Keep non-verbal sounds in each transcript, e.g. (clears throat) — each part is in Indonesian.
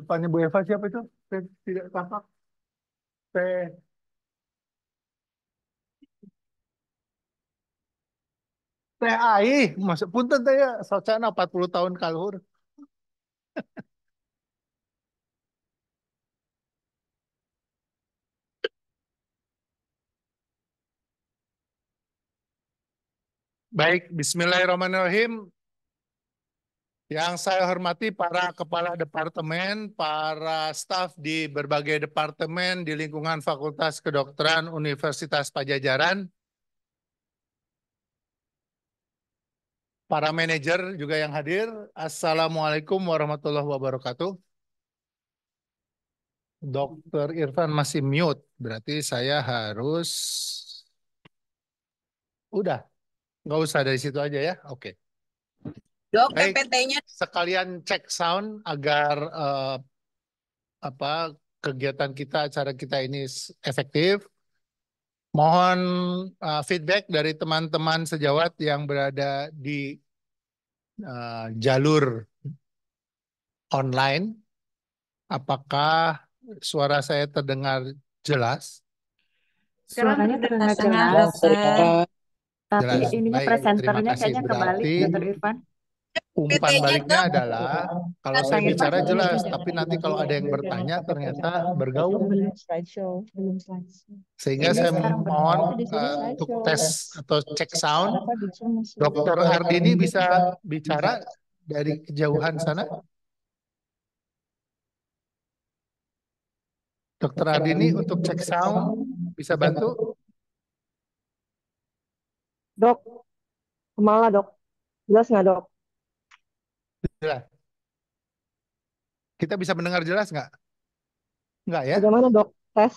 Depannya Bu Eva siapa itu? Saya tidak tampak. Saya TAI, masuk punten ya, Sacana 40 tahun kalhur. (laughs) Baik, bismillahirrahmanirrahim. Yang saya hormati para kepala departemen, para staf di berbagai departemen di lingkungan Fakultas Kedokteran Universitas Pajajaran, para manajer juga yang hadir, Assalamualaikum warahmatullahi wabarakatuh. Dokter Irfan masih mute, berarti saya harus... Udah, nggak usah dari situ aja ya, oke. Okay. Dok, eh, PPT-nya sekalian cek sound agar uh, apa kegiatan kita, acara kita ini efektif. Mohon uh, feedback dari teman-teman sejawat yang berada di uh, jalur online. Apakah suara saya terdengar jelas? Suaranya terdengar jelas. Tapi jelas. ininya presenternya kayaknya kembali, Dr. Irfan umpan baliknya adalah kalau saya bicara jelas, tapi nanti kalau ada yang bertanya ternyata bergaul. Sehingga saya mohon untuk tes atau cek sound. Dokter Ardini bisa bicara dari kejauhan sana. Dokter Ardini untuk cek sound bisa bantu? Dok, kemala dok. Jelas nggak dok? Jelas. Kita bisa mendengar jelas nggak? Nggak ya? Bagaimana dok? Tes.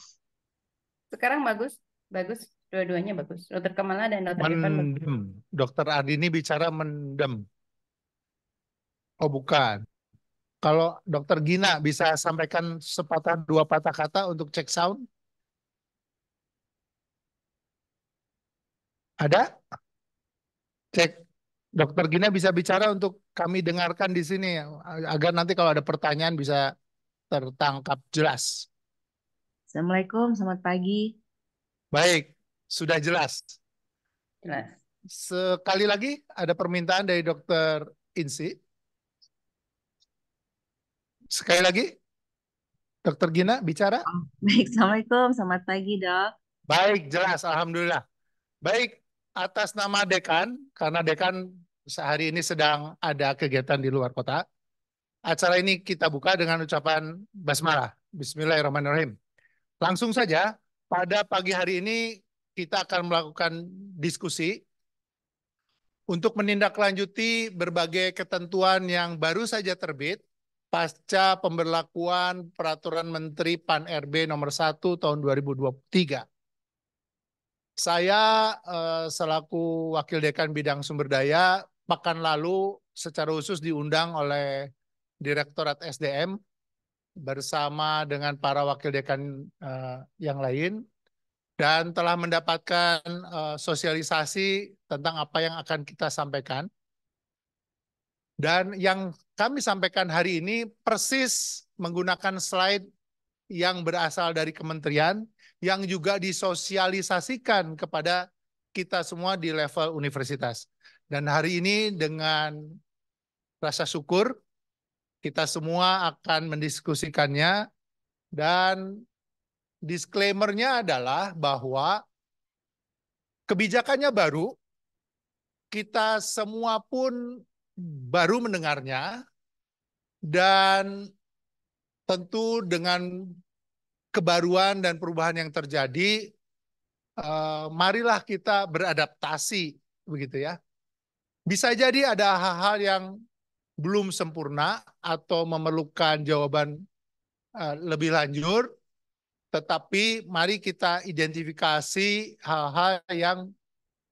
Sekarang bagus, bagus. Dua-duanya bagus. Dokter Kamala dan dokter Ivan. Mendem. Dokter ini bicara mendem. Oh bukan. Kalau dokter Gina bisa sampaikan sepatah dua patah kata untuk cek sound? Ada? Cek Dokter Gina bisa bicara untuk kami dengarkan di sini agar nanti kalau ada pertanyaan bisa tertangkap jelas. Assalamualaikum, selamat pagi. Baik, sudah jelas. Sekali lagi ada permintaan dari Dokter Insi. Sekali lagi, Dokter Gina bicara. Oh, baik, assalamualaikum, selamat pagi dok. Baik, jelas, alhamdulillah. Baik, atas nama dekan, karena dekan sehari ini sedang ada kegiatan di luar kota, acara ini kita buka dengan ucapan basmalah. Bismillahirrahmanirrahim. Langsung saja, pada pagi hari ini kita akan melakukan diskusi untuk menindaklanjuti berbagai ketentuan yang baru saja terbit pasca pemberlakuan peraturan Menteri Pan RB nomor 1 tahun 2023 saya eh, selaku Wakil Dekan Bidang Sumber Daya, pekan lalu secara khusus diundang oleh Direktorat SDM bersama dengan para Wakil Dekan eh, yang lain dan telah mendapatkan eh, sosialisasi tentang apa yang akan kita sampaikan. Dan yang kami sampaikan hari ini persis menggunakan slide yang berasal dari kementerian yang juga disosialisasikan kepada kita semua di level universitas. Dan hari ini dengan rasa syukur, kita semua akan mendiskusikannya dan disclaimer-nya adalah bahwa kebijakannya baru, kita semua pun baru mendengarnya, dan tentu dengan kebaruan dan perubahan yang terjadi, uh, marilah kita beradaptasi begitu ya. Bisa jadi ada hal-hal yang belum sempurna atau memerlukan jawaban uh, lebih lanjut, tetapi mari kita identifikasi hal-hal yang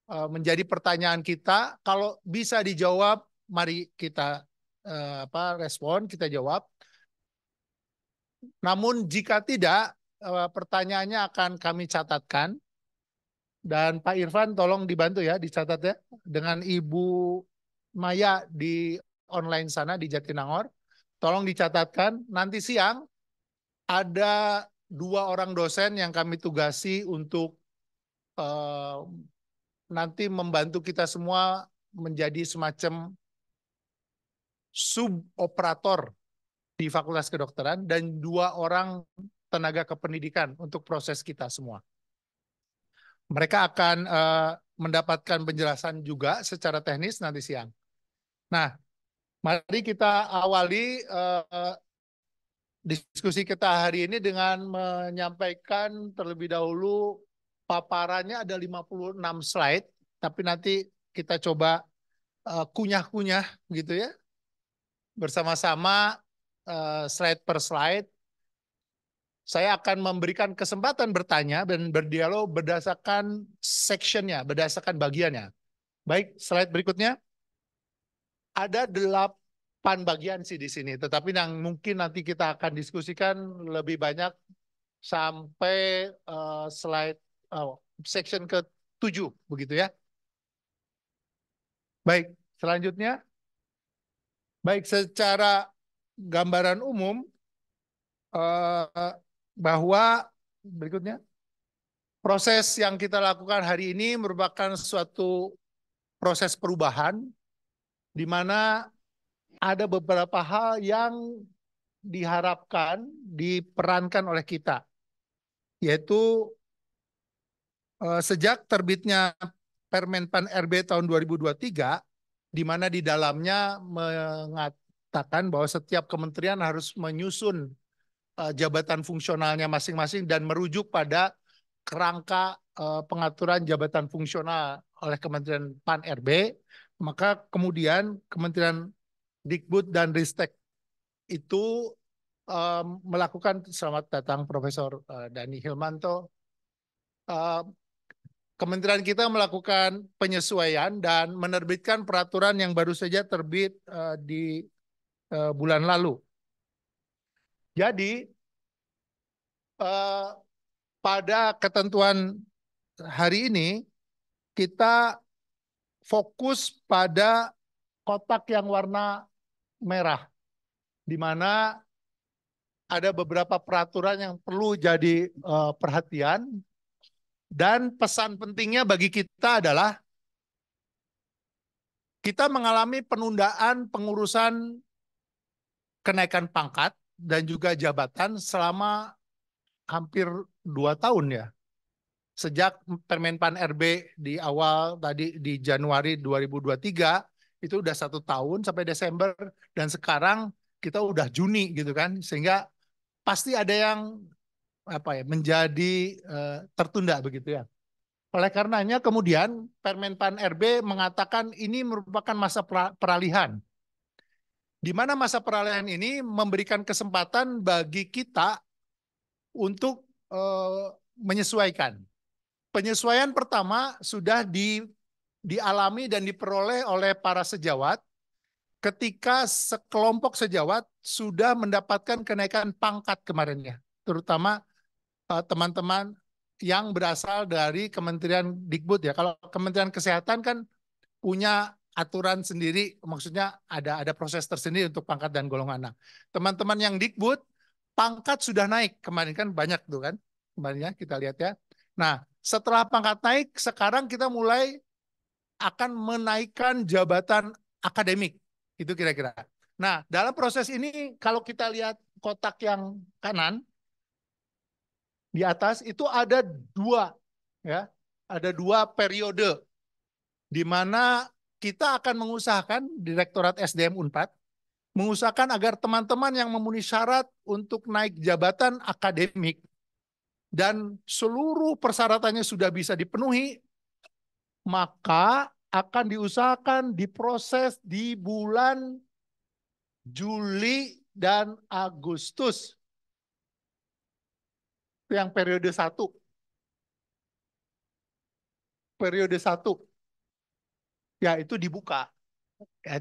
uh, menjadi pertanyaan kita. Kalau bisa dijawab, mari kita uh, apa respon, kita jawab. Namun jika tidak, eh, pertanyaannya akan kami catatkan. Dan Pak Irfan tolong dibantu ya, dicatat ya. Dengan Ibu Maya di online sana di Jatinangor. Tolong dicatatkan, nanti siang ada dua orang dosen yang kami tugasi untuk uh, nanti membantu kita semua menjadi semacam sub operator di Fakultas Kedokteran dan dua orang tenaga kependidikan untuk proses kita semua. Mereka akan uh, mendapatkan penjelasan juga secara teknis nanti siang. Nah, mari kita awali uh, diskusi kita hari ini dengan menyampaikan terlebih dahulu paparannya ada 56 slide, tapi nanti kita coba eh, kunyah-kunyah uh, gitu ya bersama-sama Eh, slide per slide, saya akan memberikan kesempatan bertanya dan berdialog berdasarkan sectionnya, berdasarkan bagiannya. Baik, slide berikutnya. Ada delapan bagian sih di sini, tetapi yang mungkin nanti kita akan diskusikan lebih banyak sampai uh, slide oh, section ke tujuh, begitu ya. Baik, selanjutnya. Baik, secara gambaran umum eh, bahwa berikutnya proses yang kita lakukan hari ini merupakan suatu proses perubahan di mana ada beberapa hal yang diharapkan diperankan oleh kita yaitu eh, sejak terbitnya Permenpan RB tahun 2023 di mana di dalamnya mengat, katakan bahwa setiap kementerian harus menyusun uh, jabatan fungsionalnya masing-masing dan merujuk pada kerangka uh, pengaturan jabatan fungsional oleh Kementerian Pan RB, maka kemudian Kementerian Dikbud dan Ristek itu uh, melakukan selamat datang Profesor uh, Dani Hilmanto. Uh, Kementerian kita melakukan penyesuaian dan menerbitkan peraturan yang baru saja terbit uh, di Eh, bulan lalu. Jadi eh, pada ketentuan hari ini kita fokus pada kotak yang warna merah di mana ada beberapa peraturan yang perlu jadi eh, perhatian dan pesan pentingnya bagi kita adalah kita mengalami penundaan pengurusan kenaikan pangkat dan juga jabatan selama hampir dua tahun ya. Sejak Permenpan RB di awal tadi di Januari 2023 itu udah satu tahun sampai Desember dan sekarang kita udah Juni gitu kan sehingga pasti ada yang apa ya menjadi uh, tertunda begitu ya. Oleh karenanya kemudian Permenpan RB mengatakan ini merupakan masa peralihan di mana masa peralihan ini memberikan kesempatan bagi kita untuk uh, menyesuaikan. Penyesuaian pertama sudah di, dialami dan diperoleh oleh para sejawat ketika sekelompok sejawat sudah mendapatkan kenaikan pangkat kemarinnya, terutama eh, teman-teman uh, yang berasal dari Kementerian Dikbud ya. Kalau Kementerian Kesehatan kan punya aturan sendiri, maksudnya ada ada proses tersendiri untuk pangkat dan golongan. Nah, teman-teman yang dikbud, pangkat sudah naik kemarin kan banyak tuh kan, kemarin ya kita lihat ya. Nah, setelah pangkat naik, sekarang kita mulai akan menaikkan jabatan akademik, itu kira-kira. Nah, dalam proses ini kalau kita lihat kotak yang kanan di atas itu ada dua, ya, ada dua periode di mana kita akan mengusahakan Direktorat SDM Unpad mengusahakan agar teman-teman yang memenuhi syarat untuk naik jabatan akademik dan seluruh persyaratannya sudah bisa dipenuhi, maka akan diusahakan diproses di bulan Juli dan Agustus. yang periode satu. Periode satu ya itu dibuka.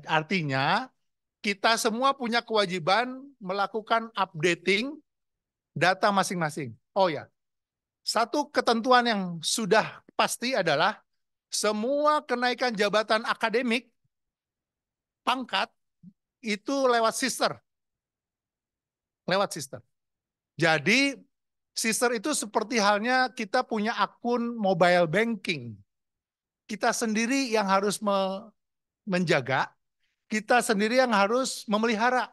Artinya kita semua punya kewajiban melakukan updating data masing-masing. Oh ya, satu ketentuan yang sudah pasti adalah semua kenaikan jabatan akademik pangkat itu lewat sister. Lewat sister. Jadi sister itu seperti halnya kita punya akun mobile banking kita sendiri yang harus me menjaga, kita sendiri yang harus memelihara.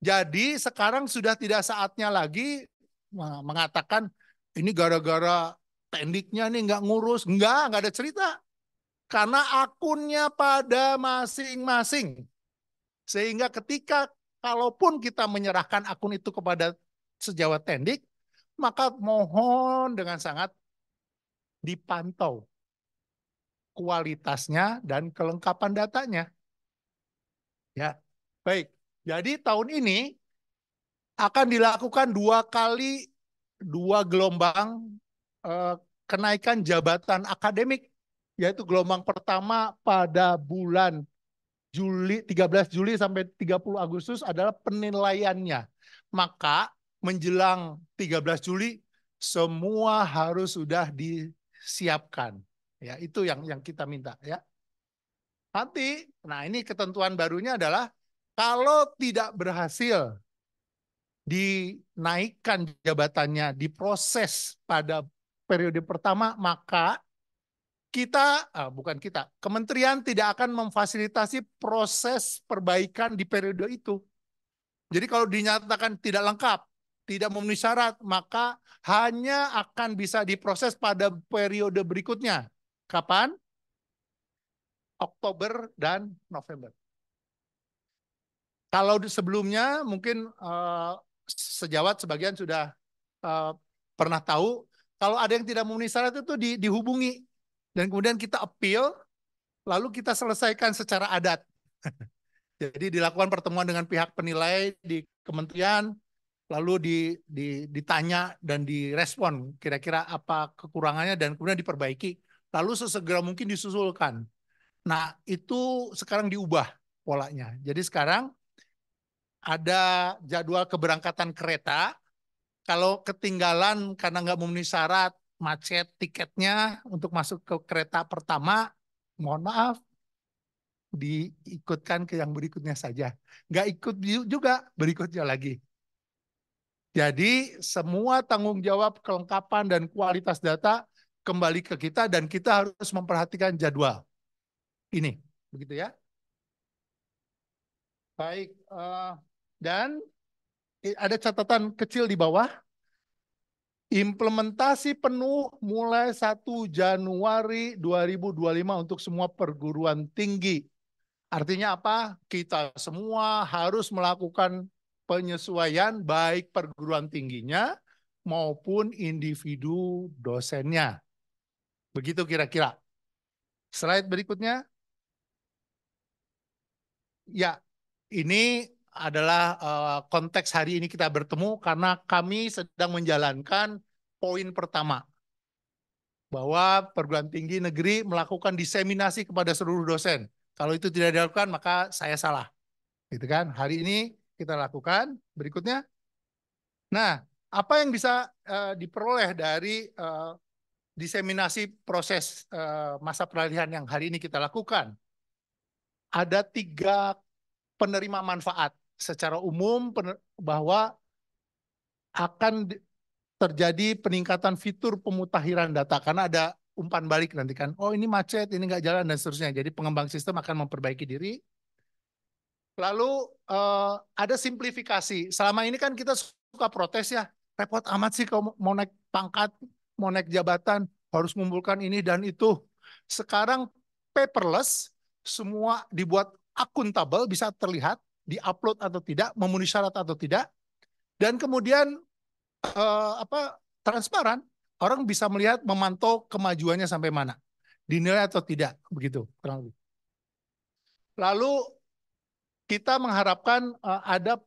Jadi sekarang sudah tidak saatnya lagi mengatakan ini gara-gara tendiknya nih nggak ngurus, nggak nggak ada cerita. Karena akunnya pada masing-masing. Sehingga ketika kalaupun kita menyerahkan akun itu kepada sejawat tendik, maka mohon dengan sangat dipantau kualitasnya dan kelengkapan datanya. Ya, baik. Jadi tahun ini akan dilakukan dua kali dua gelombang eh, kenaikan jabatan akademik, yaitu gelombang pertama pada bulan Juli 13 Juli sampai 30 Agustus adalah penilaiannya. Maka menjelang 13 Juli semua harus sudah disiapkan. Ya, itu yang yang kita minta ya. Nanti, nah ini ketentuan barunya adalah kalau tidak berhasil dinaikkan jabatannya, diproses pada periode pertama, maka kita, ah, bukan kita, kementerian tidak akan memfasilitasi proses perbaikan di periode itu. Jadi kalau dinyatakan tidak lengkap, tidak memenuhi syarat, maka hanya akan bisa diproses pada periode berikutnya. Kapan? Oktober dan November. Kalau sebelumnya mungkin uh, sejawat sebagian sudah uh, pernah tahu, kalau ada yang tidak memenuhi syarat itu di, dihubungi dan kemudian kita appeal, lalu kita selesaikan secara adat. (laughs) Jadi dilakukan pertemuan dengan pihak penilai di kementerian, lalu di, di, ditanya dan direspon kira-kira apa kekurangannya dan kemudian diperbaiki lalu sesegera mungkin disusulkan. Nah, itu sekarang diubah polanya. Jadi sekarang ada jadwal keberangkatan kereta. Kalau ketinggalan karena nggak memenuhi syarat, macet tiketnya untuk masuk ke kereta pertama, mohon maaf, diikutkan ke yang berikutnya saja. Nggak ikut juga berikutnya lagi. Jadi semua tanggung jawab kelengkapan dan kualitas data kembali ke kita dan kita harus memperhatikan jadwal. Ini, begitu ya. Baik, uh, dan ada catatan kecil di bawah. Implementasi penuh mulai 1 Januari 2025 untuk semua perguruan tinggi. Artinya apa? Kita semua harus melakukan penyesuaian baik perguruan tingginya maupun individu dosennya. Begitu kira-kira. Slide berikutnya. Ya, ini adalah uh, konteks hari ini kita bertemu karena kami sedang menjalankan poin pertama bahwa perguruan tinggi negeri melakukan diseminasi kepada seluruh dosen. Kalau itu tidak dilakukan maka saya salah. Gitu kan? Hari ini kita lakukan. Berikutnya. Nah, apa yang bisa uh, diperoleh dari uh, diseminasi proses uh, masa peralihan yang hari ini kita lakukan, ada tiga penerima manfaat secara umum bahwa akan terjadi peningkatan fitur pemutahiran data karena ada umpan balik nanti kan, oh ini macet, ini nggak jalan dan seterusnya. Jadi pengembang sistem akan memperbaiki diri. Lalu uh, ada simplifikasi. Selama ini kan kita suka protes ya, repot amat sih kalau mau naik pangkat mau naik jabatan harus mengumpulkan ini dan itu. Sekarang paperless, semua dibuat akuntabel, bisa terlihat, diupload atau tidak, memenuhi syarat atau tidak. Dan kemudian uh, apa transparan, orang bisa melihat, memantau kemajuannya sampai mana. Dinilai atau tidak, begitu terlalu. Lalu kita mengharapkan uh, ada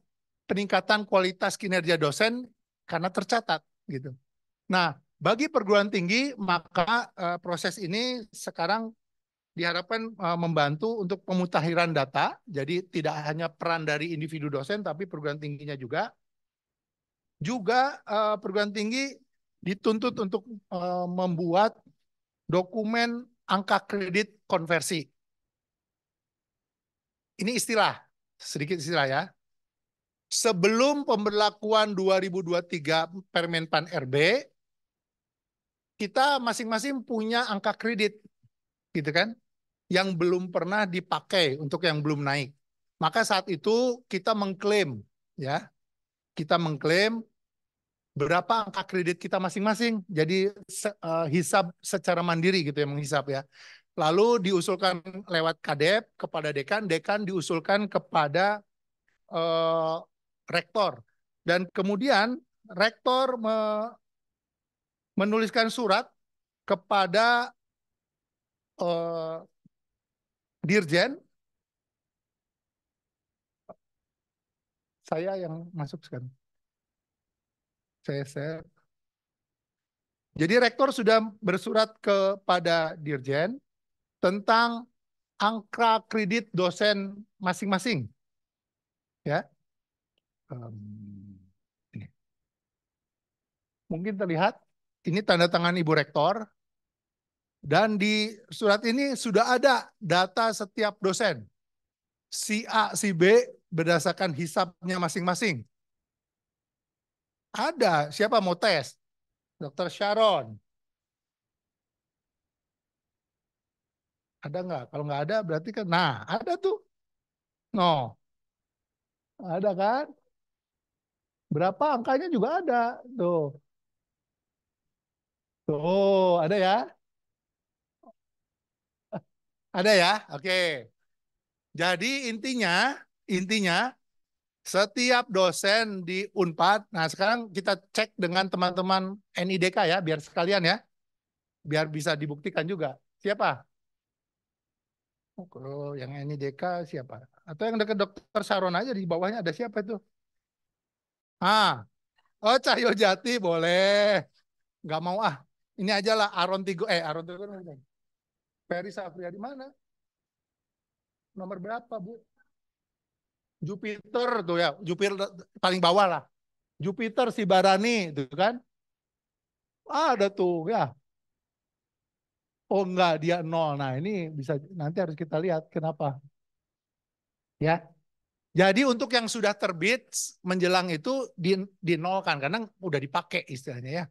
peningkatan kualitas kinerja dosen karena tercatat gitu. Nah, bagi perguruan tinggi, maka uh, proses ini sekarang diharapkan uh, membantu untuk pemutahiran data. Jadi tidak hanya peran dari individu dosen, tapi perguruan tingginya juga. Juga uh, perguruan tinggi dituntut untuk uh, membuat dokumen angka kredit konversi. Ini istilah, sedikit istilah ya. Sebelum pemberlakuan 2023 Permenpan RB, kita masing-masing punya angka kredit gitu kan yang belum pernah dipakai untuk yang belum naik. Maka saat itu kita mengklaim ya. Kita mengklaim berapa angka kredit kita masing-masing. Jadi se uh, hisap secara mandiri gitu ya menghisap ya. Lalu diusulkan lewat kadep kepada dekan, dekan diusulkan kepada uh, rektor. Dan kemudian rektor me menuliskan surat kepada uh, dirjen saya yang masuk sekarang. Saya, saya. Jadi rektor sudah bersurat kepada dirjen tentang angka kredit dosen masing-masing. Ya. Um, ini. Mungkin terlihat ini tanda tangan Ibu Rektor. Dan di surat ini sudah ada data setiap dosen. Si A, si B berdasarkan hisapnya masing-masing. Ada, siapa mau tes? Dr Sharon. Ada nggak? Kalau nggak ada berarti kan, nah ada tuh. No. Ada kan? Berapa angkanya juga ada. Tuh. Tuh, ada ya? Ada ya? Oke. Jadi intinya, intinya setiap dosen di Unpad. Nah, sekarang kita cek dengan teman-teman NIDK ya, biar sekalian ya. Biar bisa dibuktikan juga. Siapa? Oh, yang NIDK siapa? Atau yang dekat dokter Saron aja di bawahnya ada siapa itu? Ah. Oh, Cahyo Jati boleh. Nggak mau ah. Ini aja lah Aron Tigo, eh Aron Tigo Peri Safria di mana? Nomor berapa, Bu? Jupiter tuh ya, Jupiter paling bawah lah. Jupiter si Barani itu kan. Ah Ada tuh ya. Oh enggak dia nol. Nah ini bisa nanti harus kita lihat kenapa. Ya. Jadi untuk yang sudah terbit menjelang itu di, dinolkan karena udah dipakai istilahnya ya.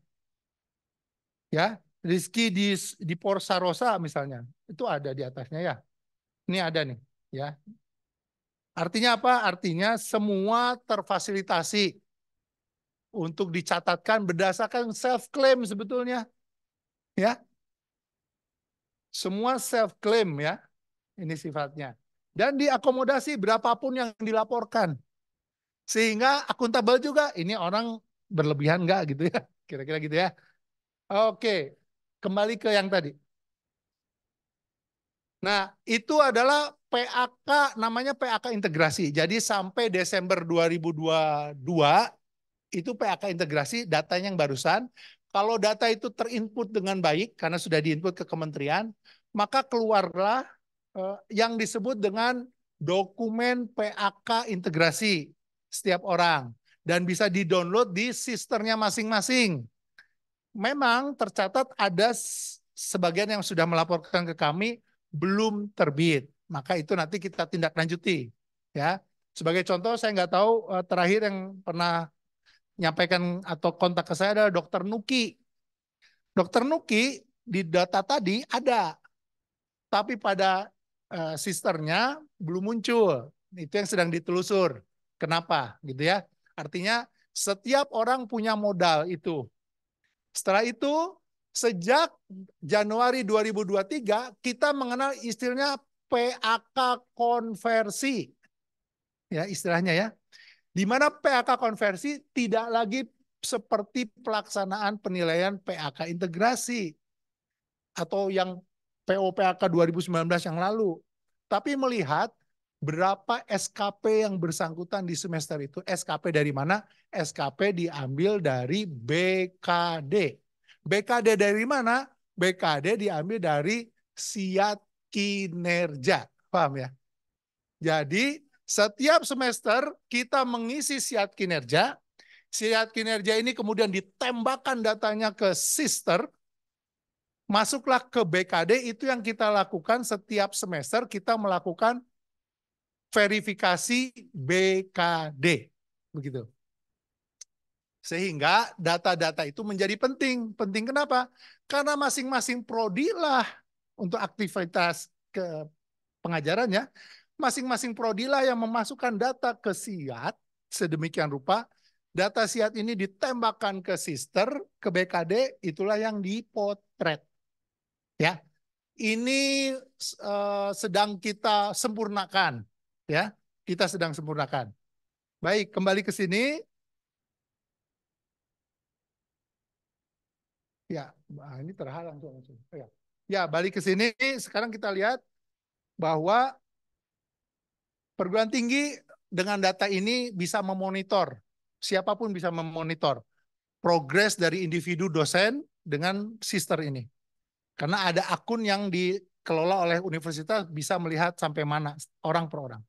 Ya, rizki di di Porsa Rosa misalnya, itu ada di atasnya ya. Ini ada nih, ya. Artinya apa? Artinya semua terfasilitasi untuk dicatatkan berdasarkan self claim sebetulnya. Ya. Semua self claim ya. Ini sifatnya. Dan diakomodasi berapapun yang dilaporkan. Sehingga akuntabel juga ini orang berlebihan nggak gitu ya. (laughs) Kira-kira gitu ya. Oke, kembali ke yang tadi. Nah, itu adalah PAK, namanya PAK integrasi. Jadi sampai Desember 2022, itu PAK integrasi datanya yang barusan. Kalau data itu terinput dengan baik, karena sudah diinput ke kementerian, maka keluarlah eh, yang disebut dengan dokumen PAK integrasi setiap orang. Dan bisa di-download di sisternya masing-masing memang tercatat ada sebagian yang sudah melaporkan ke kami belum terbit. Maka itu nanti kita tindak lanjuti. Ya, sebagai contoh saya nggak tahu eh, terakhir yang pernah nyampaikan atau kontak ke saya adalah Dokter Nuki. Dokter Nuki di data tadi ada, tapi pada uh, sisternya belum muncul. Itu yang sedang ditelusur. Kenapa? Gitu ya. Artinya setiap orang punya modal itu setelah itu, sejak Januari 2023, kita mengenal istilahnya PAK konversi. Ya, istilahnya ya. Di mana PAK konversi tidak lagi seperti pelaksanaan penilaian PAK integrasi atau yang POPAK 2019 yang lalu. Tapi melihat berapa SKP yang bersangkutan di semester itu. SKP dari mana? SKP diambil dari BKD. BKD dari mana? BKD diambil dari siat kinerja. Paham ya? Jadi setiap semester kita mengisi siat kinerja. Siat kinerja ini kemudian ditembakkan datanya ke sister. Masuklah ke BKD, itu yang kita lakukan setiap semester. Kita melakukan verifikasi BKD. Begitu. Sehingga data-data itu menjadi penting. Penting kenapa? Karena masing-masing prodi lah untuk aktivitas ke pengajarannya, masing-masing prodi lah yang memasukkan data ke SIAT sedemikian rupa, data SIAT ini ditembakkan ke sister, ke BKD, itulah yang dipotret. Ya. Ini uh, sedang kita sempurnakan ya kita sedang sempurnakan. Baik, kembali ke sini. Ya, ah, ini terhalang langsung. Oh, ya. ya, balik ke sini. Sekarang kita lihat bahwa perguruan tinggi dengan data ini bisa memonitor. Siapapun bisa memonitor progres dari individu dosen dengan sister ini. Karena ada akun yang dikelola oleh universitas bisa melihat sampai mana orang per orang.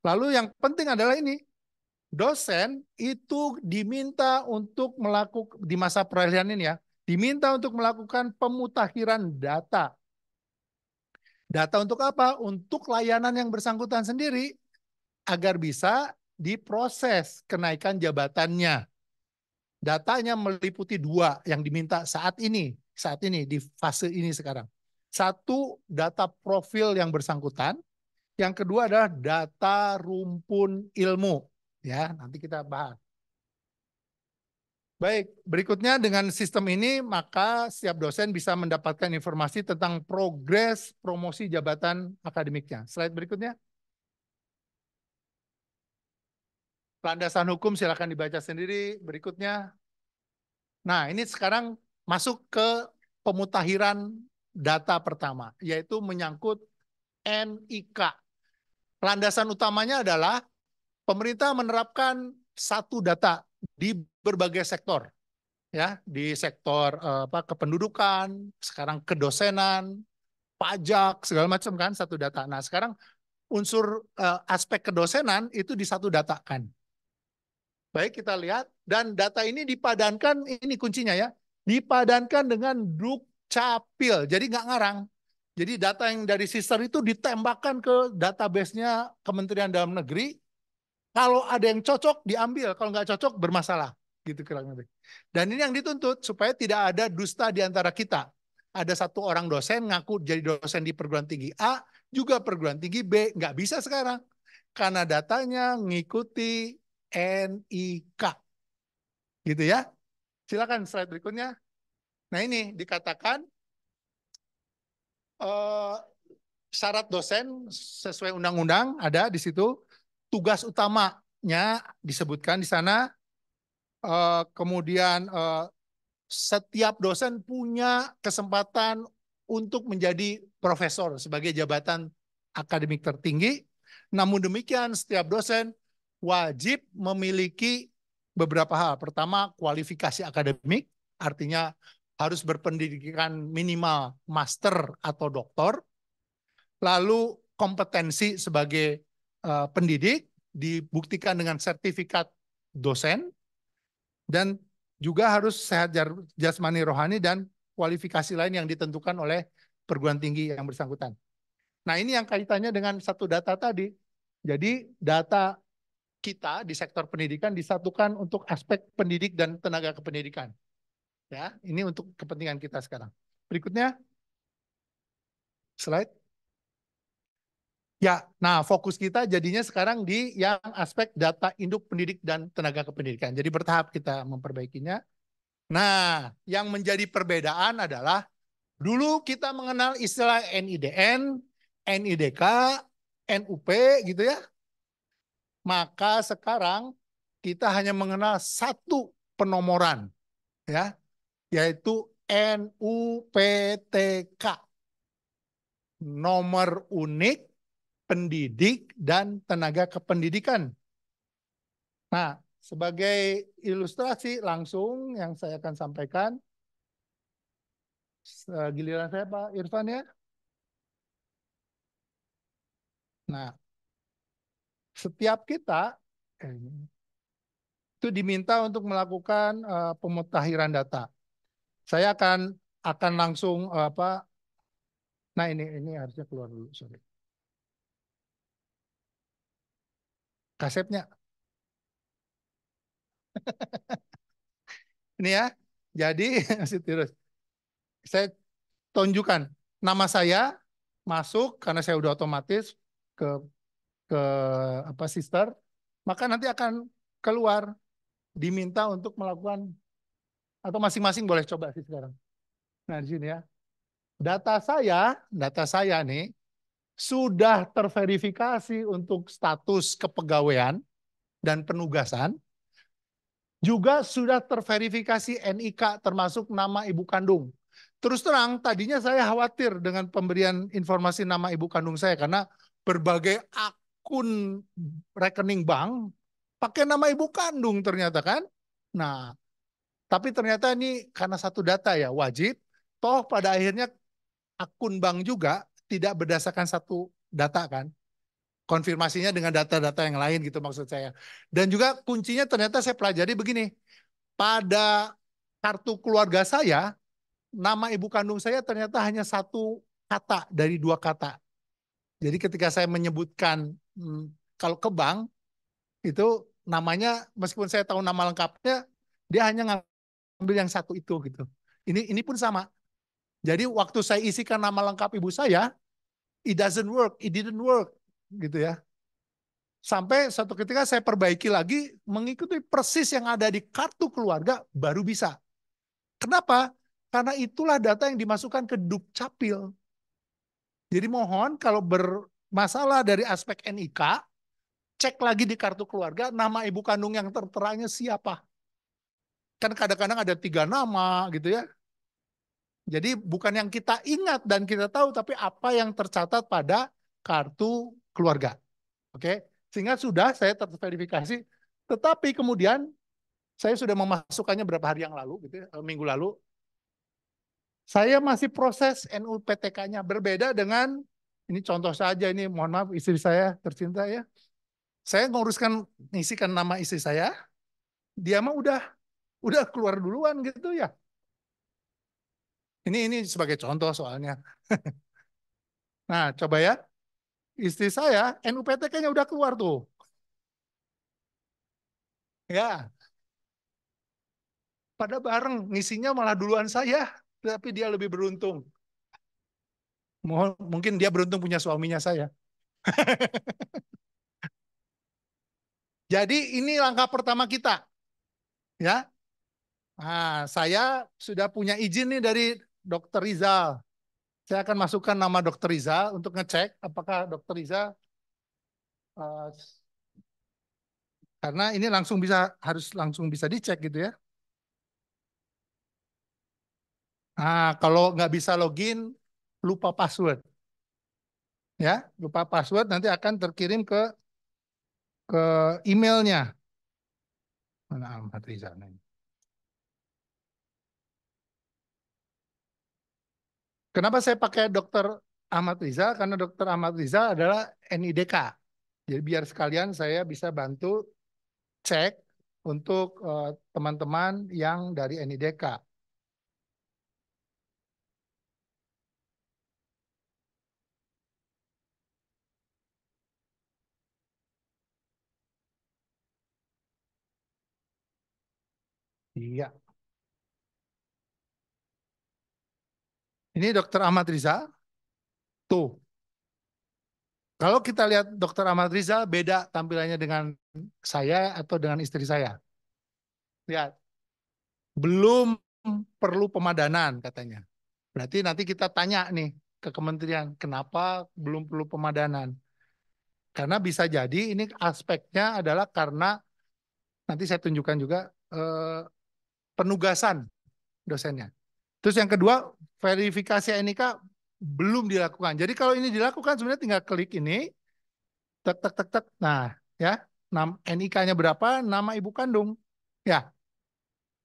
Lalu yang penting adalah ini, dosen itu diminta untuk melakukan di masa peralihan ini ya, diminta untuk melakukan pemutakhiran data. Data untuk apa? Untuk layanan yang bersangkutan sendiri agar bisa diproses kenaikan jabatannya. Datanya meliputi dua yang diminta saat ini, saat ini di fase ini sekarang. Satu data profil yang bersangkutan, yang kedua adalah data rumpun ilmu. Ya, nanti kita bahas. Baik, berikutnya dengan sistem ini maka setiap dosen bisa mendapatkan informasi tentang progres promosi jabatan akademiknya. Slide berikutnya. Landasan hukum silakan dibaca sendiri berikutnya. Nah, ini sekarang masuk ke pemutahiran data pertama, yaitu menyangkut NIK Landasan utamanya adalah pemerintah menerapkan satu data di berbagai sektor. Ya, di sektor eh, apa kependudukan, sekarang kedosenan, pajak, segala macam kan satu data. Nah, sekarang unsur uh, aspek kedosenan itu di satu data kan. Baik, kita lihat dan data ini dipadankan ini kuncinya ya, dipadankan dengan Dukcapil. Jadi nggak ngarang. Jadi data yang dari sister itu ditembakkan ke database-nya Kementerian Dalam Negeri. Kalau ada yang cocok diambil, kalau nggak cocok bermasalah, gitu kurang lebih. Dan ini yang dituntut supaya tidak ada dusta di antara kita. Ada satu orang dosen ngaku jadi dosen di perguruan tinggi A, juga perguruan tinggi B, nggak bisa sekarang karena datanya ngikuti NIK. Gitu ya. Silakan slide berikutnya. Nah ini dikatakan Eh, syarat dosen sesuai undang-undang ada di situ. Tugas utamanya disebutkan di sana. uh, kemudian uh, setiap dosen punya kesempatan untuk menjadi profesor sebagai jabatan akademik tertinggi. Namun demikian, setiap dosen wajib memiliki beberapa hal. Pertama, kualifikasi akademik, artinya harus berpendidikan minimal master atau doktor, lalu kompetensi sebagai uh, pendidik dibuktikan dengan sertifikat dosen, dan juga harus sehat jasmani rohani dan kualifikasi lain yang ditentukan oleh perguruan tinggi yang bersangkutan. Nah ini yang kaitannya dengan satu data tadi. Jadi data kita di sektor pendidikan disatukan untuk aspek pendidik dan tenaga kependidikan. Ya, ini untuk kepentingan kita sekarang. Berikutnya, slide. Ya, nah fokus kita jadinya sekarang di yang aspek data induk pendidik dan tenaga kependidikan. Jadi bertahap kita memperbaikinya. Nah, yang menjadi perbedaan adalah dulu kita mengenal istilah NIDN, NIDK, NUP gitu ya. Maka sekarang kita hanya mengenal satu penomoran. Ya, yaitu NUPTK. Nomor unik pendidik dan tenaga kependidikan. Nah, sebagai ilustrasi langsung yang saya akan sampaikan. Giliran saya Pak Irfan ya. Nah, setiap kita eh, itu diminta untuk melakukan uh, pemutahiran data. Saya akan akan langsung eh, apa? Nah ini ini harusnya keluar dulu, sorry. Kasepnya. (laughs) ini ya. Jadi (laughs) masih terus. Saya tunjukkan nama saya masuk karena saya udah otomatis ke ke apa sister, maka nanti akan keluar diminta untuk melakukan atau masing-masing boleh coba sih sekarang. Nah, di sini ya. Data saya, data saya nih, sudah terverifikasi untuk status kepegawaian dan penugasan. Juga sudah terverifikasi NIK termasuk nama ibu kandung. Terus terang, tadinya saya khawatir dengan pemberian informasi nama ibu kandung saya karena berbagai akun rekening bank pakai nama ibu kandung ternyata kan. Nah, tapi ternyata ini karena satu data ya wajib, toh pada akhirnya akun bank juga tidak berdasarkan satu data kan. Konfirmasinya dengan data-data yang lain gitu maksud saya. Dan juga kuncinya ternyata saya pelajari begini. Pada kartu keluarga saya, nama ibu kandung saya ternyata hanya satu kata dari dua kata. Jadi ketika saya menyebutkan hmm, kalau ke bank, itu namanya meskipun saya tahu nama lengkapnya, dia hanya ambil yang satu itu gitu. Ini ini pun sama. Jadi waktu saya isikan nama lengkap ibu saya, it doesn't work, it didn't work gitu ya. Sampai suatu ketika saya perbaiki lagi mengikuti persis yang ada di kartu keluarga baru bisa. Kenapa? Karena itulah data yang dimasukkan ke Dukcapil. Jadi mohon kalau bermasalah dari aspek NIK, cek lagi di kartu keluarga nama ibu kandung yang terteranya siapa kan kadang-kadang ada tiga nama gitu ya. Jadi bukan yang kita ingat dan kita tahu, tapi apa yang tercatat pada kartu keluarga. Oke, sehingga sudah saya terverifikasi. Tetapi kemudian saya sudah memasukkannya berapa hari yang lalu, gitu, ya, eh, minggu lalu. Saya masih proses NUPTK-nya berbeda dengan ini contoh saja ini mohon maaf istri saya tercinta ya. Saya nguruskan isikan nama istri saya. Dia mah udah udah keluar duluan gitu ya. Ini ini sebagai contoh soalnya. (laughs) nah, coba ya. Istri saya NUPTK-nya udah keluar tuh. Ya. Pada bareng ngisinya malah duluan saya, tapi dia lebih beruntung. mohon Mungkin dia beruntung punya suaminya saya. (laughs) Jadi ini langkah pertama kita. Ya, Nah, saya sudah punya izin nih dari Dokter Rizal. Saya akan masukkan nama Dokter Rizal untuk ngecek apakah Dokter Rizal uh, karena ini langsung bisa harus langsung bisa dicek gitu ya. Nah, kalau nggak bisa login, lupa password. Ya, lupa password nanti akan terkirim ke ke emailnya. Mana Ahmad Rizal ini? Kenapa saya pakai dokter Ahmad Riza? Karena dokter Ahmad Riza adalah NIDK. Jadi biar sekalian saya bisa bantu cek untuk eh, teman-teman uh, yang dari NIDK. Iya. Ini Dokter Ahmad Riza. Tuh. Kalau kita lihat Dokter Ahmad Riza beda tampilannya dengan saya atau dengan istri saya. Lihat. Belum perlu pemadanan katanya. Berarti nanti kita tanya nih ke kementerian, kenapa belum perlu pemadanan? Karena bisa jadi ini aspeknya adalah karena nanti saya tunjukkan juga eh, penugasan dosennya. Terus yang kedua, verifikasi NIK belum dilakukan. Jadi kalau ini dilakukan sebenarnya tinggal klik ini, tek tek tek tek. Nah, ya, NIK-nya berapa, nama ibu kandung. Ya.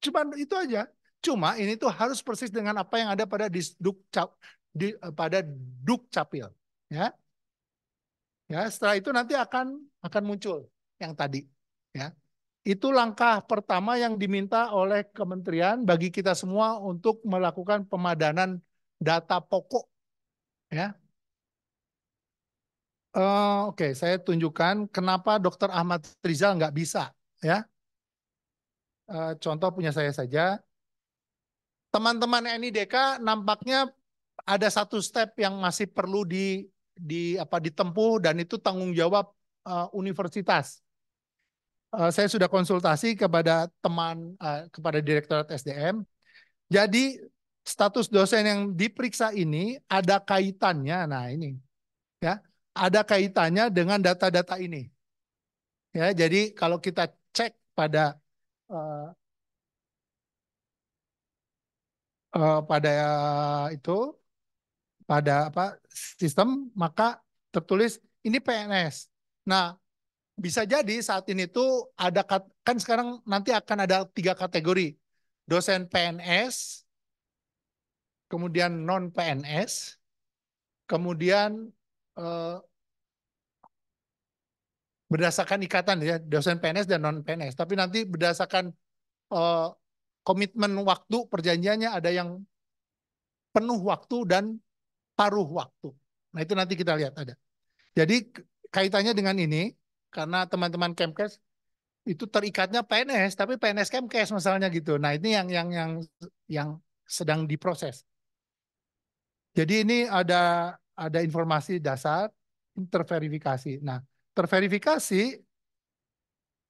Cuma itu aja. Cuma ini tuh harus persis dengan apa yang ada pada Duk cap, di, eh, pada capil ya. Ya, setelah itu nanti akan akan muncul yang tadi, ya itu langkah pertama yang diminta oleh kementerian bagi kita semua untuk melakukan pemadanan data pokok ya uh, oke okay, saya tunjukkan kenapa Dr Ahmad Rizal nggak bisa ya uh, contoh punya saya saja teman-teman NIDK nampaknya ada satu step yang masih perlu di di apa ditempuh dan itu tanggung jawab uh, universitas Eh, saya sudah konsultasi kepada teman uh, kepada Direktorat SDM. Jadi status dosen yang diperiksa ini ada kaitannya. Nah, ini. Ya, ada kaitannya dengan data-data ini. Ya, jadi kalau kita cek pada uh, uh, pada itu pada apa sistem maka tertulis ini PNS. Nah, bisa jadi saat ini tuh ada kan sekarang nanti akan ada tiga kategori dosen PNS, kemudian non PNS, kemudian eh, berdasarkan ikatan ya dosen PNS dan non PNS. Tapi nanti berdasarkan eh, komitmen waktu perjanjiannya ada yang penuh waktu dan paruh waktu. Nah itu nanti kita lihat ada. Jadi kaitannya dengan ini, karena teman-teman Kemkes itu terikatnya PNS tapi PNS Kemkes misalnya gitu. Nah, ini yang yang yang yang sedang diproses. Jadi ini ada ada informasi dasar terverifikasi. Nah, terverifikasi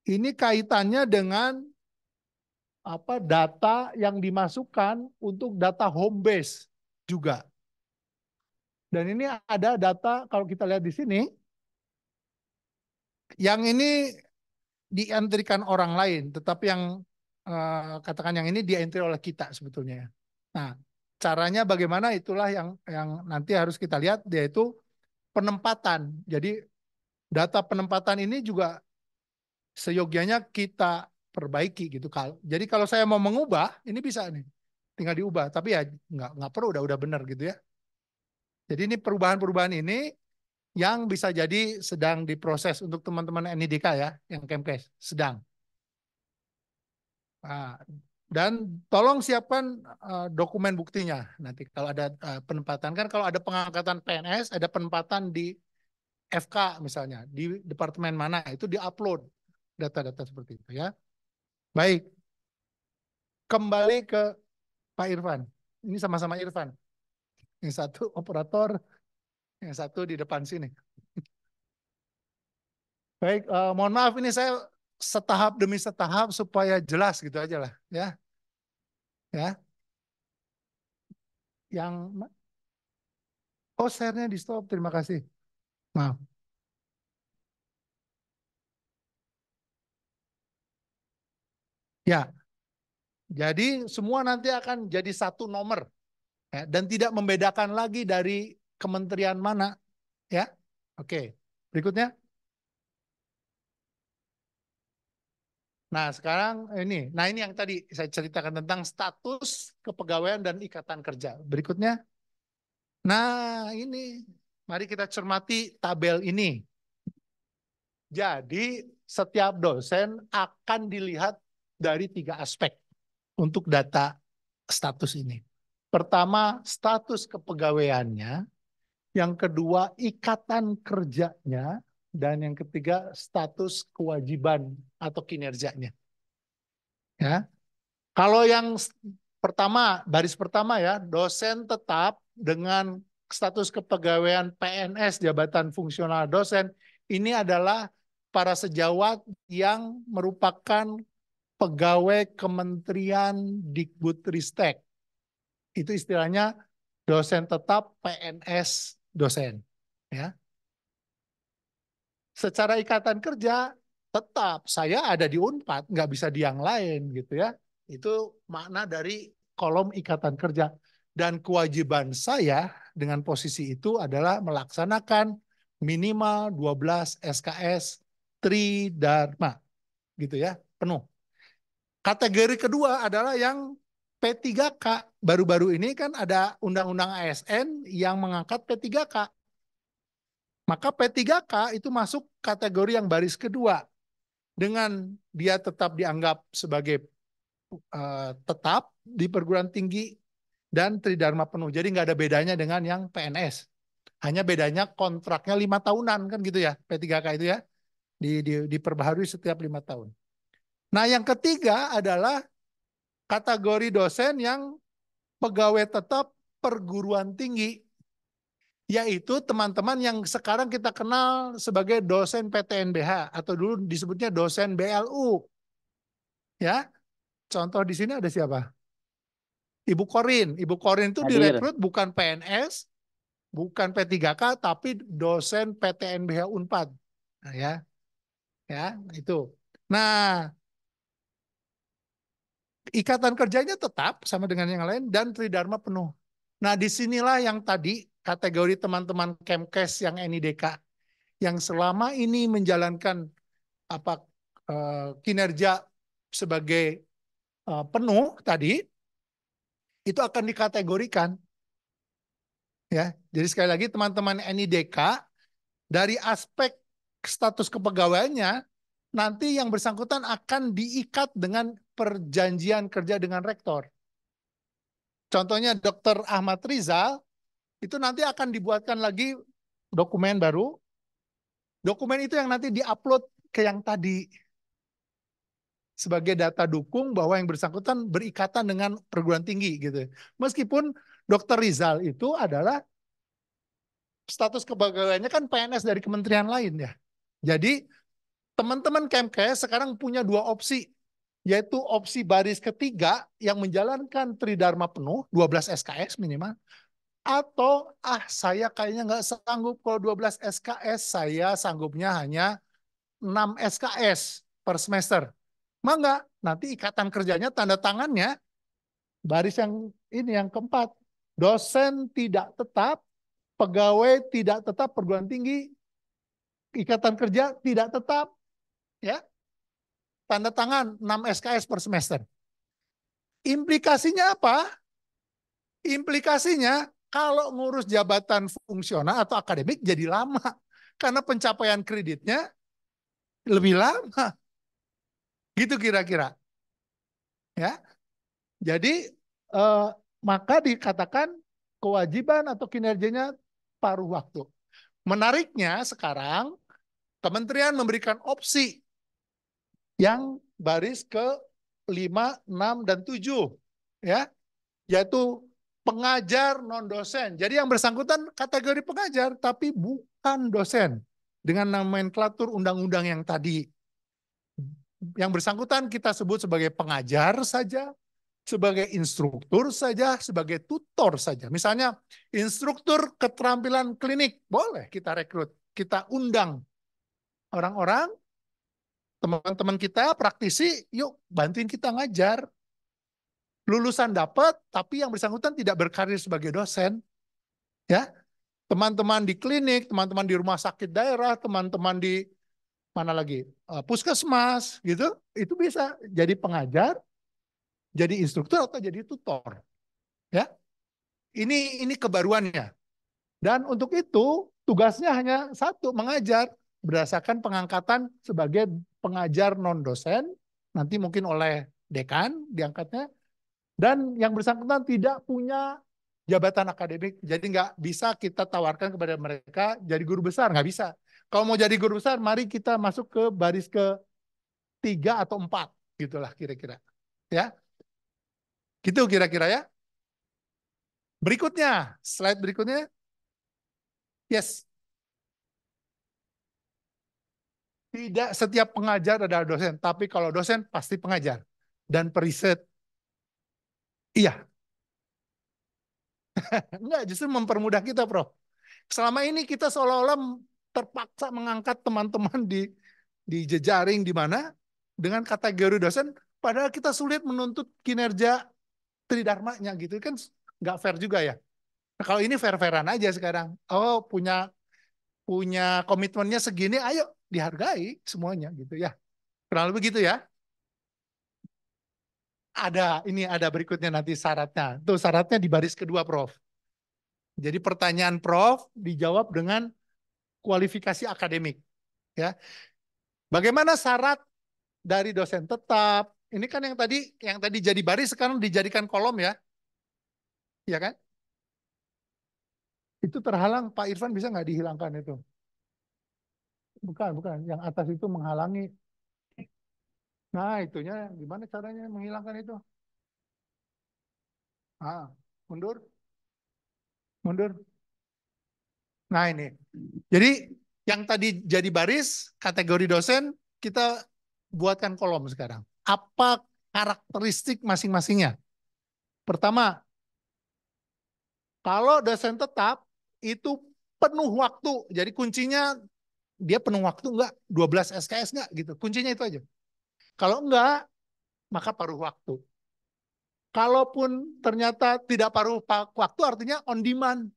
ini kaitannya dengan apa data yang dimasukkan untuk data home base juga. Dan ini ada data kalau kita lihat di sini yang ini diantrikan orang lain, tetapi yang uh, katakan yang ini diantri oleh kita sebetulnya. Ya. Nah, caranya bagaimana itulah yang yang nanti harus kita lihat yaitu penempatan. Jadi data penempatan ini juga seyogianya kita perbaiki gitu. Jadi kalau saya mau mengubah, ini bisa nih, tinggal diubah. Tapi ya nggak nggak perlu, udah udah benar gitu ya. Jadi ini perubahan-perubahan ini yang bisa jadi sedang diproses untuk teman-teman NIDK ya, yang Kemkes, sedang. Nah, dan tolong siapkan uh, dokumen buktinya nanti kalau ada uh, penempatan kan kalau ada pengangkatan PNS ada penempatan di FK misalnya di departemen mana itu diupload data-data seperti itu ya baik kembali ke Pak Irfan ini sama-sama Irfan yang satu operator yang satu di depan sini. Baik, uh, mohon maaf ini saya setahap demi setahap supaya jelas gitu aja lah, ya. Ya. Yang Oh, share di stop. Terima kasih. Maaf. Ya. Jadi semua nanti akan jadi satu nomor. Ya. dan tidak membedakan lagi dari kementerian mana, ya. Oke, berikutnya. Nah, sekarang ini. Nah, ini yang tadi saya ceritakan tentang status kepegawaian dan ikatan kerja. Berikutnya. Nah, ini. Mari kita cermati tabel ini. Jadi, setiap dosen akan dilihat dari tiga aspek untuk data status ini. Pertama, status kepegawaiannya yang kedua ikatan kerjanya, dan yang ketiga status kewajiban atau kinerjanya. Ya. Kalau yang pertama, baris pertama ya, dosen tetap dengan status kepegawaian PNS jabatan fungsional dosen ini adalah para sejawat yang merupakan pegawai Kementerian Dikbudristek. Itu istilahnya dosen tetap PNS dosen. Ya. Secara ikatan kerja tetap saya ada di Unpad, nggak bisa di yang lain gitu ya. Itu makna dari kolom ikatan kerja dan kewajiban saya dengan posisi itu adalah melaksanakan minimal 12 SKS Tridharma gitu ya, penuh. Kategori kedua adalah yang P3K baru-baru ini kan ada undang-undang ASN yang mengangkat P3K. Maka P3K itu masuk kategori yang baris kedua. Dengan dia tetap dianggap sebagai uh, tetap di perguruan tinggi dan tridharma penuh. Jadi nggak ada bedanya dengan yang PNS. Hanya bedanya kontraknya lima tahunan kan gitu ya P3K itu ya di, di, diperbaharui setiap lima tahun. Nah yang ketiga adalah kategori dosen yang pegawai tetap perguruan tinggi, yaitu teman-teman yang sekarang kita kenal sebagai dosen PTNBH atau dulu disebutnya dosen BLU. Ya, contoh di sini ada siapa? Ibu Korin. Ibu Korin itu Hadir. direkrut bukan PNS, bukan P3K, tapi dosen PTNBH Unpad. Nah, ya, ya itu. Nah, ikatan kerjanya tetap sama dengan yang lain dan tridharma penuh. Nah, disinilah yang tadi kategori teman-teman Kemkes yang NIDK yang selama ini menjalankan apa eh, kinerja sebagai eh, penuh tadi itu akan dikategorikan. Ya, jadi sekali lagi teman-teman NIDK dari aspek status kepegawaiannya nanti yang bersangkutan akan diikat dengan perjanjian kerja dengan rektor. Contohnya Dr. Ahmad Rizal, itu nanti akan dibuatkan lagi dokumen baru. Dokumen itu yang nanti diupload ke yang tadi. Sebagai data dukung bahwa yang bersangkutan berikatan dengan perguruan tinggi. gitu. Meskipun Dr. Rizal itu adalah status kepegawaiannya kan PNS dari kementerian lain ya. Jadi teman-teman Kemkes sekarang punya dua opsi yaitu opsi baris ketiga yang menjalankan Tridharma penuh, 12 SKS minimal, atau ah saya kayaknya nggak sanggup kalau 12 SKS, saya sanggupnya hanya 6 SKS per semester. Mangga, nanti ikatan kerjanya tanda tangannya baris yang ini yang keempat. Dosen tidak tetap, pegawai tidak tetap perguruan tinggi, ikatan kerja tidak tetap, ya tanda tangan 6 SKS per semester. Implikasinya apa? Implikasinya kalau ngurus jabatan fungsional atau akademik jadi lama. Karena pencapaian kreditnya lebih lama. Gitu kira-kira. Ya. Jadi eh, maka dikatakan kewajiban atau kinerjanya paruh waktu. Menariknya sekarang kementerian memberikan opsi yang baris ke 5, 6, dan 7. Ya, yaitu pengajar non-dosen. Jadi yang bersangkutan kategori pengajar, tapi bukan dosen. Dengan nomenklatur undang-undang yang tadi. Yang bersangkutan kita sebut sebagai pengajar saja, sebagai instruktur saja, sebagai tutor saja. Misalnya instruktur keterampilan klinik, boleh kita rekrut, kita undang orang-orang teman-teman kita praktisi, yuk bantuin kita ngajar. Lulusan dapat, tapi yang bersangkutan tidak berkarir sebagai dosen. Ya, teman-teman di klinik, teman-teman di rumah sakit daerah, teman-teman di mana lagi eh, puskesmas gitu, itu bisa jadi pengajar, jadi instruktur atau jadi tutor. Ya, ini ini kebaruannya. Dan untuk itu tugasnya hanya satu mengajar berdasarkan pengangkatan sebagai pengajar non dosen, nanti mungkin oleh dekan diangkatnya, dan yang bersangkutan tidak punya jabatan akademik, jadi nggak bisa kita tawarkan kepada mereka jadi guru besar, nggak bisa. Kalau mau jadi guru besar, mari kita masuk ke baris ke tiga atau empat, gitulah kira-kira. Ya, gitu kira-kira ya. Berikutnya, slide berikutnya. Yes, Tidak setiap pengajar adalah dosen, tapi kalau dosen pasti pengajar dan periset. Iya. (laughs) Enggak, justru mempermudah kita, Prof. Selama ini kita seolah-olah terpaksa mengangkat teman-teman di di jejaring di mana dengan kategori dosen, padahal kita sulit menuntut kinerja tridharmanya gitu kan nggak fair juga ya. Nah, kalau ini fair-fairan aja sekarang. Oh punya punya komitmennya segini, ayo dihargai semuanya gitu ya. kenal begitu ya. Ada ini ada berikutnya nanti syaratnya. Tuh syaratnya di baris kedua, Prof. Jadi pertanyaan Prof dijawab dengan kualifikasi akademik. Ya. Bagaimana syarat dari dosen tetap? Ini kan yang tadi yang tadi jadi baris sekarang dijadikan kolom ya. Iya kan? Itu terhalang Pak Irfan bisa nggak dihilangkan itu? bukan bukan yang atas itu menghalangi nah itunya gimana caranya menghilangkan itu ah mundur mundur nah ini jadi yang tadi jadi baris kategori dosen kita buatkan kolom sekarang apa karakteristik masing-masingnya pertama kalau dosen tetap itu penuh waktu. Jadi kuncinya dia penuh waktu enggak, 12 SKS enggak gitu. Kuncinya itu aja. Kalau enggak, maka paruh waktu. Kalaupun ternyata tidak paruh waktu artinya on demand.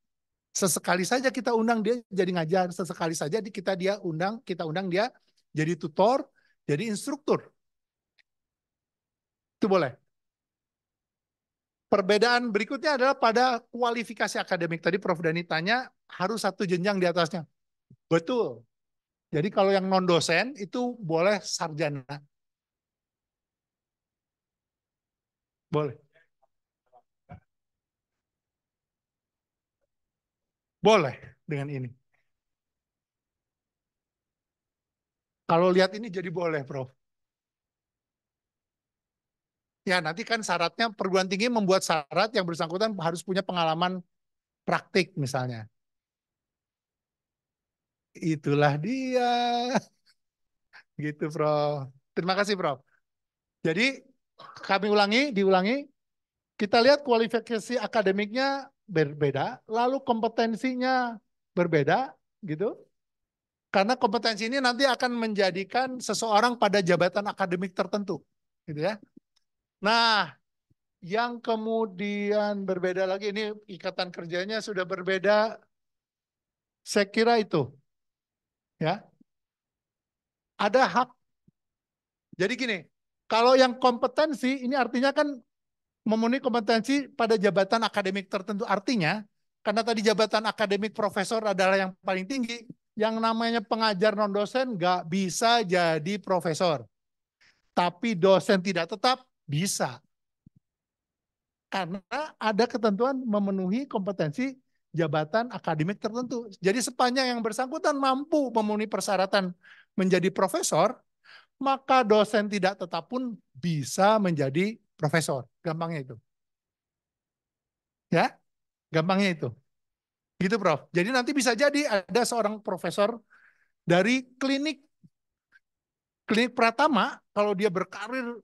Sesekali saja kita undang dia jadi ngajar, sesekali saja kita dia undang, kita undang dia jadi tutor, jadi instruktur. Itu boleh. Perbedaan berikutnya adalah pada kualifikasi akademik. Tadi Prof. Dani tanya, harus satu jenjang di atasnya. Betul. Jadi kalau yang non dosen itu boleh sarjana. Boleh. Boleh dengan ini. Kalau lihat ini jadi boleh, Prof. Ya, nanti kan syaratnya perguruan tinggi membuat syarat yang bersangkutan harus punya pengalaman praktik misalnya itulah dia. Gitu, Prof. Terima kasih, Prof. Jadi, kami ulangi, diulangi. Kita lihat kualifikasi akademiknya berbeda, lalu kompetensinya berbeda, gitu. Karena kompetensi ini nanti akan menjadikan seseorang pada jabatan akademik tertentu, gitu ya. Nah, yang kemudian berbeda lagi ini ikatan kerjanya sudah berbeda. Saya kira itu Ya. Ada hak. Jadi gini, kalau yang kompetensi ini artinya kan memenuhi kompetensi pada jabatan akademik tertentu. Artinya, karena tadi jabatan akademik profesor adalah yang paling tinggi, yang namanya pengajar non-dosen nggak bisa jadi profesor. Tapi dosen tidak tetap bisa. Karena ada ketentuan memenuhi kompetensi jabatan akademik tertentu. Jadi sepanjang yang bersangkutan mampu memenuhi persyaratan menjadi profesor, maka dosen tidak tetap pun bisa menjadi profesor. Gampangnya itu. Ya, gampangnya itu. Gitu Prof. Jadi nanti bisa jadi ada seorang profesor dari klinik klinik Pratama, kalau dia berkarir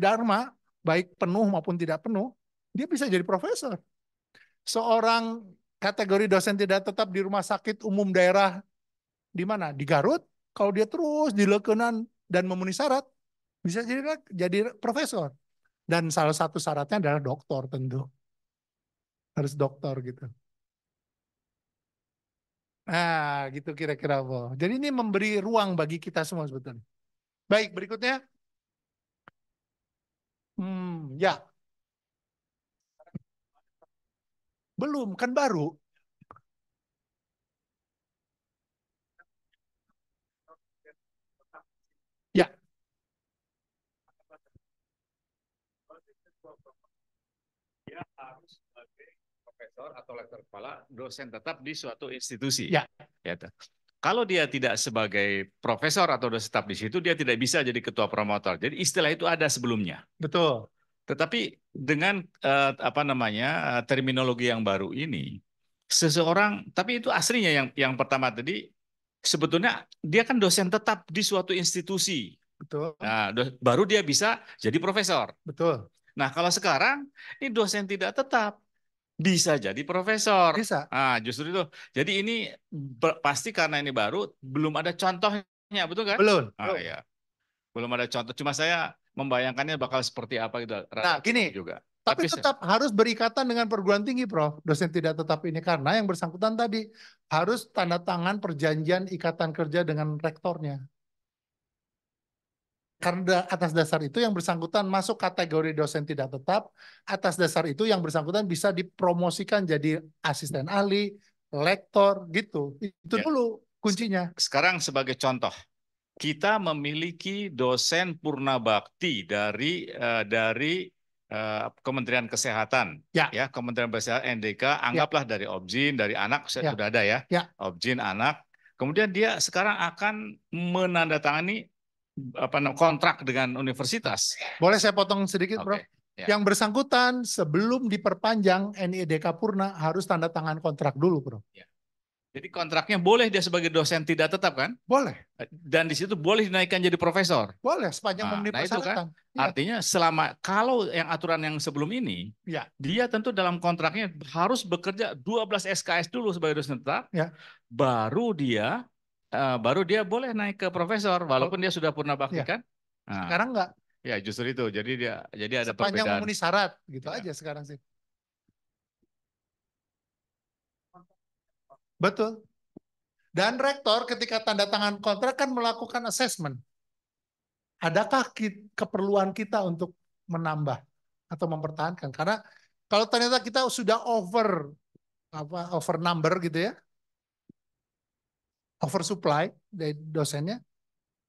Dharma, baik penuh maupun tidak penuh, dia bisa jadi profesor. Seorang kategori dosen tidak tetap di rumah sakit umum daerah di mana? Di Garut. Kalau dia terus di lekenan dan memenuhi syarat, bisa jadi jadi profesor. Dan salah satu syaratnya adalah dokter tentu. Harus dokter gitu. Nah, gitu kira-kira, Jadi ini memberi ruang bagi kita semua sebetulnya. Baik, berikutnya. Hmm, ya. Belum, kan baru. Ya. Dia harus sebagai profesor atau lektor kepala, dosen tetap di suatu institusi. Ya. ya kalau dia tidak sebagai profesor atau dosen tetap di situ, dia tidak bisa jadi ketua promotor. Jadi istilah itu ada sebelumnya. Betul. Tetapi dengan uh, apa namanya eh, terminologi yang baru ini, seseorang tapi itu aslinya yang yang pertama tadi sebetulnya dia kan dosen tetap di suatu institusi. Betul. Nah, do, baru dia bisa jadi profesor. Betul. Nah, kalau sekarang ini dosen tidak tetap bisa jadi profesor. Bisa. Ah, justru itu. Jadi ini pasti karena ini baru belum ada contohnya, betul kan? Belum. Ah, belum. ya. Belum ada contoh. Cuma saya membayangkannya bakal seperti apa gitu. Nah, gini juga. Tapi, tapi tetap harus berikatan dengan perguruan tinggi, Prof. Dosen tidak tetap ini karena yang bersangkutan tadi harus tanda tangan perjanjian ikatan kerja dengan rektornya. Karena atas dasar itu yang bersangkutan masuk kategori dosen tidak tetap, atas dasar itu yang bersangkutan bisa dipromosikan jadi asisten ahli, lektor gitu. Itu ya. dulu kuncinya. Sekarang sebagai contoh, kita memiliki dosen purna bakti dari uh, dari uh, Kementerian Kesehatan ya, ya Kementerian Kesehatan NDK ya. anggaplah ya. dari Objin dari anak ya. sudah ada ya. ya Objin anak kemudian dia sekarang akan menandatangani apa kontrak dengan universitas boleh saya potong sedikit okay. Bro ya. yang bersangkutan sebelum diperpanjang NIDK Purna harus tanda tangan kontrak dulu Bro ya. Jadi kontraknya boleh dia sebagai dosen tidak tetap kan? Boleh. Dan di situ boleh dinaikkan jadi profesor. Boleh sepanjang nah, memenuhi persyaratan. Nah, itu kan, ya. Artinya selama kalau yang aturan yang sebelum ini, ya. dia tentu dalam kontraknya harus bekerja 12 SKS dulu sebagai dosen tetap, ya. baru dia uh, baru dia boleh naik ke profesor walaupun dia sudah pernah bakti ya. kan? Nah. Sekarang enggak. Ya justru itu. Jadi dia jadi ada sepanjang perbedaan. Sepanjang memenuhi syarat gitu ya. aja sekarang sih. Betul. Dan rektor ketika tanda tangan kontrak kan melakukan assessment. Adakah keperluan kita untuk menambah atau mempertahankan? Karena kalau ternyata kita sudah over apa over number gitu ya, over supply dari dosennya,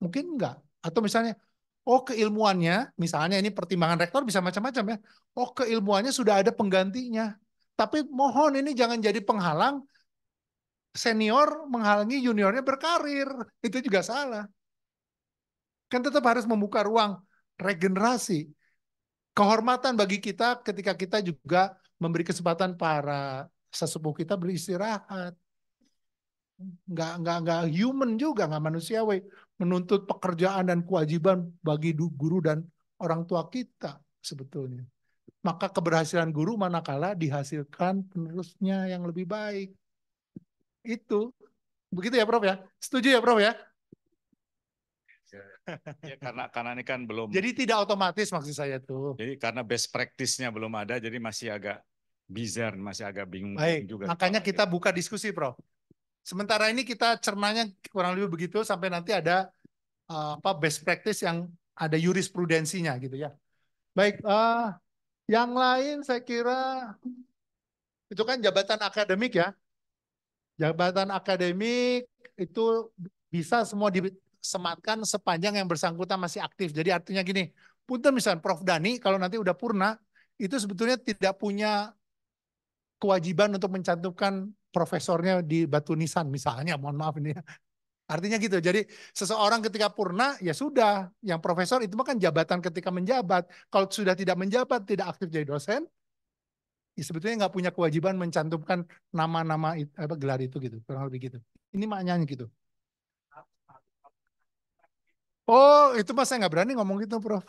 mungkin enggak. Atau misalnya, oh keilmuannya, misalnya ini pertimbangan rektor bisa macam-macam ya, oh keilmuannya sudah ada penggantinya. Tapi mohon ini jangan jadi penghalang senior menghalangi juniornya berkarir. Itu juga salah. Kan tetap harus membuka ruang regenerasi. Kehormatan bagi kita ketika kita juga memberi kesempatan para sesepuh kita beristirahat. Nggak, nggak, nggak human juga, nggak manusiawi. Menuntut pekerjaan dan kewajiban bagi guru dan orang tua kita sebetulnya. Maka keberhasilan guru manakala dihasilkan penerusnya yang lebih baik itu. Begitu ya Prof ya? Setuju ya Prof ya? ya? ya karena karena ini kan belum. Jadi tidak otomatis maksud saya tuh. Jadi karena best practice-nya belum ada jadi masih agak bizar, masih agak bingung Baik, juga. Makanya kita buka diskusi, Prof. Sementara ini kita cernanya kurang lebih begitu sampai nanti ada uh, apa best practice yang ada jurisprudensinya gitu ya. Baik, uh, yang lain saya kira itu kan jabatan akademik ya. Jabatan akademik itu bisa semua disematkan sepanjang yang bersangkutan masih aktif. Jadi artinya gini, punten misalnya Prof. Dani kalau nanti udah purna, itu sebetulnya tidak punya kewajiban untuk mencantumkan profesornya di batu nisan misalnya, mohon maaf ini ya. Artinya gitu. Jadi seseorang ketika purna ya sudah, yang profesor itu kan jabatan ketika menjabat. Kalau sudah tidak menjabat, tidak aktif jadi dosen, Ya, sebetulnya nggak punya kewajiban mencantumkan nama-nama apa gelar itu gitu kurang lebih gitu ini maknanya gitu oh itu mas saya nggak berani ngomong gitu prof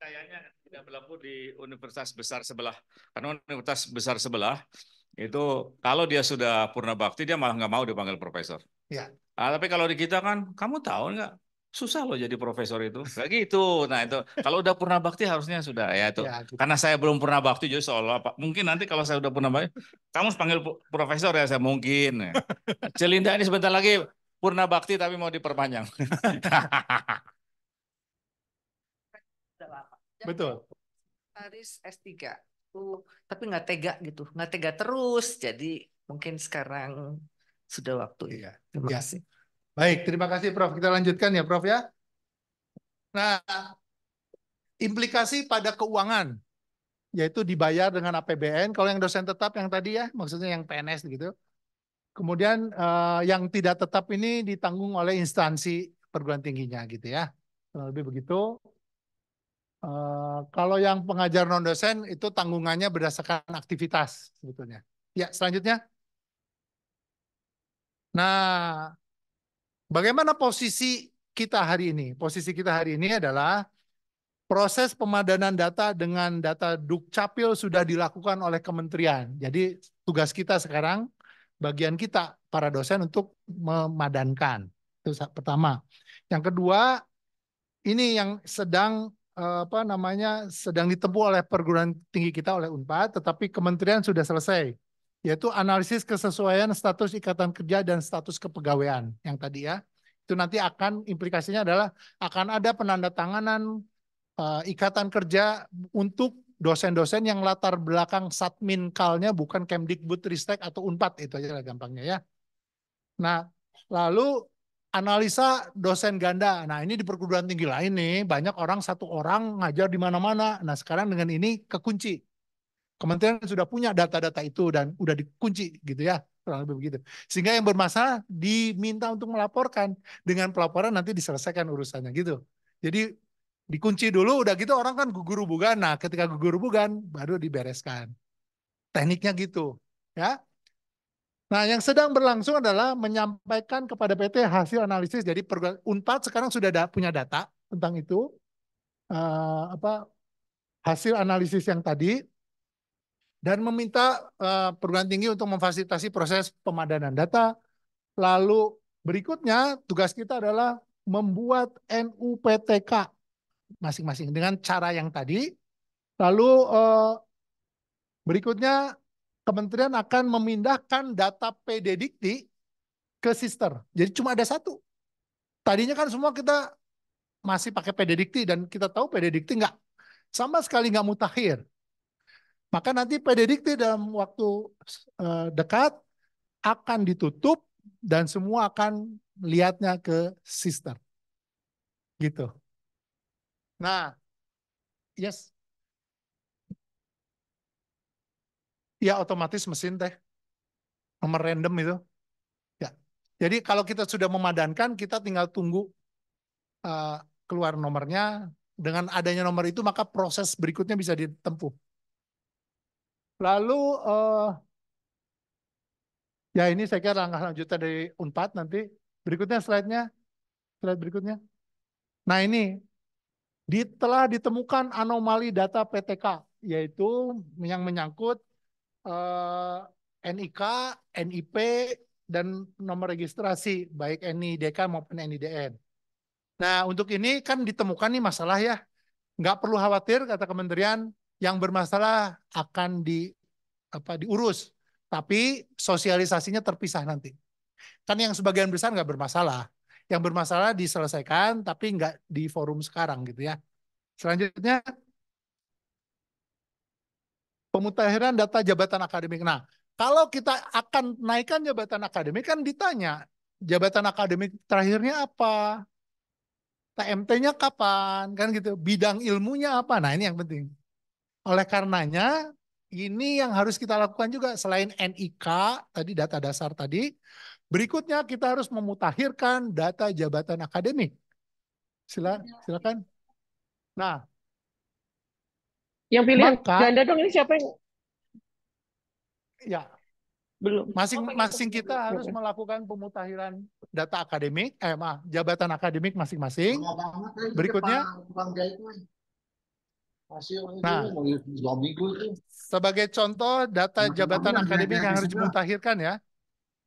kayaknya tidak berlaku di universitas besar sebelah karena universitas besar sebelah itu kalau dia sudah purna bakti, dia malah nggak mau dipanggil profesor. Ya. Ah, tapi kalau di kita kan, kamu tahu nggak? Susah loh jadi profesor itu. Kayak gitu. Nah itu, kalau udah purna bakti harusnya sudah ya itu. Ya, gitu. Karena saya belum purna bakti, jadi seolah apa? Mungkin nanti kalau saya udah purna bakti, kamu panggil profesor ya saya mungkin. Ya. (laughs) Celinda ini sebentar lagi purna bakti tapi mau diperpanjang. (laughs) (laughs) Betul. Haris S3. Gitu. tapi nggak tega gitu nggak tega terus jadi mungkin sekarang sudah waktu ya iya. terima ya. kasih baik terima kasih prof kita lanjutkan ya prof ya nah implikasi pada keuangan yaitu dibayar dengan APBN kalau yang dosen tetap yang tadi ya maksudnya yang PNS gitu kemudian eh, yang tidak tetap ini ditanggung oleh instansi perguruan tingginya gitu ya lebih begitu Uh, kalau yang pengajar non dosen itu tanggungannya berdasarkan aktivitas sebetulnya. Ya, selanjutnya. Nah, bagaimana posisi kita hari ini? Posisi kita hari ini adalah proses pemadanan data dengan data Dukcapil sudah dilakukan oleh kementerian. Jadi tugas kita sekarang, bagian kita para dosen untuk memadankan. Itu pertama. Yang kedua, ini yang sedang Eh, apa namanya sedang ditempuh oleh perguruan tinggi kita oleh Unpad, tetapi kementerian sudah selesai, yaitu analisis kesesuaian status ikatan kerja dan status kepegawaian yang tadi ya. Itu nanti akan implikasinya adalah akan ada penandatanganan uh, ikatan kerja untuk dosen-dosen yang latar belakang satmin kalnya bukan Kemdikbud Ristek atau Unpad itu aja lah gampangnya ya. Nah, lalu analisa dosen ganda. Nah, ini di perguruan tinggi lain nih, banyak orang satu orang ngajar di mana-mana. Nah, sekarang dengan ini kekunci. Kementerian sudah punya data-data itu dan udah dikunci gitu ya, kurang lebih begitu. Sehingga yang bermasalah diminta untuk melaporkan. Dengan pelaporan nanti diselesaikan urusannya gitu. Jadi dikunci dulu udah gitu orang kan gugur bugan. Nah, ketika gugur bugan baru dibereskan. Tekniknya gitu, ya. Nah, yang sedang berlangsung adalah menyampaikan kepada PT hasil analisis. Jadi Unpad sekarang sudah da punya data tentang itu uh, apa hasil analisis yang tadi dan meminta uh, perguruan tinggi untuk memfasilitasi proses pemadanan data. Lalu berikutnya tugas kita adalah membuat NUPTK masing-masing dengan cara yang tadi. Lalu uh, berikutnya kementerian akan memindahkan data PD Dikti ke sister. Jadi cuma ada satu. Tadinya kan semua kita masih pakai PD Dikti dan kita tahu PD Dikti nggak sama sekali nggak mutakhir. Maka nanti PD Dikti dalam waktu eh, dekat akan ditutup dan semua akan lihatnya ke sister. Gitu. Nah, yes. ya otomatis mesin teh nomor random itu. Ya. Jadi kalau kita sudah memadankan, kita tinggal tunggu uh, keluar nomornya. Dengan adanya nomor itu, maka proses berikutnya bisa ditempuh. Lalu, uh, ya ini saya kira langkah lanjutan dari UNPAD nanti. Berikutnya slide-nya. Slide berikutnya. Nah ini, telah ditemukan anomali data PTK, yaitu yang menyangkut uh, eh, NIK, NIP, dan nomor registrasi baik NIDK maupun NIDN. Nah untuk ini kan ditemukan nih masalah ya, nggak perlu khawatir kata kementerian yang bermasalah akan di apa diurus, tapi sosialisasinya terpisah nanti. Kan yang sebagian besar nggak bermasalah, yang bermasalah diselesaikan tapi nggak di forum sekarang gitu ya. Selanjutnya pemutahiran data jabatan akademik. Nah, kalau kita akan naikkan jabatan akademik kan ditanya jabatan akademik terakhirnya apa? TMT-nya kapan? Kan gitu. Bidang ilmunya apa? Nah, ini yang penting. Oleh karenanya ini yang harus kita lakukan juga selain NIK tadi data dasar tadi, berikutnya kita harus memutakhirkan data jabatan akademik. Sila, silakan. Nah, yang pilihan Maka, ganda dong ini siapa yang? Ya. Belum. Masing-masing kita harus melakukan pemutahiran data akademik, eh maaf, jabatan akademik masing-masing. Kan Berikutnya. Nah, sebagai contoh data jabatan akademik yang harus dimutahirkan ya.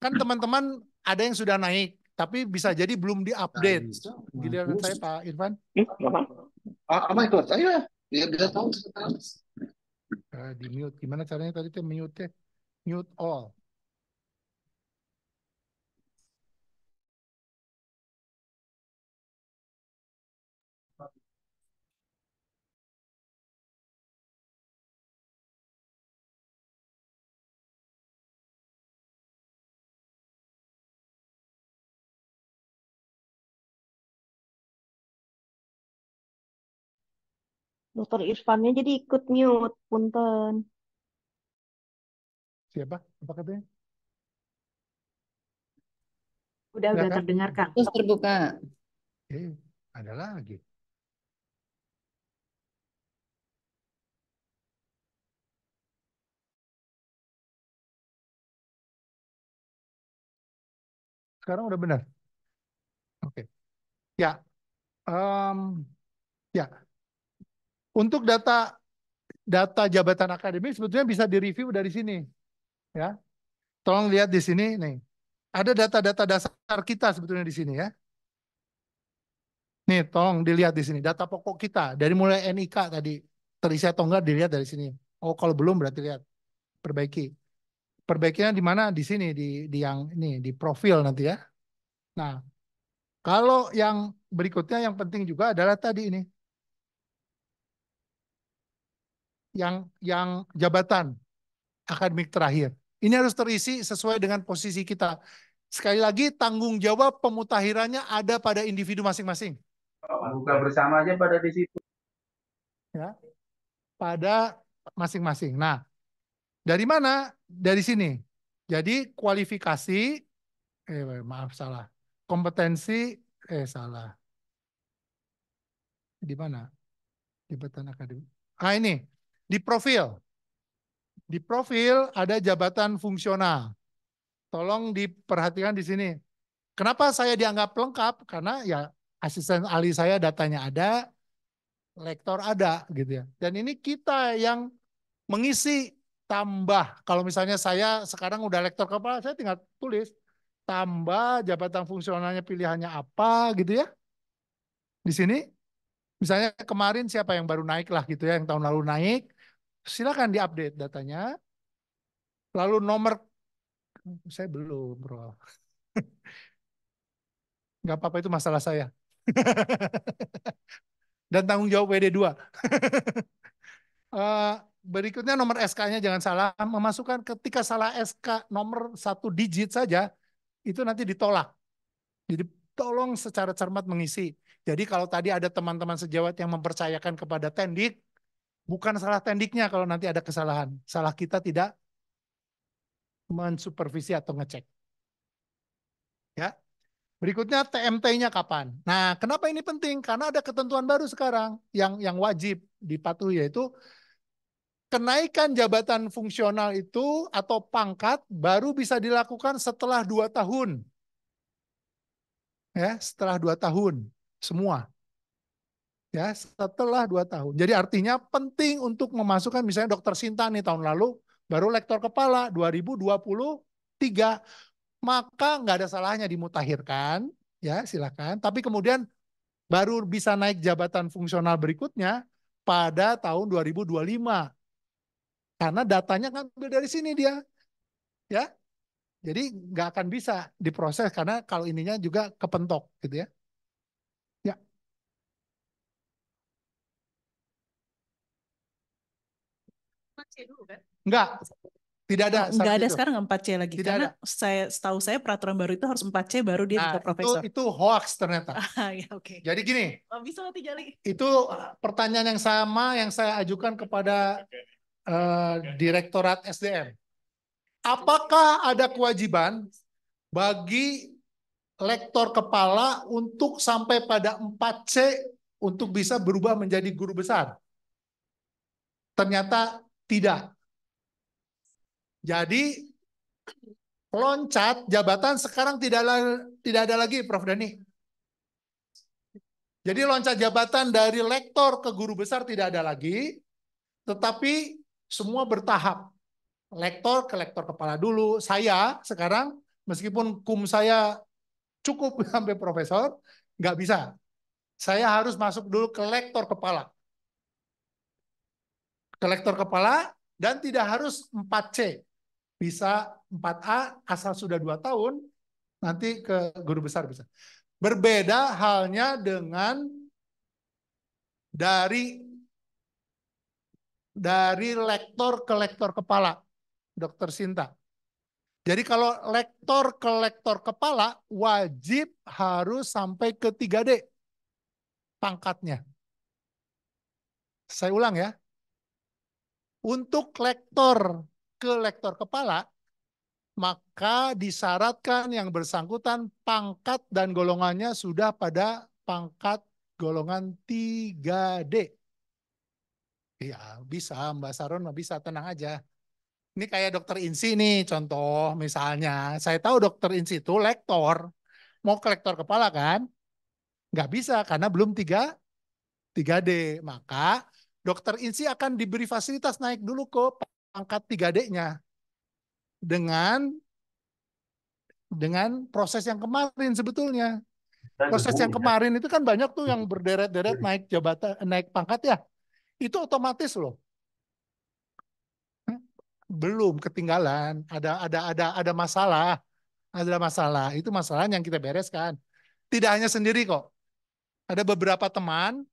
Kan teman-teman ada yang sudah naik, tapi bisa jadi belum diupdate. Nah, Giliran saya Pak Irfan. Hmm, apa ah, itu Ayo Ya bisa tahu sekarang. Uh, eh, di mute. Gimana caranya tadi tuh mute Mute all. Dokter Irfannya jadi ikut mute, punten. Siapa? Apa katanya? Udah, udah terdengarkan. terdengar, Kang. Terus terbuka. Eh, ada lagi. Sekarang udah benar? Oke. Okay. Ya. Um, ya, untuk data data jabatan akademik sebetulnya bisa direview dari sini. Ya. Tolong lihat di sini nih. Ada data-data dasar kita sebetulnya di sini ya. Nih, tolong dilihat di sini data pokok kita dari mulai NIK tadi terisi atau enggak dilihat dari sini. Oh, kalau belum berarti lihat. Perbaiki. Perbaikinya di mana? Di sini di di yang ini di profil nanti ya. Nah, kalau yang berikutnya yang penting juga adalah tadi ini yang yang jabatan akademik terakhir. Ini harus terisi sesuai dengan posisi kita. Sekali lagi tanggung jawab pemutahirannya ada pada individu masing-masing. Buka bersama aja pada di situ. Ya. Pada masing-masing. Nah, dari mana? Dari sini. Jadi kualifikasi eh maaf salah. Kompetensi eh salah. Di mana? di Jabatan akademik. Ah ini di profil. Di profil ada jabatan fungsional. Tolong diperhatikan di sini. Kenapa saya dianggap lengkap? Karena ya asisten ahli saya datanya ada, lektor ada gitu ya. Dan ini kita yang mengisi tambah. Kalau misalnya saya sekarang udah lektor kepala, saya tinggal tulis tambah jabatan fungsionalnya pilihannya apa gitu ya. Di sini misalnya kemarin siapa yang baru naik lah gitu ya, yang tahun lalu naik, silakan diupdate datanya. Lalu nomor saya belum, bro. (laughs) Nggak apa-apa itu masalah saya. (laughs) Dan tanggung jawab WD2. (laughs) Eh, berikutnya nomor SK-nya jangan salah. Memasukkan ketika salah SK nomor satu digit saja, itu nanti ditolak. Jadi tolong secara cermat mengisi. Jadi kalau tadi ada teman-teman sejawat yang mempercayakan kepada tendik, Bukan salah tendiknya kalau nanti ada kesalahan. Salah kita tidak mensupervisi atau ngecek. Ya. Berikutnya TMT-nya kapan? Nah, kenapa ini penting? Karena ada ketentuan baru sekarang yang yang wajib dipatuhi yaitu kenaikan jabatan fungsional itu atau pangkat baru bisa dilakukan setelah dua tahun. Ya, setelah dua tahun semua ya setelah dua tahun. Jadi artinya penting untuk memasukkan misalnya dokter Sinta nih tahun lalu baru lektor kepala 2023 maka nggak ada salahnya dimutahirkan ya silakan. Tapi kemudian baru bisa naik jabatan fungsional berikutnya pada tahun 2025 karena datanya ngambil dari sini dia ya jadi nggak akan bisa diproses karena kalau ininya juga kepentok gitu ya 4C dulu kan? Enggak. Tidak ada. Enggak ada itu. sekarang 4C lagi. Tidak Karena ada. saya setahu saya peraturan baru itu harus 4C baru dia nah, bisa profesor. Itu, itu hoax ternyata. (laughs) Ah, ya, Okay. Jadi gini. Oh, bisa nanti jali. Itu ah, pertanyaan yang sama yang saya ajukan kepada uh, Direktorat SDM. Apakah ada kewajiban bagi lektor kepala untuk sampai pada 4C untuk bisa berubah menjadi guru besar? Ternyata tidak. Jadi loncat jabatan sekarang tidak ada, tidak ada lagi Prof. Dani. Jadi loncat jabatan dari lektor ke guru besar tidak ada lagi, tetapi semua bertahap. Lektor ke lektor kepala dulu. Saya sekarang meskipun kum saya cukup (laughs) sampai profesor, nggak bisa. Saya harus masuk dulu ke lektor kepala kolektor kepala, dan tidak harus 4C. Bisa 4A asal sudah 2 tahun, nanti ke guru besar bisa. Berbeda halnya dengan dari dari lektor ke lektor kepala, Dokter Sinta. Jadi kalau lektor ke lektor kepala wajib harus sampai ke 3D pangkatnya. Saya ulang ya. Untuk lektor ke lektor kepala, maka disyaratkan yang bersangkutan pangkat dan golongannya sudah pada pangkat golongan 3D. Ya, bisa Mbak Saron bisa tenang aja. Ini kayak dokter insi nih contoh misalnya. Saya tahu dokter insi itu lektor. Mau ke lektor kepala kan? Nggak bisa karena belum 3 3D. Maka dokter insi akan diberi fasilitas naik dulu ke pangkat 3D-nya dengan dengan proses yang kemarin sebetulnya. Proses yang kemarin itu kan banyak tuh yang hmm. berderet-deret hmm. naik jabatan naik pangkat ya. Itu otomatis loh. Hmm, belum ketinggalan, ada ada ada ada masalah. Ada masalah, itu masalah yang kita bereskan. Tidak hanya sendiri kok. Ada beberapa teman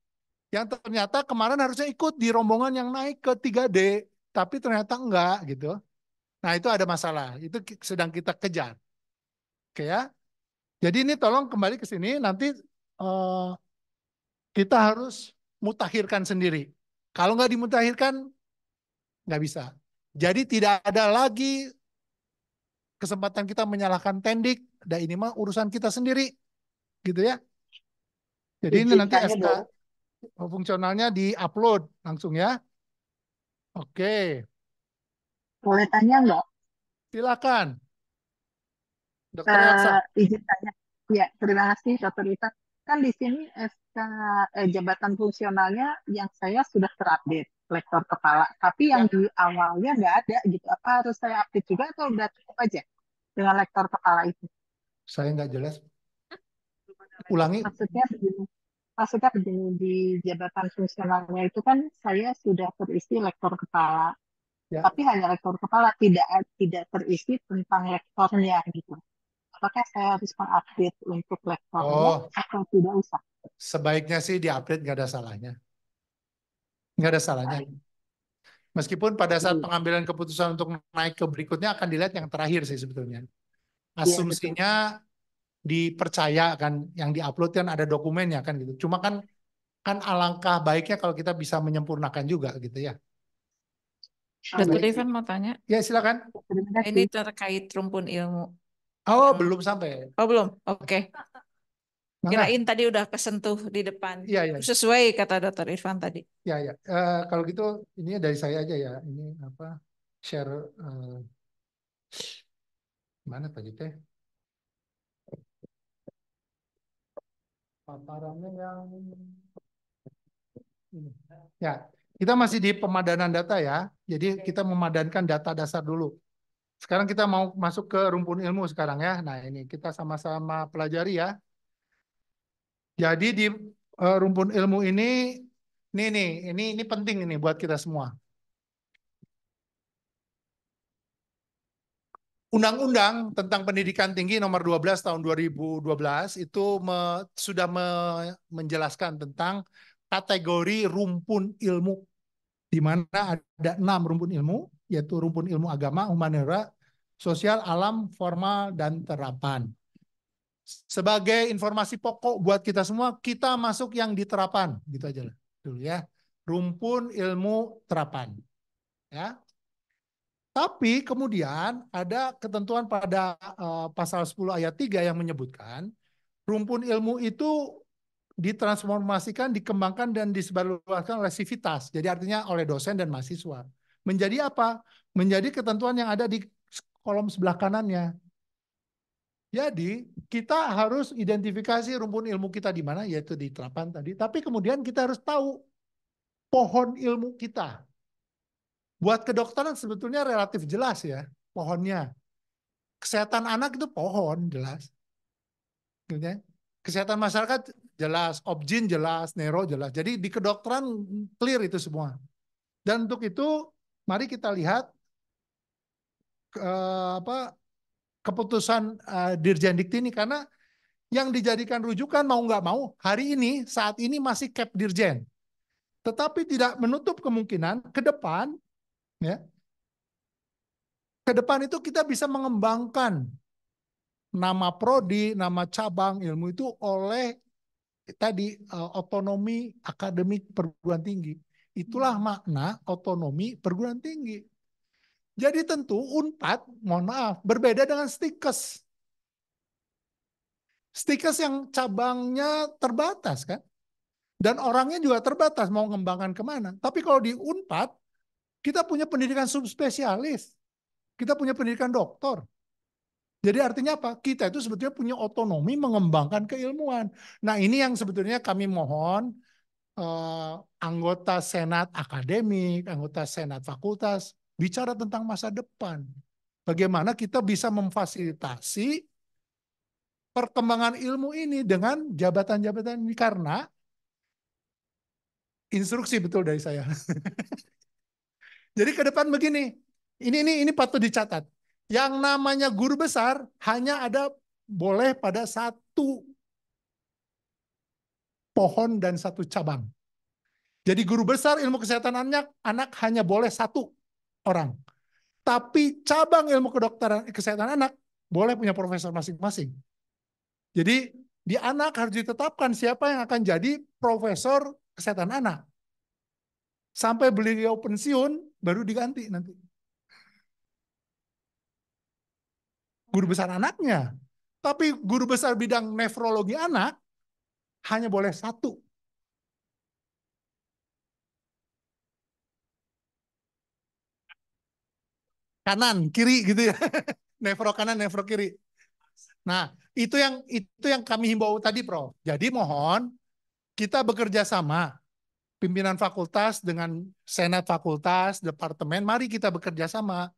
yang ternyata kemarin harusnya ikut di rombongan yang naik ke 3D, tapi ternyata enggak gitu. Nah itu ada masalah, itu sedang kita kejar. Oke ya. Jadi ini tolong kembali ke sini, nanti uh, kita harus mutakhirkan sendiri. Kalau enggak dimutakhirkan enggak bisa. Jadi tidak ada lagi kesempatan kita menyalahkan tendik. Dan ini mah urusan kita sendiri. Gitu ya. Jadi ini nanti SK. Oh, fungsionalnya di-upload langsung ya. Oke. Boleh tanya nggak? Silakan. Dokter uh, Izin tanya. Ya, terima kasih Dokter Lisa. Kan di sini eh, SK eh, jabatan fungsionalnya yang saya sudah terupdate lektor kepala. Tapi yang ya. di awalnya nggak ada gitu. Apa harus saya update juga atau udah cukup aja dengan lektor kepala itu? Saya nggak jelas. Ulangi. Maksudnya begini maksudnya di, di jabatan fungsionalnya itu kan saya sudah terisi lektor kepala ya. tapi hanya lektor kepala tidak tidak terisi tentang lektornya gitu apakah saya harus mengupdate untuk lektornya oh. atau tidak usah sebaiknya sih diupdate nggak ada salahnya nggak ada salahnya meskipun pada saat pengambilan keputusan untuk naik ke berikutnya akan dilihat yang terakhir sih sebetulnya iya, asumsinya dipercaya kan yang diupload kan ada dokumennya kan gitu cuma kan kan alangkah baiknya kalau kita bisa menyempurnakan juga gitu ya Dr. Devan mau tanya ya silakan ini terkait rumpun ilmu oh hmm. belum sampai oh belum oke okay. Kirain tadi udah kesentuh di depan. Ya, ya. Sesuai kata Dr. Irfan tadi. Ya, ya. Uh, kalau gitu ini dari saya aja ya. Ini apa? Share uh, mana Pak teh? paparannya yang ini. Ya, kita masih di pemadanan data ya. Jadi kita memadankan data dasar dulu. Sekarang kita mau masuk ke rumpun ilmu sekarang ya. Nah ini kita sama-sama pelajari ya. Jadi di eh, rumpun ilmu ini, ini ini ini ini penting ini buat kita semua. Undang-Undang tentang Pendidikan Tinggi nomor 12 tahun 2012 itu me, sudah me, menjelaskan tentang kategori rumpun ilmu di mana ada enam rumpun ilmu yaitu rumpun ilmu agama, humanera, sosial, alam, formal dan terapan. Sebagai informasi pokok buat kita semua, kita masuk yang di terapan, gitu aja lah dulu ya. Rumpun ilmu terapan. Ya, tapi kemudian ada ketentuan pada uh, pasal 10 ayat 3 yang menyebutkan rumpun ilmu itu ditransformasikan, dikembangkan dan disebarluaskan oleh sivitas. Jadi artinya oleh dosen dan mahasiswa. Menjadi apa? Menjadi ketentuan yang ada di kolom sebelah kanannya. Jadi kita harus identifikasi rumpun ilmu kita di mana, yaitu di terapan tadi. Tapi kemudian kita harus tahu pohon ilmu kita. Buat kedokteran sebetulnya relatif jelas ya pohonnya. Kesehatan anak itu pohon jelas. Kesehatan masyarakat jelas, objin jelas, nero jelas. Jadi di kedokteran clear itu semua. Dan untuk itu mari kita lihat eh, apa keputusan uh, Dirjen Dikti ini karena yang dijadikan rujukan mau nggak mau hari ini saat ini masih cap Dirjen. Tetapi tidak menutup kemungkinan ke depan Ya. Ke depan itu kita bisa mengembangkan nama prodi, nama cabang ilmu itu oleh tadi eh, otonomi akademik perguruan tinggi. Itulah hmm. makna otonomi perguruan tinggi. Jadi tentu UNPAD, mohon maaf, berbeda dengan STIKES. STIKES yang cabangnya terbatas kan. Dan orangnya juga terbatas mau mengembangkan kemana. Tapi kalau di UNPAD, kita punya pendidikan subspesialis. Kita punya pendidikan doktor. Jadi artinya apa? Kita itu sebetulnya punya otonomi mengembangkan keilmuan. Nah ini yang sebetulnya kami mohon eh, anggota senat akademik, anggota senat fakultas, bicara tentang masa depan. Bagaimana kita bisa memfasilitasi perkembangan ilmu ini dengan jabatan-jabatan ini. Karena instruksi betul dari saya. (laughs) Jadi ke depan begini, ini ini ini patut dicatat. Yang namanya guru besar hanya ada boleh pada satu pohon dan satu cabang. Jadi guru besar ilmu kesehatan anak anak hanya boleh satu orang. Tapi cabang ilmu kedokteran kesehatan anak boleh punya profesor masing-masing. Jadi di anak harus ditetapkan siapa yang akan jadi profesor kesehatan anak. Sampai beliau pensiun, baru diganti nanti. Guru besar anaknya. Tapi guru besar bidang nefrologi anak, hanya boleh satu. Kanan, kiri gitu ya. (laughs) nefro kanan, nefro kiri. Nah, itu yang itu yang kami himbau tadi, Prof. Jadi mohon kita bekerja sama pimpinan fakultas dengan senat fakultas, departemen, mari kita bekerja sama.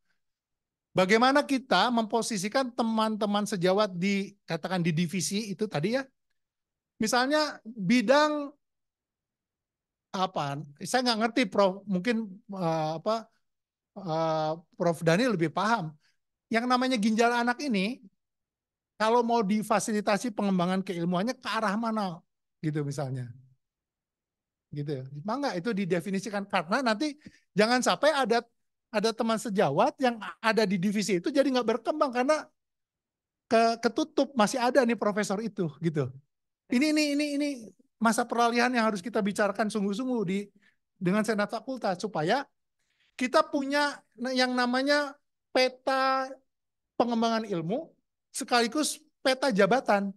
Bagaimana kita memposisikan teman-teman sejawat di katakan di divisi itu tadi ya. Misalnya bidang apa? Saya nggak ngerti, Prof. Mungkin uh, apa uh, Prof. Dani lebih paham. Yang namanya ginjal anak ini, kalau mau difasilitasi pengembangan keilmuannya ke arah mana, gitu misalnya gitu ya. Mangga itu didefinisikan karena nanti jangan sampai ada ada teman sejawat yang ada di divisi itu jadi nggak berkembang karena ke, ketutup masih ada nih profesor itu gitu. Ini ini ini ini masa peralihan yang harus kita bicarakan sungguh-sungguh di dengan senat fakultas supaya kita punya yang namanya peta pengembangan ilmu sekaligus peta jabatan.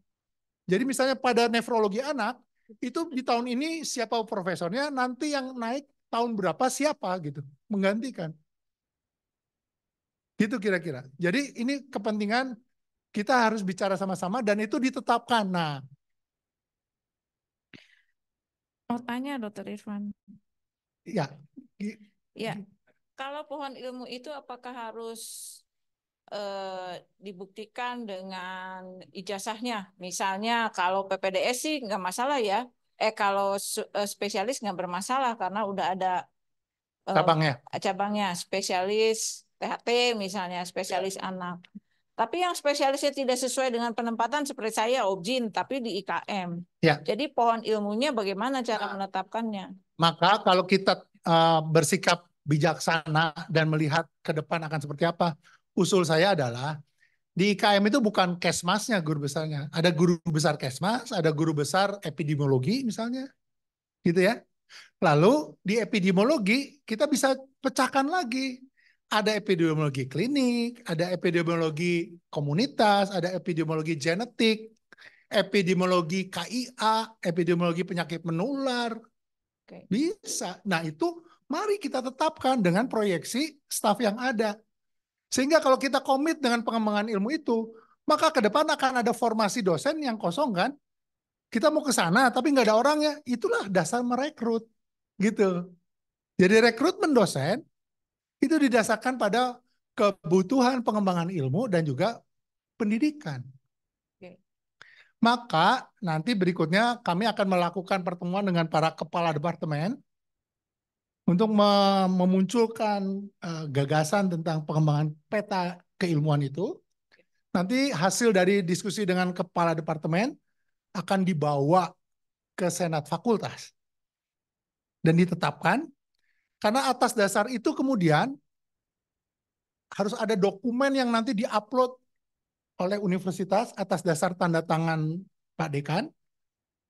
Jadi misalnya pada nefrologi anak itu di tahun ini siapa profesornya, nanti yang naik tahun berapa siapa gitu, menggantikan. Gitu kira-kira. Jadi ini kepentingan kita harus bicara sama-sama dan itu ditetapkan. Nah, mau tanya Dokter Irfan. Ya. Ya. Kalau pohon ilmu itu apakah harus eh, dibuktikan dengan ijazahnya. Misalnya kalau PPDS sih nggak masalah ya. Eh kalau eh, spesialis nggak bermasalah karena udah ada eh, cabangnya. Cabangnya spesialis THT misalnya spesialis ya. anak. Tapi yang spesialisnya tidak sesuai dengan penempatan seperti saya objin tapi di IKM. Ya. Jadi pohon ilmunya bagaimana cara menetapkannya? Maka kalau kita uh, bersikap bijaksana dan melihat ke depan akan seperti apa, usul saya adalah di IKM itu bukan kesmasnya guru besarnya. Ada guru besar kesmas, ada guru besar epidemiologi misalnya. Gitu ya. Lalu di epidemiologi kita bisa pecahkan lagi. Ada epidemiologi klinik, ada epidemiologi komunitas, ada epidemiologi genetik, epidemiologi KIA, epidemiologi penyakit menular. Bisa. Nah itu mari kita tetapkan dengan proyeksi staf yang ada sehingga kalau kita komit dengan pengembangan ilmu itu, maka ke depan akan ada formasi dosen yang kosong kan? Kita mau ke sana tapi nggak ada orangnya. Itulah dasar merekrut. Gitu. Jadi rekrutmen dosen itu didasarkan pada kebutuhan pengembangan ilmu dan juga pendidikan. Maka nanti berikutnya kami akan melakukan pertemuan dengan para kepala departemen untuk memunculkan eh, gagasan tentang pengembangan peta keilmuan itu. Nanti hasil dari diskusi dengan kepala departemen akan dibawa ke senat fakultas dan ditetapkan karena atas dasar itu kemudian harus ada dokumen yang nanti diupload oleh universitas atas dasar tanda tangan Pak Dekan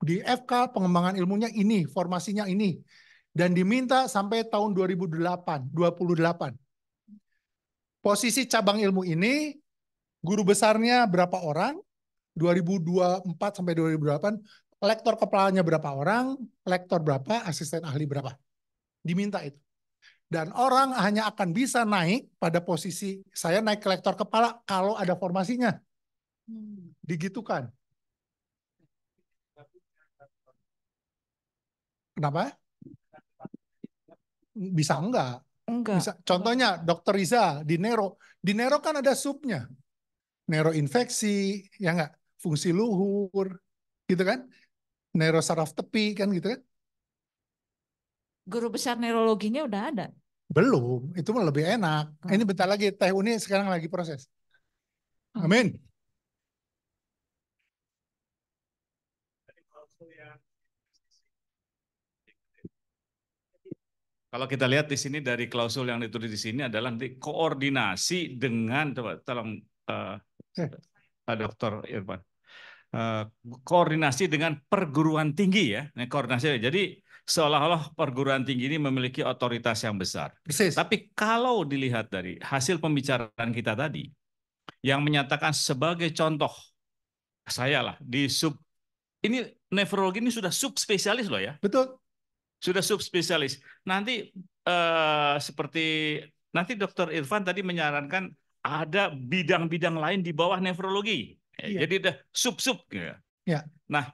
di FK pengembangan ilmunya ini formasinya ini dan diminta sampai tahun 2008, 28. Posisi cabang ilmu ini guru besarnya berapa orang? 2024 sampai 2008, lektor kepalanya berapa orang, lektor berapa, asisten ahli berapa. Diminta itu. Dan orang hanya akan bisa naik pada posisi saya naik ke lektor kepala kalau ada formasinya. Hmm. Digitukan. Kenapa? bisa enggak. Enggak. Bisa, contohnya Dokter Riza di Nero, di Nero kan ada supnya. Nero infeksi, ya enggak? Fungsi luhur, gitu kan? Nero saraf tepi kan gitu kan? Guru besar neurologinya udah ada. Belum, itu mah lebih enak. Hmm. Ini bentar lagi Teh Uni sekarang lagi proses. Oh. Amin. Kalau kita lihat di sini dari klausul yang ditulis di sini adalah nanti koordinasi dengan coba tolong uh, uh, Dokter Irfan. Uh, koordinasi dengan perguruan tinggi ya. ini koordinasi. Jadi seolah-olah perguruan tinggi ini memiliki otoritas yang besar. Persis. Tapi kalau dilihat dari hasil pembicaraan kita tadi, yang menyatakan sebagai contoh, saya lah di sub, ini nefrologi ini sudah subspesialis loh ya. Betul sudah subspesialis. Nanti eh, seperti nanti Dokter Irfan tadi menyarankan ada bidang-bidang lain di bawah nefrologi. Eh, iya. Jadi ada sub-sub. Ya. Iya. Nah,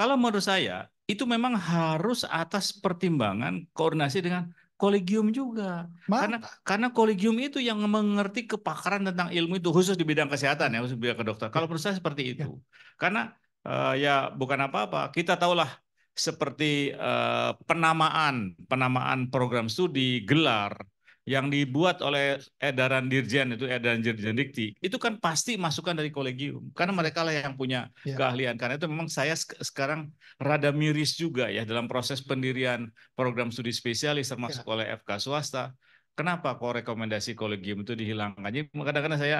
kalau menurut saya itu memang harus atas pertimbangan koordinasi dengan kolegium juga. Ma? Karena karena kolegium itu yang mengerti kepakaran tentang ilmu itu khusus di bidang kesehatan ya, khusus bidang dokter. Kalau iya. menurut saya seperti iya. itu. Ya. Karena uh, ya bukan apa-apa, kita tahulah seperti eh, penamaan penamaan program studi gelar yang dibuat oleh edaran dirjen itu edaran dirjen dikti itu kan pasti masukan dari kolegium karena mereka lah yang punya ya. keahlian karena itu memang saya sekarang rada miris juga ya dalam proses pendirian program studi spesialis termasuk ya. oleh FK swasta kenapa kok rekomendasi kolegium itu dihilangkan? Jadi kadang-kadang saya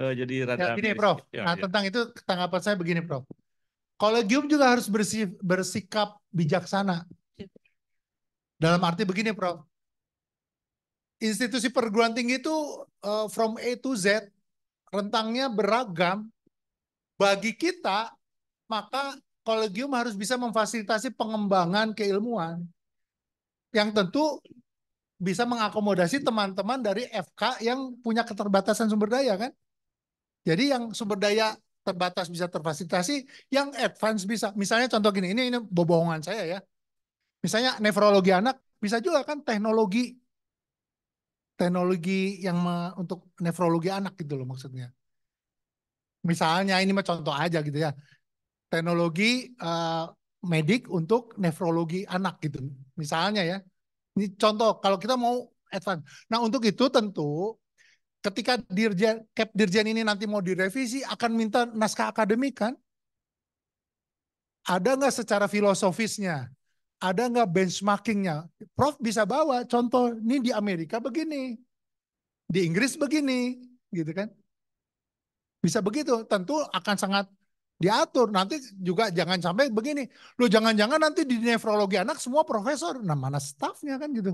uh, jadi ya, rada. Ya, gini, Prof. Ya, nah, ya. tentang itu tanggapan saya begini, Prof. Kolegium juga harus bersif, bersikap bijaksana. Dalam arti begini, Prof. Institusi perguruan tinggi itu uh, from A to Z, rentangnya beragam. Bagi kita, maka kolegium harus bisa memfasilitasi pengembangan keilmuan. Yang tentu bisa mengakomodasi teman-teman dari FK yang punya keterbatasan sumber daya kan. Jadi yang sumber daya terbatas bisa terfasilitasi, yang advance bisa. Misalnya contoh gini, ini ini bohongan saya ya. Misalnya nefrologi anak bisa juga kan teknologi teknologi yang me, untuk nefrologi anak gitu loh maksudnya. Misalnya ini mah contoh aja gitu ya. Teknologi uh, medik untuk nefrologi anak gitu. Misalnya ya. Ini contoh kalau kita mau advance. Nah, untuk itu tentu ketika dirjen cap dirjen ini nanti mau direvisi akan minta naskah akademik kan? Ada nggak secara filosofisnya? Ada nggak benchmarkingnya? Prof bisa bawa contoh ini di Amerika begini, di Inggris begini, gitu kan? Bisa begitu, tentu akan sangat diatur. Nanti juga jangan sampai begini, lo jangan-jangan nanti di nefrologi anak semua profesor, nah mana staffnya kan gitu.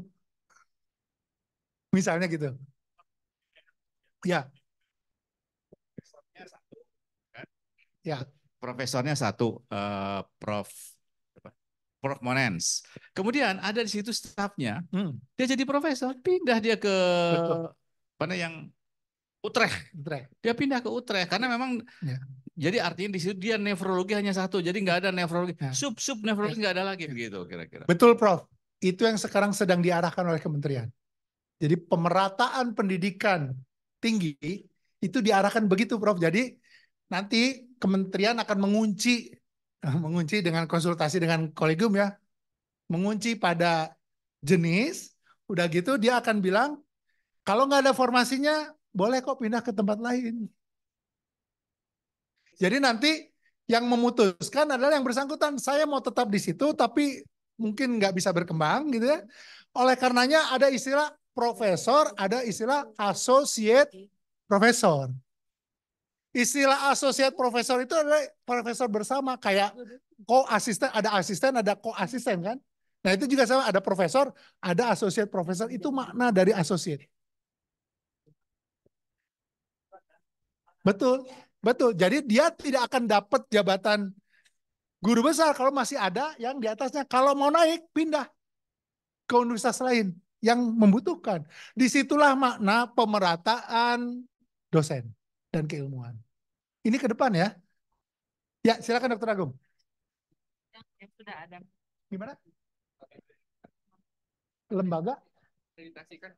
Misalnya gitu. Ya. Profesornya satu. Kan? Ya. Profesornya satu, uh, Prof. Prof. Monens. Kemudian ada di situ stafnya, hmm. dia jadi profesor, pindah dia ke Betul. mana yang Utrecht. Utrecht. Dia pindah ke Utrecht karena memang ya. jadi artinya di situ dia nefrologi hanya satu, jadi nggak ada nefrologi sub ya. sub nefrologi ya. nggak ada lagi ya. begitu kira-kira. Betul, Prof. Itu yang sekarang sedang diarahkan oleh kementerian. Jadi pemerataan pendidikan tinggi itu diarahkan begitu Prof. Jadi nanti kementerian akan mengunci eh, mengunci dengan konsultasi dengan kolegium ya. Mengunci pada jenis, udah gitu dia akan bilang kalau nggak ada formasinya boleh kok pindah ke tempat lain. Jadi nanti yang memutuskan adalah yang bersangkutan. Saya mau tetap di situ tapi mungkin nggak bisa berkembang gitu ya. Oleh karenanya ada istilah profesor ada istilah associate profesor. Istilah associate profesor itu adalah profesor bersama kayak co-asisten, ada asisten, ada co-asisten kan? Nah itu juga sama, ada profesor, ada associate profesor, itu makna dari associate. Betul, betul. Jadi dia tidak akan dapat jabatan guru besar kalau masih ada yang di atasnya. Kalau mau naik, pindah ke universitas lain yang membutuhkan. Disitulah makna pemerataan dosen dan keilmuan. Ini ke depan ya. Ya, silakan Dokter Agung. Yang sudah ada. Gimana? Lembaga? Akreditasi kan,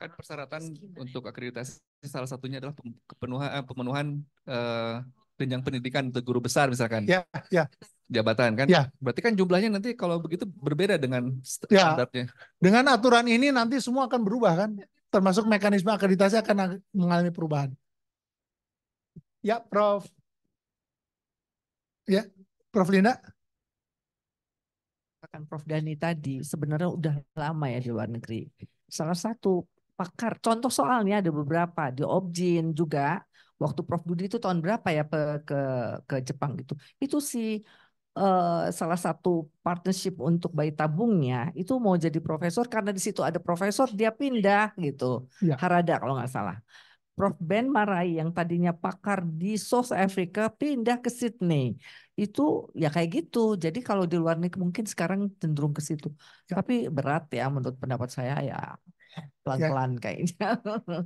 kan persyaratan untuk akreditasi salah satunya adalah eh, pemenuhan pemenuhan uh, jenjang pendidikan untuk guru besar misalkan. Ya, ya jabatan kan? Ya. Berarti kan jumlahnya nanti kalau begitu berbeda dengan ya. standarnya. Ya. Dengan aturan ini nanti semua akan berubah kan? Termasuk mekanisme akreditasi akan mengalami perubahan. Ya, Prof. Ya, Prof Linda. Kan Prof Dani tadi sebenarnya udah lama ya di luar negeri. Salah satu pakar, contoh soalnya ada beberapa di Objin juga waktu Prof Budi itu tahun berapa ya ke ke Jepang gitu. Itu si uh, salah satu partnership untuk bayi tabungnya itu mau jadi profesor karena di situ ada profesor dia pindah gitu ya. Harada kalau nggak salah Prof Ben Marai yang tadinya pakar di South Africa pindah ke Sydney itu ya kayak gitu jadi kalau di luar negeri mungkin sekarang cenderung ke situ ya. tapi berat ya menurut pendapat saya ya, ya. pelan-pelan ya. kayaknya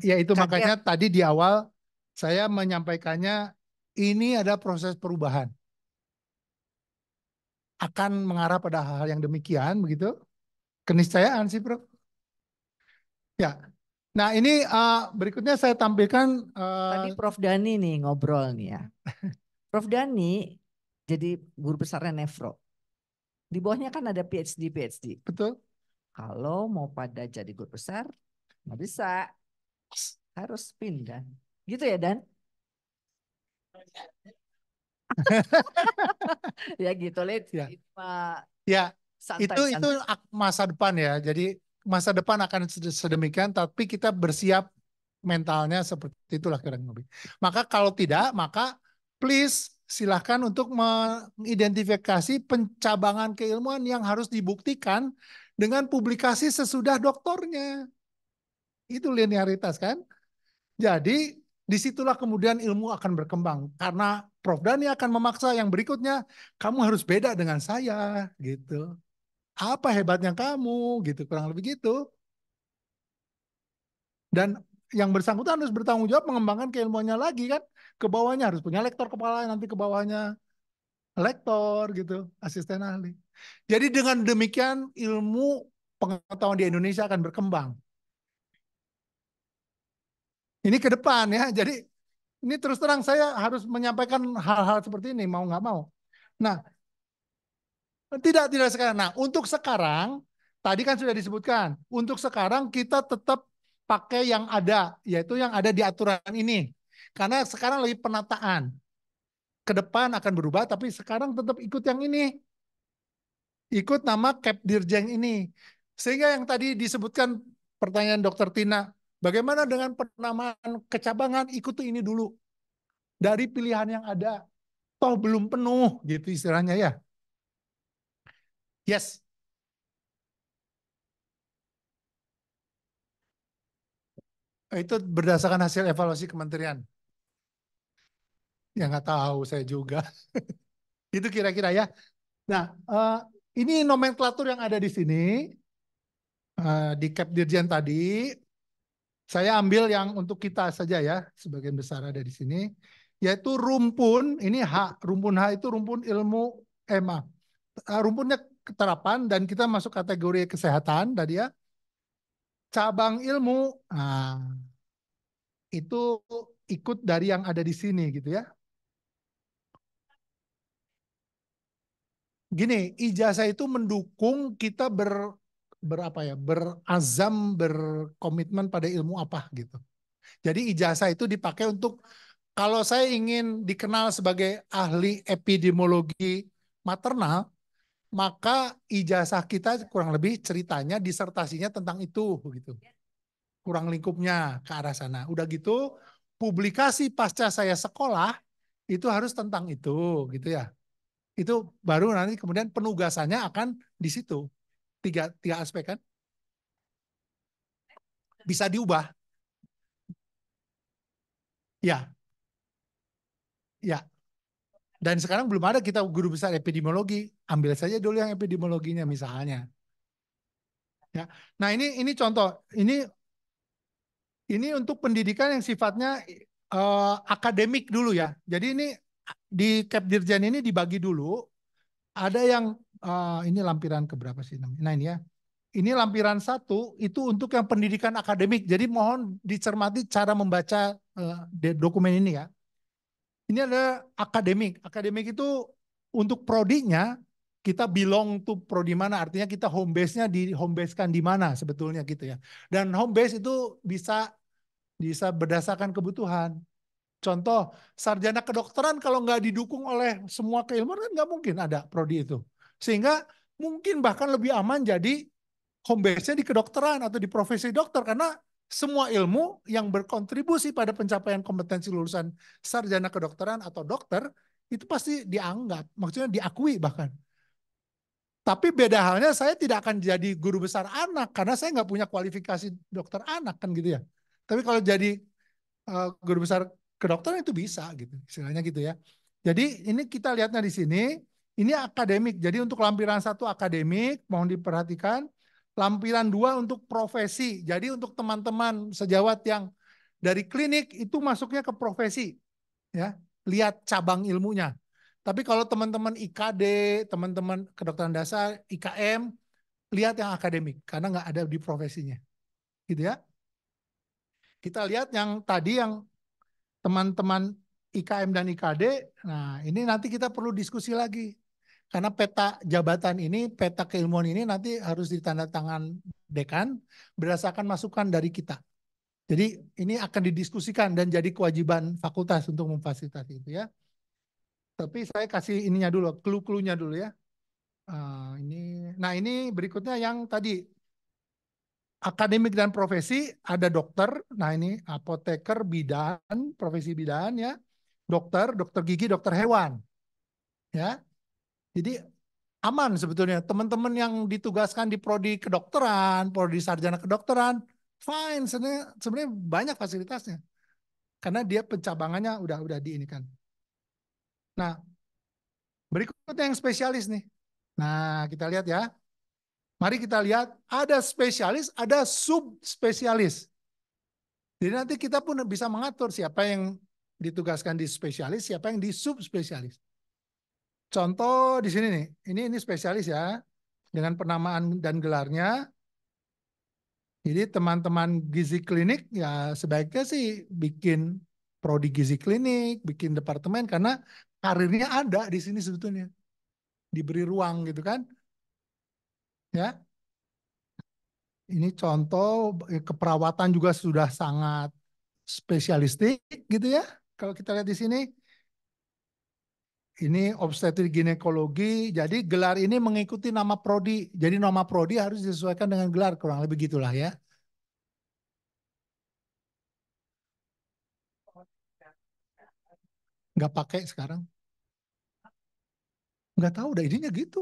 ya itu Kaget. makanya tadi di awal saya menyampaikannya ini ada proses perubahan akan mengarah pada hal-hal yang demikian begitu keniscayaan sih bro ya nah ini uh, berikutnya saya tampilkan uh... tadi Prof Dani nih ngobrol nih ya (laughs) Prof Dani jadi guru besarnya Nefro di bawahnya kan ada PhD PhD betul kalau mau pada jadi guru besar nggak bisa harus pindah gitu ya Dan (laughs) ya gitu lah ya. ya itu itu masa depan ya jadi masa depan akan sedemikian tapi kita bersiap mentalnya seperti itulah kira lebih maka kalau tidak maka please silahkan untuk mengidentifikasi pencabangan keilmuan yang harus dibuktikan dengan publikasi sesudah doktornya. Itu linearitas kan? Jadi disitulah kemudian ilmu akan berkembang karena Prof Dani akan memaksa yang berikutnya kamu harus beda dengan saya gitu apa hebatnya kamu gitu kurang lebih gitu dan yang bersangkutan harus bertanggung jawab mengembangkan keilmuannya lagi kan ke bawahnya harus punya lektor kepala nanti ke bawahnya lektor gitu asisten ahli jadi dengan demikian ilmu pengetahuan di Indonesia akan berkembang ini ke depan ya. Jadi ini terus terang saya harus menyampaikan hal-hal seperti ini mau nggak mau. Nah, tidak tidak sekarang. Nah, untuk sekarang tadi kan sudah disebutkan. Untuk sekarang kita tetap pakai yang ada, yaitu yang ada di aturan ini. Karena sekarang lagi penataan. Ke depan akan berubah, tapi sekarang tetap ikut yang ini. Ikut nama Cap Dirjen ini. Sehingga yang tadi disebutkan pertanyaan Dokter Tina, Bagaimana dengan penamaan kecabangan? Ikuti ini dulu. Dari pilihan yang ada. Toh belum penuh gitu istilahnya ya. Yes. Itu berdasarkan hasil evaluasi kementerian. Ya nggak tahu saya juga. (laughs) itu kira-kira ya. Nah, eh, ini nomenklatur yang ada di sini. Eh, di Cap Dirjen tadi, saya ambil yang untuk kita saja ya, sebagian besar ada di sini, yaitu rumpun, ini H, rumpun H itu rumpun ilmu EMA. Eh, rumpunnya keterapan dan kita masuk kategori kesehatan tadi ya. Cabang ilmu, nah, itu ikut dari yang ada di sini gitu ya. Gini, ijazah itu mendukung kita ber berapa ya berazam berkomitmen pada ilmu apa gitu. Jadi ijazah itu dipakai untuk kalau saya ingin dikenal sebagai ahli epidemiologi maternal, maka ijazah kita kurang lebih ceritanya disertasinya tentang itu gitu. Ya. Kurang lingkupnya ke arah sana. Udah gitu publikasi pasca saya sekolah itu harus tentang itu gitu ya. Itu baru nanti kemudian penugasannya akan di situ tiga tiga aspek kan bisa diubah ya ya dan sekarang belum ada kita guru besar epidemiologi ambil saja dulu yang epidemiologinya misalnya ya nah ini ini contoh ini ini untuk pendidikan yang sifatnya uh, akademik dulu ya jadi ini di kepdirjen ini dibagi dulu ada yang uh, ini lampiran keberapa sih? Nah ini ya. Ini lampiran satu itu untuk yang pendidikan akademik. Jadi mohon dicermati cara membaca uh, dokumen ini ya. Ini ada akademik. Akademik itu untuk prodinya kita belong to prodi mana artinya kita home base-nya di home base kan di mana sebetulnya gitu ya. Dan home base itu bisa bisa berdasarkan kebutuhan. Contoh sarjana kedokteran kalau nggak didukung oleh semua keilmuan kan nggak mungkin ada prodi itu. Sehingga mungkin bahkan lebih aman jadi home nya di kedokteran atau di profesi dokter karena semua ilmu yang berkontribusi pada pencapaian kompetensi lulusan sarjana kedokteran atau dokter itu pasti dianggap, maksudnya diakui bahkan. Tapi beda halnya saya tidak akan jadi guru besar anak karena saya nggak punya kualifikasi dokter anak kan gitu ya. Tapi kalau jadi uh, guru besar kedokteran itu bisa gitu, istilahnya gitu ya. Jadi ini kita lihatnya di sini ini akademik. Jadi untuk lampiran satu akademik, mohon diperhatikan. Lampiran dua untuk profesi. Jadi untuk teman-teman sejawat yang dari klinik itu masuknya ke profesi. Ya, lihat cabang ilmunya. Tapi kalau teman-teman IKD, teman-teman kedokteran dasar, IKM, lihat yang akademik karena nggak ada di profesinya. Gitu ya. Kita lihat yang tadi yang teman-teman IKM dan IKD. Nah, ini nanti kita perlu diskusi lagi karena peta jabatan ini, peta keilmuan ini nanti harus ditandatangan dekan berdasarkan masukan dari kita. Jadi ini akan didiskusikan dan jadi kewajiban fakultas untuk memfasilitasi itu ya. Tapi saya kasih ininya dulu, clue-cluenya dulu ya. Uh, ini, nah ini berikutnya yang tadi akademik dan profesi ada dokter, nah ini apoteker, bidan, profesi bidan ya, dokter, dokter gigi, dokter hewan, ya, jadi aman sebetulnya. Teman-teman yang ditugaskan di prodi kedokteran, prodi sarjana kedokteran, fine. Sebenarnya, sebenarnya banyak fasilitasnya. Karena dia pencabangannya udah udah di ini kan. Nah, berikutnya yang spesialis nih. Nah, kita lihat ya. Mari kita lihat, ada spesialis, ada subspesialis. Jadi nanti kita pun bisa mengatur siapa yang ditugaskan di spesialis, siapa yang di subspesialis. Contoh di sini nih, ini ini spesialis ya dengan penamaan dan gelarnya. Jadi teman-teman gizi klinik ya sebaiknya sih bikin prodi gizi klinik, bikin departemen karena karirnya ada di sini sebetulnya. Diberi ruang gitu kan. Ya. Ini contoh eh, keperawatan juga sudah sangat spesialistik gitu ya. Kalau kita lihat di sini ini obstetri ginekologi. Jadi gelar ini mengikuti nama prodi. Jadi nama prodi harus disesuaikan dengan gelar kurang lebih gitulah ya. Gak pakai sekarang. Gak tahu udah idenya gitu.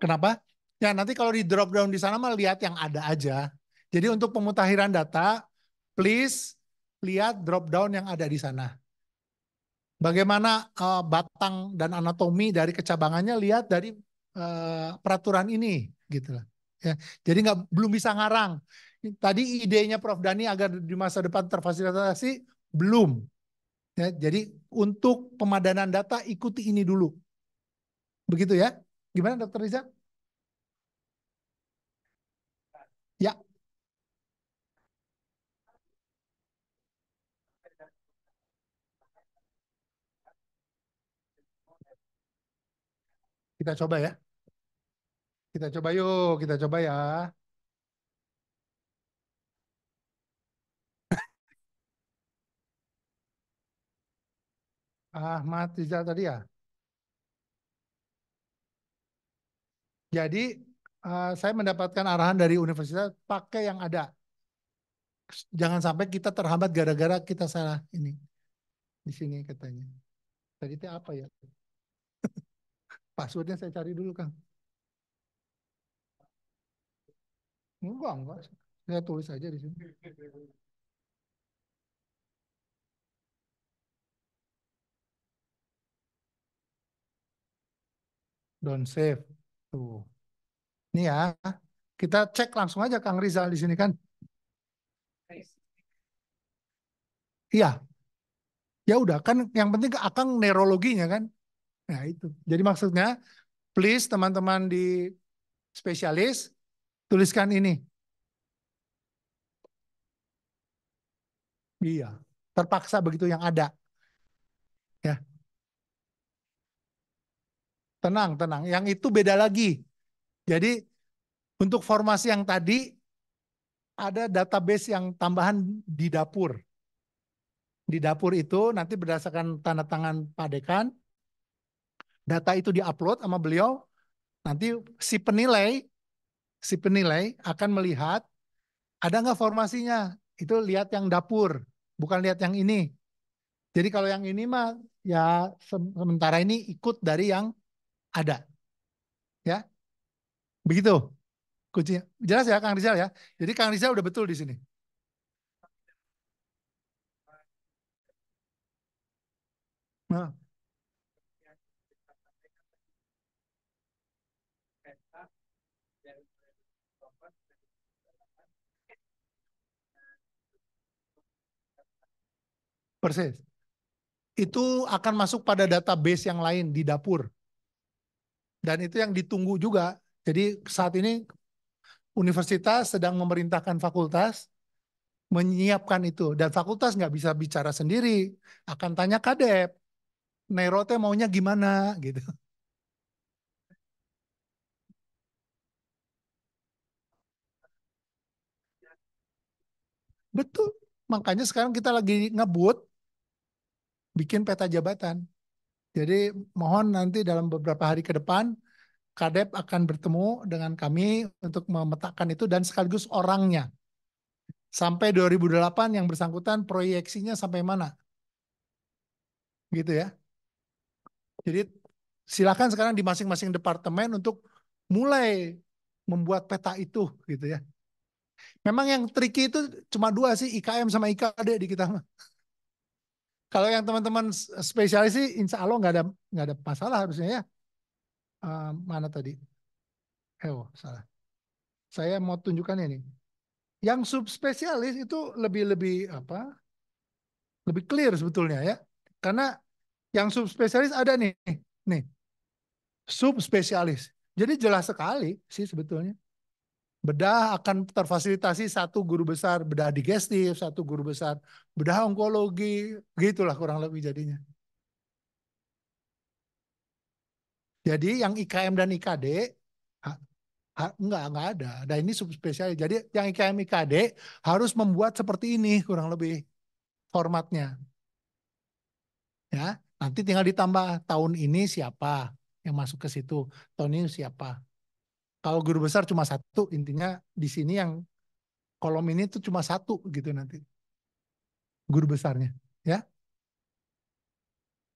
Kenapa? Ya nanti kalau di drop down di sana mah lihat yang ada aja. Jadi untuk pemutakhiran data, please lihat drop down yang ada di sana. Bagaimana uh, batang dan anatomi dari kecabangannya lihat dari uh, peraturan ini gitu Ya, jadi nggak belum bisa ngarang. Tadi idenya Prof Dani agar di masa depan terfasilitasi belum. Ya, jadi untuk pemadanan data ikuti ini dulu. Begitu ya. Gimana Dokter Riza? Kita coba ya. Kita coba yuk, kita coba ya. (laughs) Ahmad Rizal tadi ya. Jadi uh, saya mendapatkan arahan dari universitas pakai yang ada. Jangan sampai kita terhambat gara-gara kita salah ini di sini katanya. Tadi itu apa ya? Passwordnya saya cari dulu, Kang. Enggak, enggak. Saya tulis aja di sini. Don't save. Tuh. Nih ya, kita cek langsung aja Kang Rizal di sini kan. Iya. Ya udah kan yang penting ke Akang neurologinya kan. Nah itu. Jadi maksudnya, please teman-teman di spesialis, tuliskan ini. Iya, terpaksa begitu yang ada. Ya. Tenang, tenang. Yang itu beda lagi. Jadi untuk formasi yang tadi, ada database yang tambahan di dapur. Di dapur itu nanti berdasarkan tanda tangan Pak Dekan, data itu diupload sama beliau, nanti si penilai si penilai akan melihat ada nggak formasinya. Itu lihat yang dapur, bukan lihat yang ini. Jadi kalau yang ini mah ya sementara ini ikut dari yang ada. Ya. Begitu. Kuncinya. Jelas ya Kang Rizal ya. Jadi Kang Rizal udah betul di sini. Nah. Persis. Itu akan masuk pada database yang lain di dapur. Dan itu yang ditunggu juga. Jadi saat ini universitas sedang memerintahkan fakultas menyiapkan itu. Dan fakultas nggak bisa bicara sendiri. Akan tanya kadep. Nairote maunya gimana gitu. Betul. Makanya sekarang kita lagi ngebut bikin peta jabatan. Jadi mohon nanti dalam beberapa hari ke depan Kadep akan bertemu dengan kami untuk memetakan itu dan sekaligus orangnya. Sampai 2008 yang bersangkutan proyeksinya sampai mana? Gitu ya. Jadi silakan sekarang di masing-masing departemen untuk mulai membuat peta itu gitu ya. Memang yang tricky itu cuma dua sih IKM sama IKD di kita kalau yang teman-teman spesialis sih, insya Allah nggak ada nggak ada masalah harusnya ya. Uh, mana tadi? Eh, oh, salah. Saya mau tunjukkan ini. Yang subspesialis itu lebih-lebih apa? Lebih clear sebetulnya ya. Karena yang subspesialis ada nih, nih, subspesialis. Jadi jelas sekali sih sebetulnya. Bedah akan terfasilitasi satu guru besar bedah digestif, satu guru besar bedah onkologi, gitulah kurang lebih jadinya. Jadi yang IKM dan IKD enggak enggak ada. Dan nah, ini subspesialis. Jadi yang IKM IKD harus membuat seperti ini kurang lebih formatnya. Ya, nanti tinggal ditambah tahun ini siapa yang masuk ke situ, tahun ini siapa kalau guru besar cuma satu intinya di sini yang kolom ini tuh cuma satu gitu nanti guru besarnya ya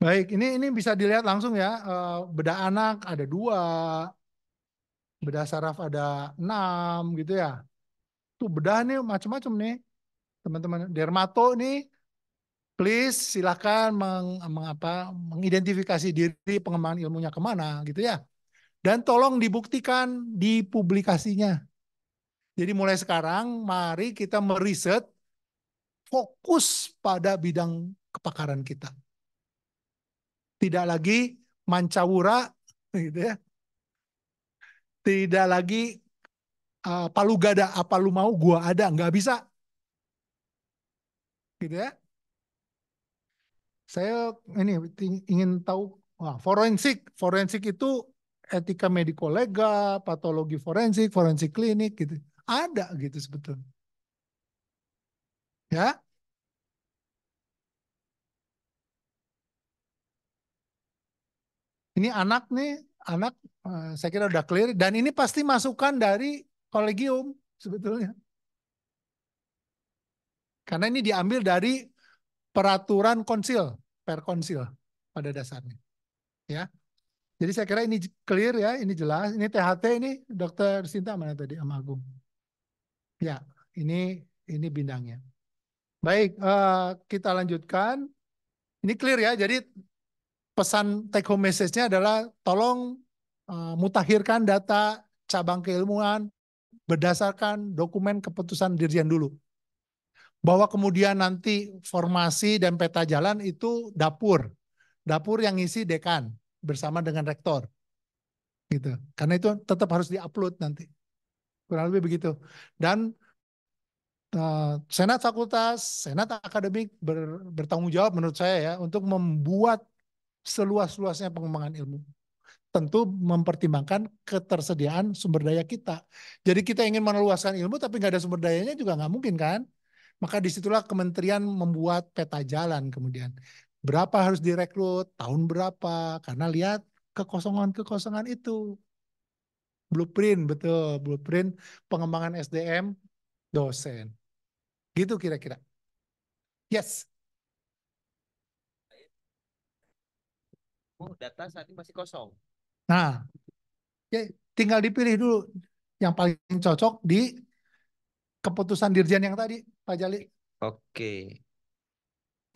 baik ini ini bisa dilihat langsung ya eh, beda anak ada dua beda saraf ada enam gitu ya tuh bedah nih macam-macam nih teman-teman dermato nih please silahkan meng, mengapa mengidentifikasi diri pengembangan ilmunya kemana gitu ya dan tolong dibuktikan di publikasinya. Jadi mulai sekarang mari kita meriset fokus pada bidang kepakaran kita. Tidak lagi mancawura gitu ya. Tidak lagi uh, palu gada apa lu mau gua ada nggak bisa. Gitu ya. Saya ini ingin tahu wah, forensik, forensik itu etika mediko legal, patologi forensik, forensik klinik gitu. Ada gitu sebetulnya. Ya. Ini anak nih, anak eh, saya kira udah clear dan ini pasti masukan dari kolegium sebetulnya. Karena ini diambil dari peraturan konsil, per pada dasarnya. Ya, jadi saya kira ini clear ya, ini jelas. Ini THT ini Dokter Sinta mana tadi Amagung? Ya, ini ini bintangnya. Baik, uh, kita lanjutkan. Ini clear ya. Jadi pesan take home message-nya adalah tolong uh, mutakhirkan data cabang keilmuan berdasarkan dokumen keputusan dirjen dulu. Bahwa kemudian nanti formasi dan peta jalan itu dapur. Dapur yang isi dekan bersama dengan rektor. Gitu. Karena itu tetap harus diupload nanti. Kurang lebih begitu. Dan uh, senat fakultas, senat akademik ber, bertanggung jawab menurut saya ya untuk membuat seluas-luasnya pengembangan ilmu. Tentu mempertimbangkan ketersediaan sumber daya kita. Jadi kita ingin meluaskan ilmu tapi nggak ada sumber dayanya juga nggak mungkin kan. Maka disitulah kementerian membuat peta jalan kemudian berapa harus direkrut, tahun berapa, karena lihat kekosongan-kekosongan itu. Blueprint, betul. Blueprint pengembangan SDM dosen. Gitu kira-kira. Yes. Oh, data saat ini masih kosong. Nah, ya, tinggal dipilih dulu yang paling cocok di keputusan dirjen yang tadi, Pak Jali. Oke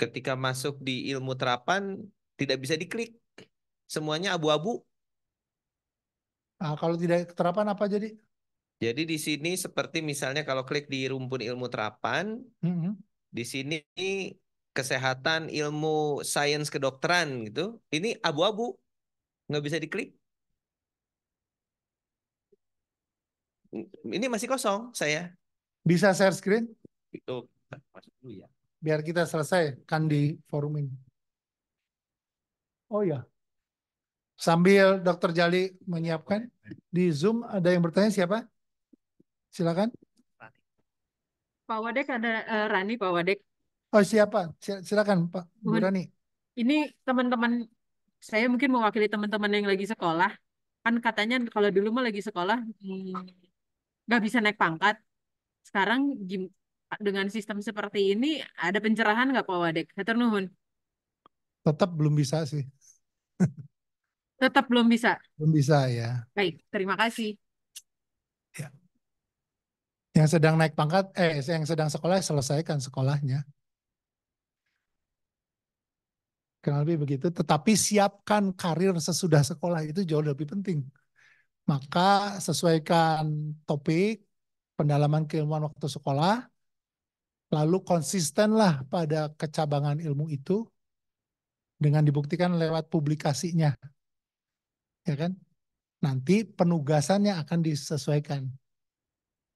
ketika masuk di ilmu terapan tidak bisa diklik. Semuanya abu-abu. Nah, kalau tidak terapan apa jadi? Jadi di sini seperti misalnya kalau klik di rumpun ilmu terapan, mm -hmm. di sini kesehatan ilmu sains kedokteran gitu. Ini abu-abu. Nggak bisa diklik. Ini masih kosong saya. Bisa share screen? Itu masuk dulu ya biar kita selesai kan di forum ini. Oh ya, sambil Dokter Jali menyiapkan di Zoom ada yang bertanya siapa? Silakan. Pak Wadek ada uh, Rani Pak Wadek. Oh siapa? Silakan Pak Bu Rani. Ini teman-teman saya mungkin mewakili teman-teman yang lagi sekolah. Kan katanya kalau dulu mah lagi sekolah hmm, nggak hmm, bisa naik pangkat. Sekarang dengan sistem seperti ini ada pencerahan nggak Pak Wadek? Hatur nuhun. Tetap belum bisa sih. Tetap belum bisa. Belum bisa ya. Baik, terima kasih. Ya. Yang sedang naik pangkat, eh yang sedang sekolah selesaikan sekolahnya. Kenal lebih begitu. Tetapi siapkan karir sesudah sekolah itu jauh lebih penting. Maka sesuaikan topik, pendalaman keilmuan waktu sekolah, lalu konsistenlah pada kecabangan ilmu itu dengan dibuktikan lewat publikasinya. Ya kan? Nanti penugasannya akan disesuaikan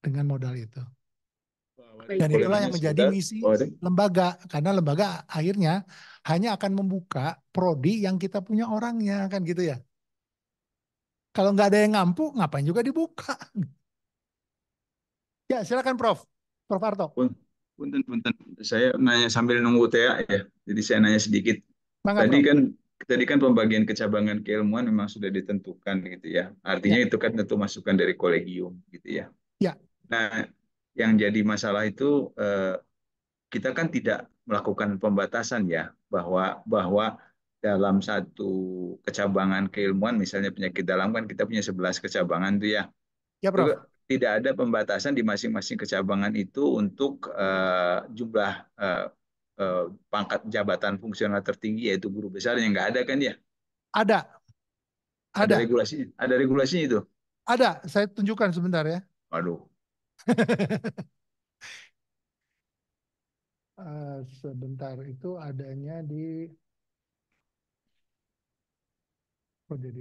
dengan modal itu. Dan itulah yang menjadi misi lembaga karena lembaga akhirnya hanya akan membuka prodi yang kita punya orangnya kan gitu ya. Kalau nggak ada yang ngampu, ngapain juga dibuka? (laughs) Ya silakan Prof. Prof Arto. Punten, punten. Saya nanya sambil nunggu TA ya. Jadi saya nanya sedikit. Bang, tadi bang. kan tadi kan pembagian kecabangan keilmuan memang sudah ditentukan gitu ya. Artinya ya. itu kan tentu masukan dari kolegium gitu ya. Ya. Nah, yang jadi masalah itu eh, kita kan tidak melakukan pembatasan ya bahwa bahwa dalam satu kecabangan keilmuan misalnya penyakit dalam kan kita punya 11 kecabangan tuh ya. Ya, Bro tidak ada pembatasan di masing-masing kecabangan itu untuk uh, jumlah uh, uh, pangkat jabatan fungsional tertinggi yaitu guru besar yang nggak ada kan ya? Ada. Ada. Ada regulasinya. Ada regulasinya itu. Ada. Saya tunjukkan sebentar ya. waduh (laughs) sebentar itu adanya di Oh, jadi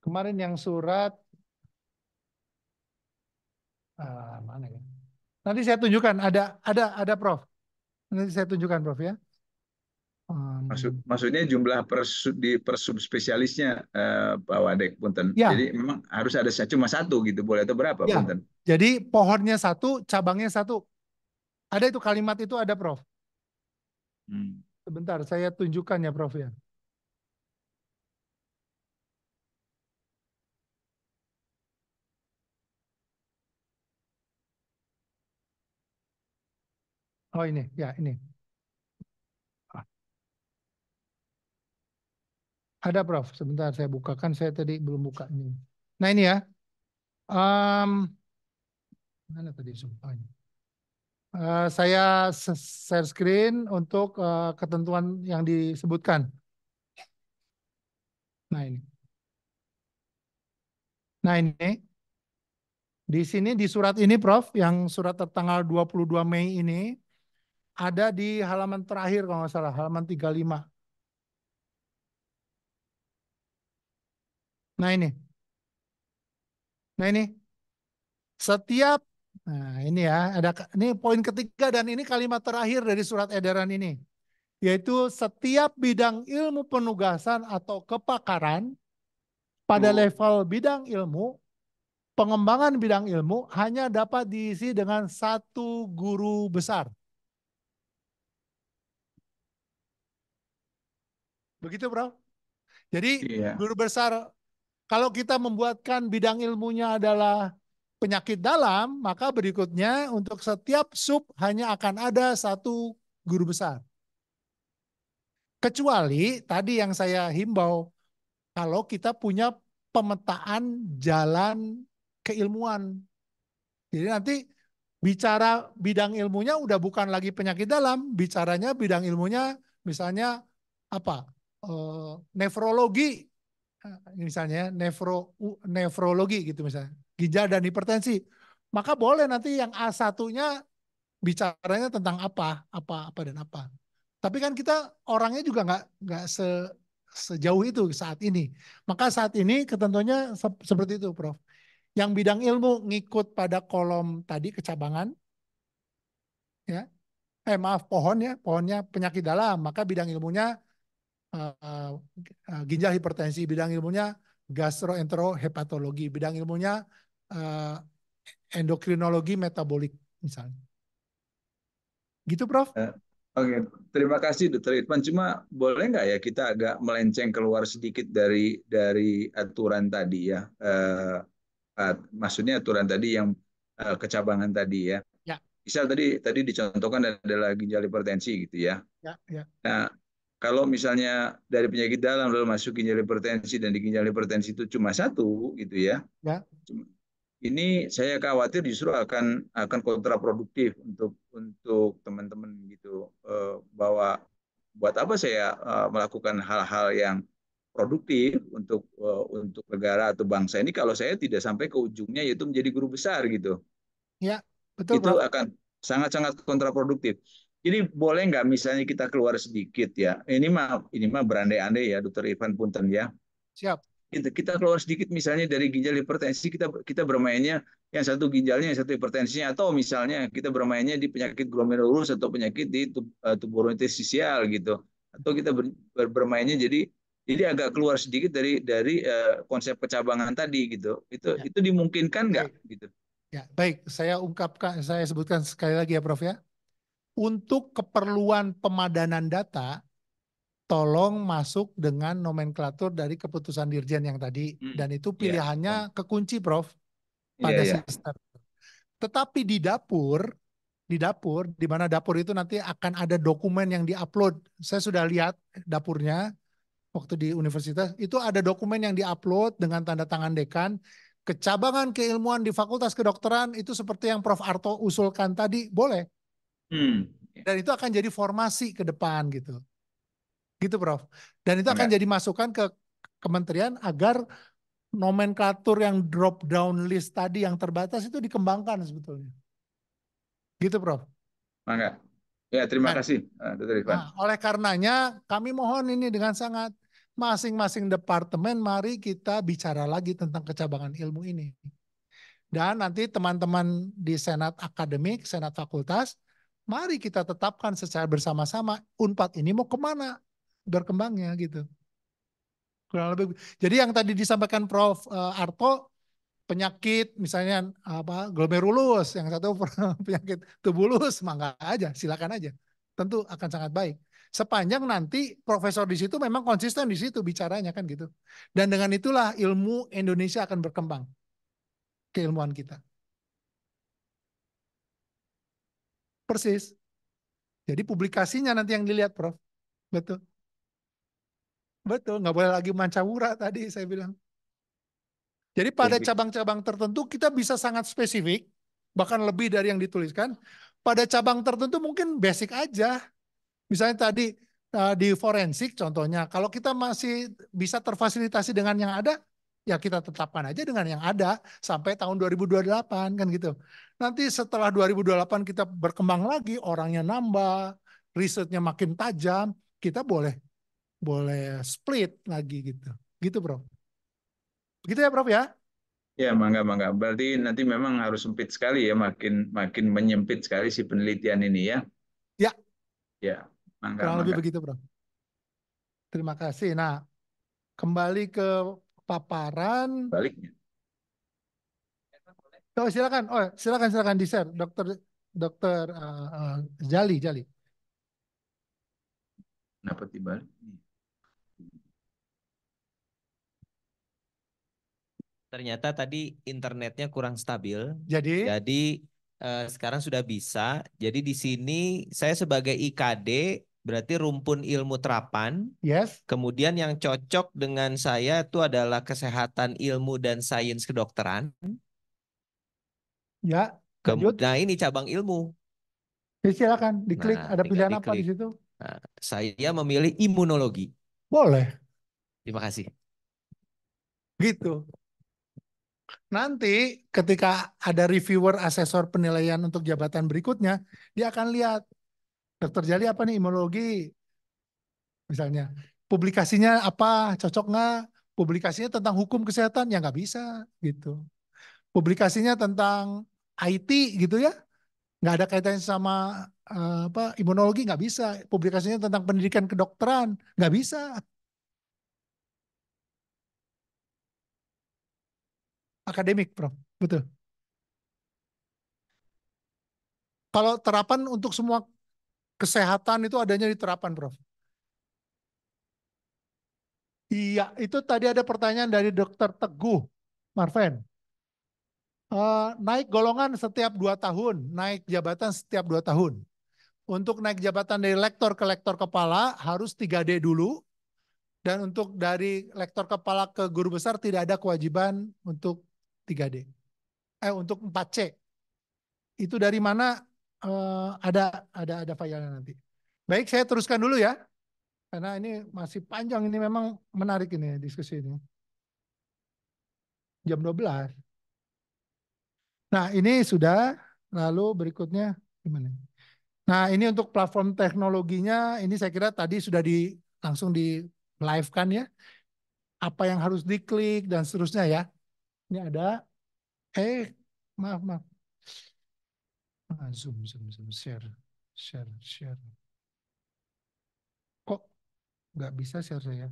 kemarin yang surat Ah, mana ya? Nanti saya tunjukkan ada ada ada Prof. Nanti saya tunjukkan Prof ya. Hmm. Maksud, maksudnya jumlah per di per subspesialisnya uh, eh, Pak Wadek Punten. Ya. Jadi memang harus ada cuma satu gitu boleh atau berapa ya. Punten? Jadi pohonnya satu, cabangnya satu. Ada itu kalimat itu ada Prof. Hmm. Sebentar saya tunjukkan ya Prof ya. Oh ini, ya ini. Ah. Ada Prof, sebentar saya bukakan, saya tadi belum buka ini. Nah ini ya. Um, mana tadi sumpahnya? Uh, saya share screen untuk uh, ketentuan yang disebutkan. Nah ini. Nah ini. Di sini di surat ini Prof, yang surat tertanggal 22 Mei ini, ada di halaman terakhir kalau nggak salah, halaman 35. Nah ini. Nah ini. Setiap Nah, ini ya, ada ini poin ketiga dan ini kalimat terakhir dari surat edaran ini. Yaitu setiap bidang ilmu penugasan atau kepakaran pada hmm. level bidang ilmu, pengembangan bidang ilmu hanya dapat diisi dengan satu guru besar. Begitu, Bro. Jadi iya. guru besar kalau kita membuatkan bidang ilmunya adalah penyakit dalam, maka berikutnya untuk setiap sub hanya akan ada satu guru besar. Kecuali tadi yang saya himbau, kalau kita punya pemetaan jalan keilmuan. Jadi nanti bicara bidang ilmunya udah bukan lagi penyakit dalam, bicaranya bidang ilmunya misalnya apa? uh, nefrologi eh, misalnya nefro nefrologi gitu misalnya ginjal dan hipertensi maka boleh nanti yang a satunya bicaranya tentang apa apa apa dan apa tapi kan kita orangnya juga nggak nggak se sejauh itu saat ini maka saat ini ketentuannya se seperti itu prof yang bidang ilmu ngikut pada kolom tadi kecabangan ya eh maaf pohon ya pohonnya penyakit dalam maka bidang ilmunya Eh, eh, ginjal hipertensi, bidang ilmunya gastroenterohepatologi, bidang ilmunya uh, endokrinologi metabolik misalnya. Gitu, Prof? Uh. Oke, terima kasih Dr. Irfan. Cuma boleh nggak ya kita agak melenceng keluar sedikit dari dari aturan tadi ya. Uh, uh, maksudnya aturan tadi yang uh, kecabangan tadi ya. Ya. Misal tadi tadi dicontohkan adalah ginjal hipertensi gitu ya. Ya, ya. Nah, kalau misalnya dari penyakit dalam lalu masuk ginjal hipertensi dan di ginjal hipertensi itu cuma satu gitu ya. Ya. Ini saya khawatir justru akan akan kontraproduktif untuk untuk teman-teman gitu eh, bahwa buat apa saya eh, melakukan hal-hal yang produktif untuk eh, untuk negara atau bangsa ini kalau saya tidak sampai ke ujungnya yaitu menjadi guru besar gitu. Ya, betul. Itu bro. akan sangat-sangat kontraproduktif. Jadi boleh nggak misalnya kita keluar sedikit ya? Ini mah ini mah berandai-andai ya, Dokter Ivan Punten ya. Siap. Kita, kita keluar sedikit misalnya dari ginjal hipertensi kita kita bermainnya yang satu ginjalnya yang satu hipertensinya atau misalnya kita bermainnya di penyakit glomerulus atau penyakit di tubuh eh, tuburointestinal gitu atau kita ber, ber, bermainnya jadi jadi agak keluar sedikit dari dari uh, konsep kecabangan tadi gitu itu ya. itu dimungkinkan nggak gitu ya baik saya ungkapkan saya sebutkan sekali lagi ya prof ya untuk keperluan pemadanan data, tolong masuk dengan nomenklatur dari keputusan dirjen yang tadi hmm. dan itu iya, pilihannya yeah. kekunci prof iya, pada yeah, yeah. sistem. Tetapi di dapur, di dapur di mana dapur itu nanti akan ada dokumen yang diupload. Saya sudah lihat dapurnya waktu di universitas itu ada dokumen yang diupload dengan tanda tangan dekan. Kecabangan keilmuan di Fakultas Kedokteran itu seperti yang Prof Arto usulkan tadi, boleh Hmm. Ya. Dan itu akan jadi formasi ke depan gitu. Gitu Prof. Dan itu akan Enggak. jadi masukan ke kementerian agar nomenklatur yang drop down list tadi yang terbatas itu dikembangkan sebetulnya. Gitu Prof. Mangga. Ya, terima nah, kasih eh, Nah, oleh karenanya kami mohon ini dengan sangat masing-masing departemen mari kita bicara lagi tentang kecabangan ilmu ini. Dan nanti teman-teman di Senat Akademik, Senat Fakultas, mari kita tetapkan secara bersama-sama unpad ini mau kemana berkembangnya gitu kurang lebih jadi yang tadi disampaikan Prof eh, Arto penyakit misalnya apa glomerulus yang satu (laughs) penyakit tubulus mangga aja silakan aja tentu akan sangat baik sepanjang nanti profesor di situ memang konsisten di situ bicaranya kan gitu dan dengan itulah ilmu Indonesia akan berkembang keilmuan kita Persis. Jadi publikasinya nanti yang dilihat, Prof. Betul. Betul, nggak boleh lagi mancawura tadi saya bilang. Jadi pada cabang-cabang tertentu kita bisa sangat spesifik, bahkan lebih dari yang dituliskan. Pada cabang tertentu mungkin basic aja. Misalnya tadi eh, di forensik contohnya, kalau kita masih bisa terfasilitasi dengan yang ada, ya kita tetapkan aja dengan yang ada sampai tahun 2028 kan gitu. Nanti setelah 2028 kita berkembang lagi, orangnya nambah, risetnya makin tajam, kita boleh boleh split lagi gitu. Gitu, Bro. Begitu ya, Prof ya? Ya, mangga mangga. Berarti nanti memang harus sempit sekali ya, makin makin menyempit sekali si penelitian ini ya. Ya. Ya, mangga. Kurang lebih begitu, Bro. Terima kasih. Nah, kembali ke paparan. Baliknya. Oh silakan, oh silakan silakan di share, dokter dokter uh, uh, Jali Jali. Kenapa dibalik? Ternyata tadi internetnya kurang stabil. Jadi. Jadi eh, sekarang sudah bisa. Jadi di sini saya sebagai IKD Berarti rumpun ilmu terapan. Yes. Kemudian yang cocok dengan saya itu adalah kesehatan ilmu dan sains kedokteran. Ya. Lanjut. nah ini cabang ilmu. Ya, silakan diklik. Nah, Ada pilihan apa di situ? Nah, saya memilih imunologi. Boleh. Terima kasih. Gitu. Nanti ketika ada reviewer asesor penilaian untuk jabatan berikutnya, dia akan lihat Dokter Jali apa nih imunologi misalnya publikasinya apa cocok nggak publikasinya tentang hukum kesehatan ya nggak bisa gitu publikasinya tentang IT gitu ya nggak ada kaitannya sama eh, apa imunologi nggak bisa publikasinya tentang pendidikan kedokteran nggak bisa akademik prof betul kalau terapan untuk semua kesehatan itu adanya di terapan, Prof. Iya, itu tadi ada pertanyaan dari Dokter Teguh, Marven. Uh, naik golongan setiap dua tahun, naik jabatan setiap dua tahun. Untuk naik jabatan dari lektor ke lektor kepala harus 3D dulu. Dan untuk dari lektor kepala ke guru besar tidak ada kewajiban untuk 3D. Eh, untuk 4C. Itu dari mana uh, ada ada ada filenya nanti. Baik, saya teruskan dulu ya. Karena ini masih panjang ini memang menarik ini diskusi ini. Jam 12. Nah, ini sudah lalu berikutnya gimana? Nah, ini untuk platform teknologinya ini saya kira tadi sudah di langsung di live kan ya. Apa yang harus diklik dan seterusnya ya. Ini ada eh maaf maaf Ah, zoom, zoom, zoom, share, share, share. Kok nggak bisa share saya?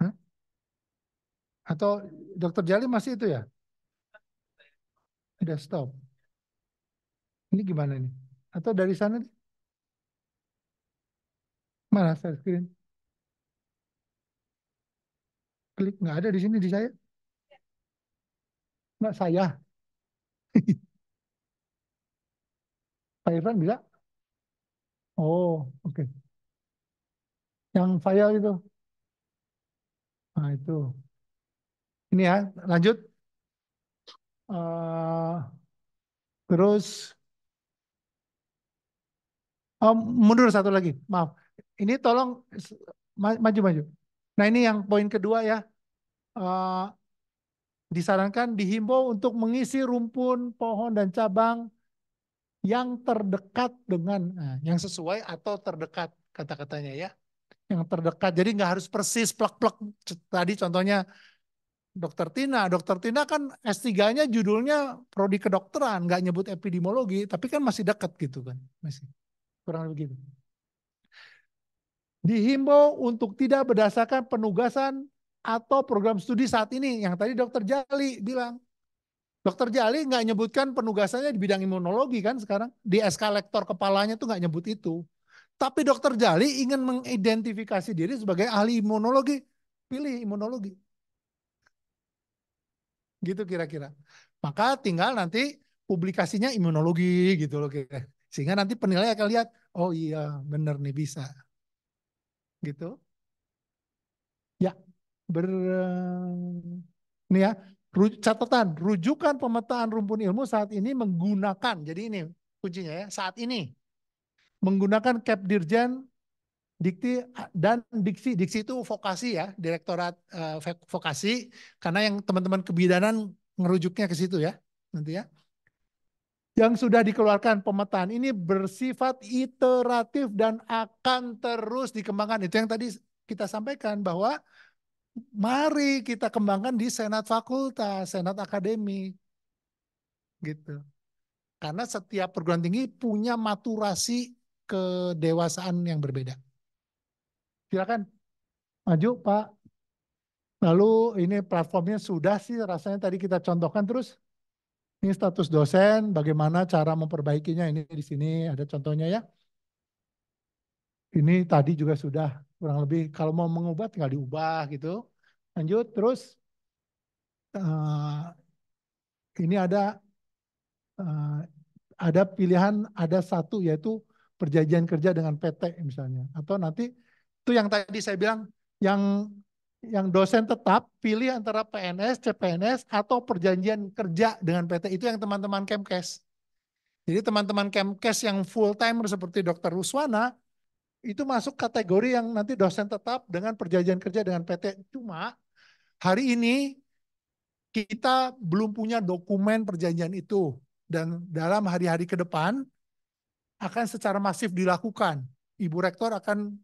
Hah? Atau dokter Jali masih itu ya? Udah stop. Ini gimana nih? Atau dari sana? Mana share screen? klik nggak ada di sini di saya nggak saya (laughs) Pak Irfan bisa oh oke okay. yang file itu nah itu ini ya lanjut uh, terus oh, mundur satu lagi maaf ini tolong maju maju Nah ini yang poin kedua ya. Uh, disarankan dihimbau untuk mengisi rumpun, pohon, dan cabang yang terdekat dengan nah, yang sesuai atau terdekat kata-katanya ya yang terdekat jadi nggak harus persis plek-plek tadi contohnya dokter Tina dokter Tina kan S3-nya judulnya prodi kedokteran nggak nyebut epidemiologi tapi kan masih dekat gitu kan masih kurang lebih gitu dihimbau untuk tidak berdasarkan penugasan atau program studi saat ini. Yang tadi dokter Jali bilang. Dokter Jali nggak nyebutkan penugasannya di bidang imunologi kan sekarang. Di SK lektor kepalanya tuh nggak nyebut itu. Tapi dokter Jali ingin mengidentifikasi diri sebagai ahli imunologi. Pilih imunologi. Gitu kira-kira. Maka tinggal nanti publikasinya imunologi gitu loh kira. Sehingga nanti penilai akan lihat, oh iya benar nih bisa gitu. Ya, ber ini eh, ya catatan rujukan pemetaan rumpun ilmu saat ini menggunakan jadi ini kuncinya ya saat ini menggunakan cap dirjen Dikti ah, dan Diksi. Diksi itu vokasi ya, Direktorat uh, Vokasi karena yang teman-teman kebidanan ngerujuknya ke situ ya nanti ya yang sudah dikeluarkan pemetaan ini bersifat iteratif dan akan terus dikembangkan. Itu yang tadi kita sampaikan bahwa mari kita kembangkan di senat fakultas, senat akademi. Gitu. Karena setiap perguruan tinggi punya maturasi kedewasaan yang berbeda. Silakan maju Pak. Lalu ini platformnya sudah sih rasanya tadi kita contohkan terus ini status dosen, bagaimana cara memperbaikinya ini di sini ada contohnya ya. Ini tadi juga sudah kurang lebih kalau mau mengubah tinggal diubah gitu. Lanjut terus uh, ini ada uh, ada pilihan ada satu yaitu perjanjian kerja dengan PT misalnya atau nanti itu yang tadi saya bilang yang yang dosen tetap pilih antara PNS, CPNS, atau perjanjian kerja dengan PT. Itu yang teman-teman Kemkes. Jadi teman-teman Kemkes yang full timer seperti Dr. Ruswana, itu masuk kategori yang nanti dosen tetap dengan perjanjian kerja dengan PT. Cuma hari ini kita belum punya dokumen perjanjian itu. Dan dalam hari-hari ke depan akan secara masif dilakukan. Ibu Rektor akan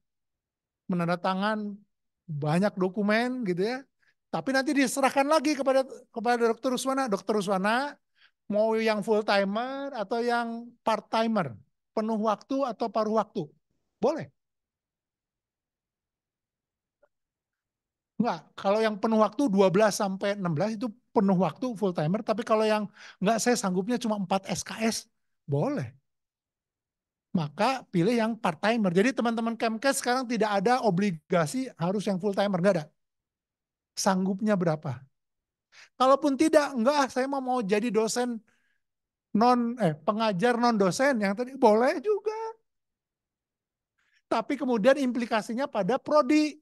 menandatangan banyak dokumen gitu ya. Tapi nanti diserahkan lagi kepada kepada dokter Ruswana. Dokter Ruswana mau yang full timer atau yang part timer, penuh waktu atau paruh waktu. Boleh. Enggak, kalau yang penuh waktu 12 sampai 16 itu penuh waktu full timer, tapi kalau yang enggak saya sanggupnya cuma 4 SKS, boleh maka pilih yang part timer. Jadi teman-teman Kemkes sekarang tidak ada obligasi harus yang full timer, enggak ada. Sanggupnya berapa? Kalaupun tidak, enggak saya mau mau jadi dosen non eh pengajar non dosen yang tadi boleh juga. Tapi kemudian implikasinya pada prodi.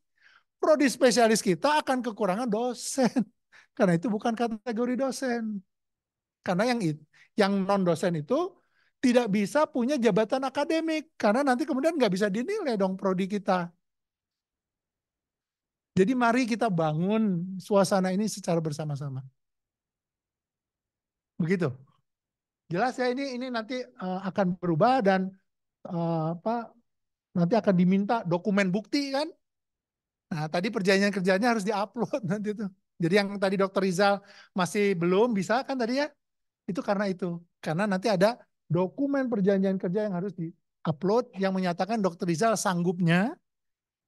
Prodi spesialis kita akan kekurangan dosen. (laughs) Karena itu bukan kategori dosen. Karena yang yang non dosen itu tidak bisa punya jabatan akademik karena nanti kemudian nggak bisa dinilai dong prodi kita. Jadi mari kita bangun suasana ini secara bersama-sama. Begitu. Jelas ya ini ini nanti uh, akan berubah dan uh, apa nanti akan diminta dokumen bukti kan? Nah, tadi perjanjian kerjanya harus diupload (laughs) nanti tuh. Jadi yang tadi Dokter Rizal masih belum bisa kan tadi ya? Itu karena itu. Karena nanti ada dokumen perjanjian kerja yang harus di-upload yang menyatakan dokter Rizal sanggupnya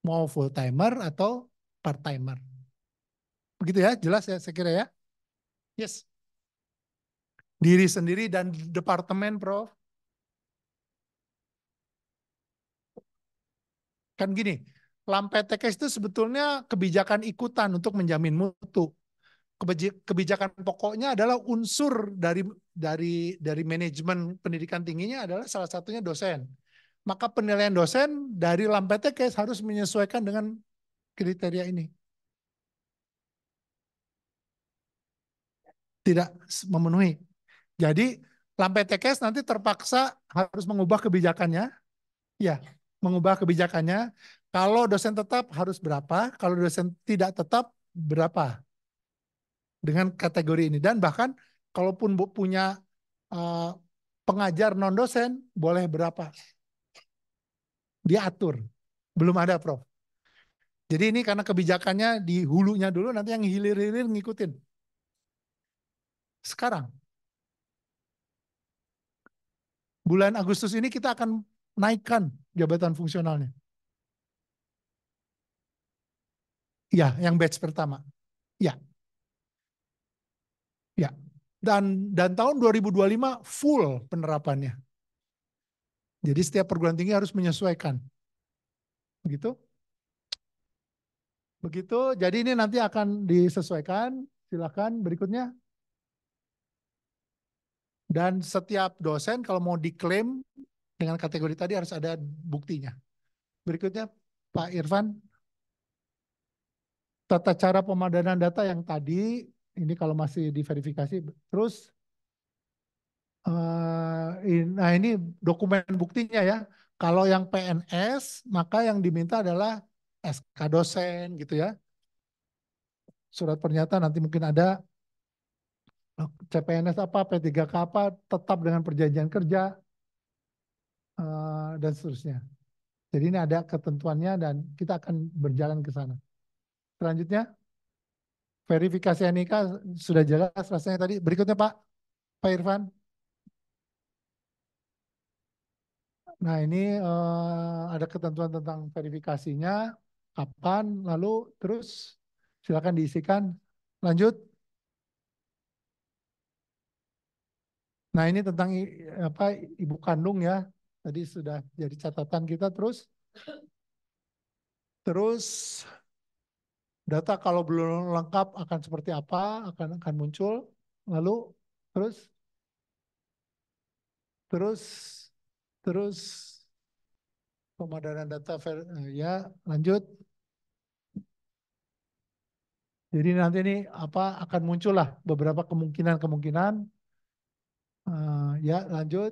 mau full timer atau part timer. Begitu ya, jelas ya saya kira ya. Yes. Diri sendiri dan departemen, Prof. Kan gini, Lam itu sebetulnya kebijakan ikutan untuk menjamin mutu kebijakan pokoknya adalah unsur dari dari dari manajemen pendidikan tingginya adalah salah satunya dosen. Maka penilaian dosen dari LAMPTKS harus menyesuaikan dengan kriteria ini. Tidak memenuhi. Jadi LAMPTKS nanti terpaksa harus mengubah kebijakannya. Ya, mengubah kebijakannya. Kalau dosen tetap harus berapa, kalau dosen tidak tetap berapa dengan kategori ini dan bahkan kalaupun punya uh, pengajar non dosen boleh berapa diatur belum ada prof jadi ini karena kebijakannya di hulunya dulu nanti yang hilir-hilir ngikutin sekarang bulan Agustus ini kita akan naikkan jabatan fungsionalnya ya yang batch pertama ya dan dan tahun 2025 full penerapannya. Jadi setiap perguruan tinggi harus menyesuaikan. Begitu? Begitu. Jadi ini nanti akan disesuaikan. Silakan berikutnya. Dan setiap dosen kalau mau diklaim dengan kategori tadi harus ada buktinya. Berikutnya Pak Irfan. Tata cara pemadanan data yang tadi ini kalau masih diverifikasi. Terus, uh, in, nah ini dokumen buktinya ya. Kalau yang PNS, maka yang diminta adalah SK dosen gitu ya. Surat pernyataan nanti mungkin ada CPNS apa, P3K apa, tetap dengan perjanjian kerja, uh, dan seterusnya. Jadi ini ada ketentuannya dan kita akan berjalan ke sana. Selanjutnya verifikasi NIK sudah jelas rasanya tadi. Berikutnya Pak, Pak Irfan. Nah ini uh, ada ketentuan tentang verifikasinya, kapan, lalu terus silakan diisikan. Lanjut. Nah ini tentang apa ibu kandung ya. Tadi sudah jadi catatan kita terus. Terus data kalau belum lengkap akan seperti apa akan akan muncul lalu terus terus terus pemadanan data eh, ya lanjut jadi nanti ini apa akan muncul lah beberapa kemungkinan-kemungkinan uh, ya lanjut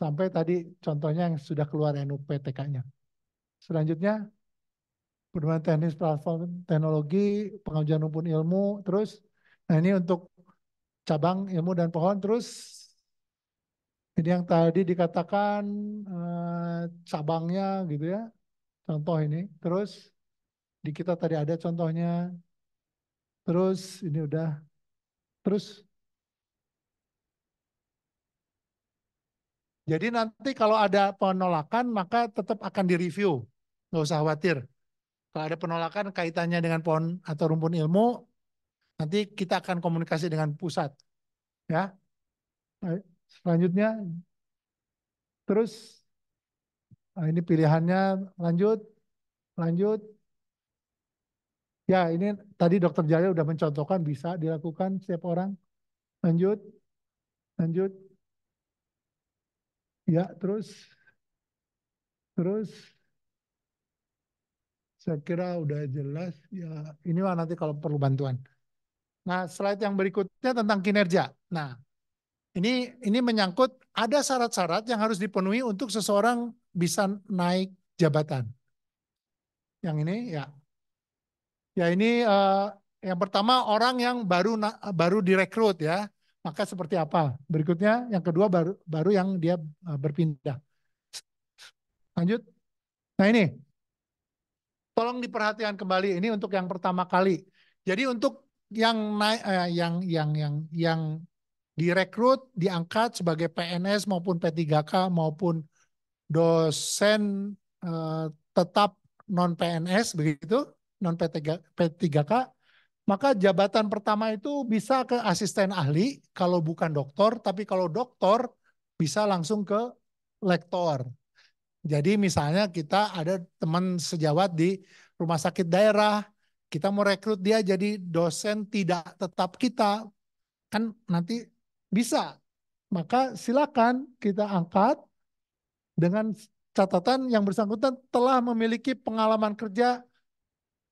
sampai tadi contohnya yang sudah keluar NUPTK-nya selanjutnya pedoman teknis platform teknologi, pengajuan rumpun ilmu, terus nah ini untuk cabang ilmu dan pohon, terus ini yang tadi dikatakan eh, cabangnya gitu ya, contoh ini, terus di kita tadi ada contohnya, terus ini udah, terus Jadi nanti kalau ada penolakan maka tetap akan direview, nggak usah khawatir. Kalau ada penolakan kaitannya dengan pohon atau rumpun ilmu, nanti kita akan komunikasi dengan pusat. Ya. Selanjutnya, terus nah ini pilihannya lanjut, lanjut. Ya, ini tadi dokter Jaya sudah mencontohkan bisa dilakukan setiap orang. Lanjut, lanjut. Ya, terus, terus. Saya kira udah jelas. Ya, ini mah nanti kalau perlu bantuan. Nah, slide yang berikutnya tentang kinerja. Nah, ini ini menyangkut ada syarat-syarat yang harus dipenuhi untuk seseorang bisa naik jabatan. Yang ini ya. Ya ini uh, yang pertama orang yang baru baru direkrut ya. Maka seperti apa? Berikutnya yang kedua baru baru yang dia uh, berpindah. Lanjut. Nah ini Tolong diperhatikan kembali ini untuk yang pertama kali. Jadi untuk yang naik eh, yang yang yang yang direkrut, diangkat sebagai PNS maupun P3K maupun dosen eh, tetap non PNS begitu, non P3, P3K, maka jabatan pertama itu bisa ke asisten ahli kalau bukan dokter tapi kalau dokter bisa langsung ke lektor jadi misalnya kita ada teman sejawat di rumah sakit daerah, kita mau rekrut dia jadi dosen tidak tetap kita, kan nanti bisa. Maka silakan kita angkat dengan catatan yang bersangkutan telah memiliki pengalaman kerja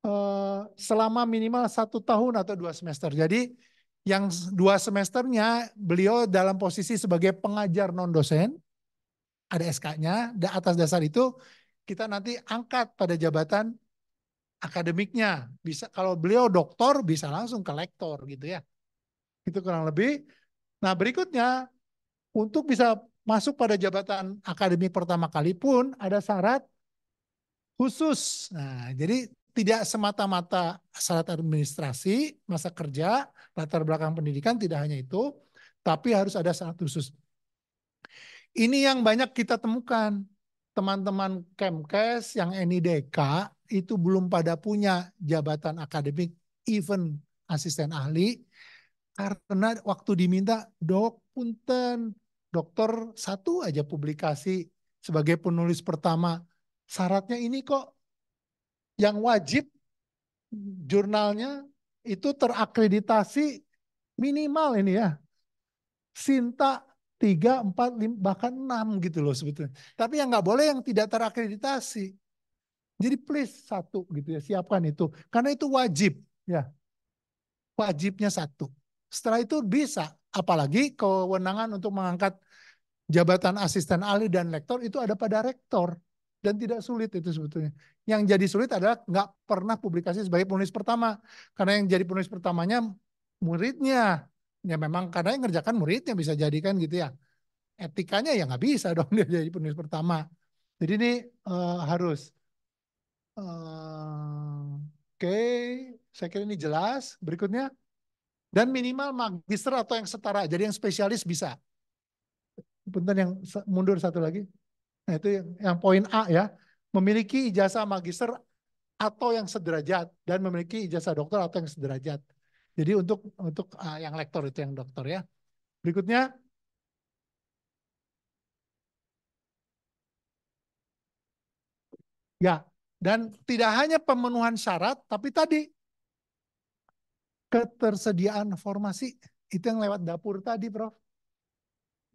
eh, selama minimal satu tahun atau dua semester. Jadi yang dua semesternya beliau dalam posisi sebagai pengajar non dosen, ada SK-nya, dan atas dasar itu kita nanti angkat pada jabatan akademiknya. Bisa kalau beliau doktor bisa langsung ke lektor gitu ya. Itu kurang lebih. Nah, berikutnya untuk bisa masuk pada jabatan akademik pertama kali pun ada syarat khusus. Nah, jadi tidak semata-mata syarat administrasi, masa kerja, latar belakang pendidikan tidak hanya itu, tapi harus ada syarat khusus. Ini yang banyak kita temukan. Teman-teman Kemkes yang NIDK itu belum pada punya jabatan akademik even asisten ahli karena waktu diminta dok punten dokter satu aja publikasi sebagai penulis pertama syaratnya ini kok yang wajib jurnalnya itu terakreditasi minimal ini ya Sinta tiga, empat, lima, bahkan enam gitu loh sebetulnya. Tapi yang nggak boleh yang tidak terakreditasi. Jadi please satu gitu ya, siapkan itu. Karena itu wajib ya. Wajibnya satu. Setelah itu bisa, apalagi kewenangan untuk mengangkat jabatan asisten ahli dan lektor itu ada pada rektor dan tidak sulit itu sebetulnya. Yang jadi sulit adalah nggak pernah publikasi sebagai penulis pertama karena yang jadi penulis pertamanya muridnya ya memang karena yang ngerjakan muridnya bisa jadikan gitu ya etikanya ya nggak bisa dong (laughs) dia jadi penulis pertama jadi ini uh, harus uh, oke okay. saya kira ini jelas berikutnya dan minimal magister atau yang setara jadi yang spesialis bisa Bentar yang mundur satu lagi nah itu yang, yang poin A ya memiliki ijazah magister atau yang sederajat dan memiliki ijazah dokter atau yang sederajat jadi untuk untuk uh, yang lektor itu yang dokter ya. Berikutnya ya dan tidak hanya pemenuhan syarat tapi tadi ketersediaan formasi itu yang lewat dapur tadi, Prof.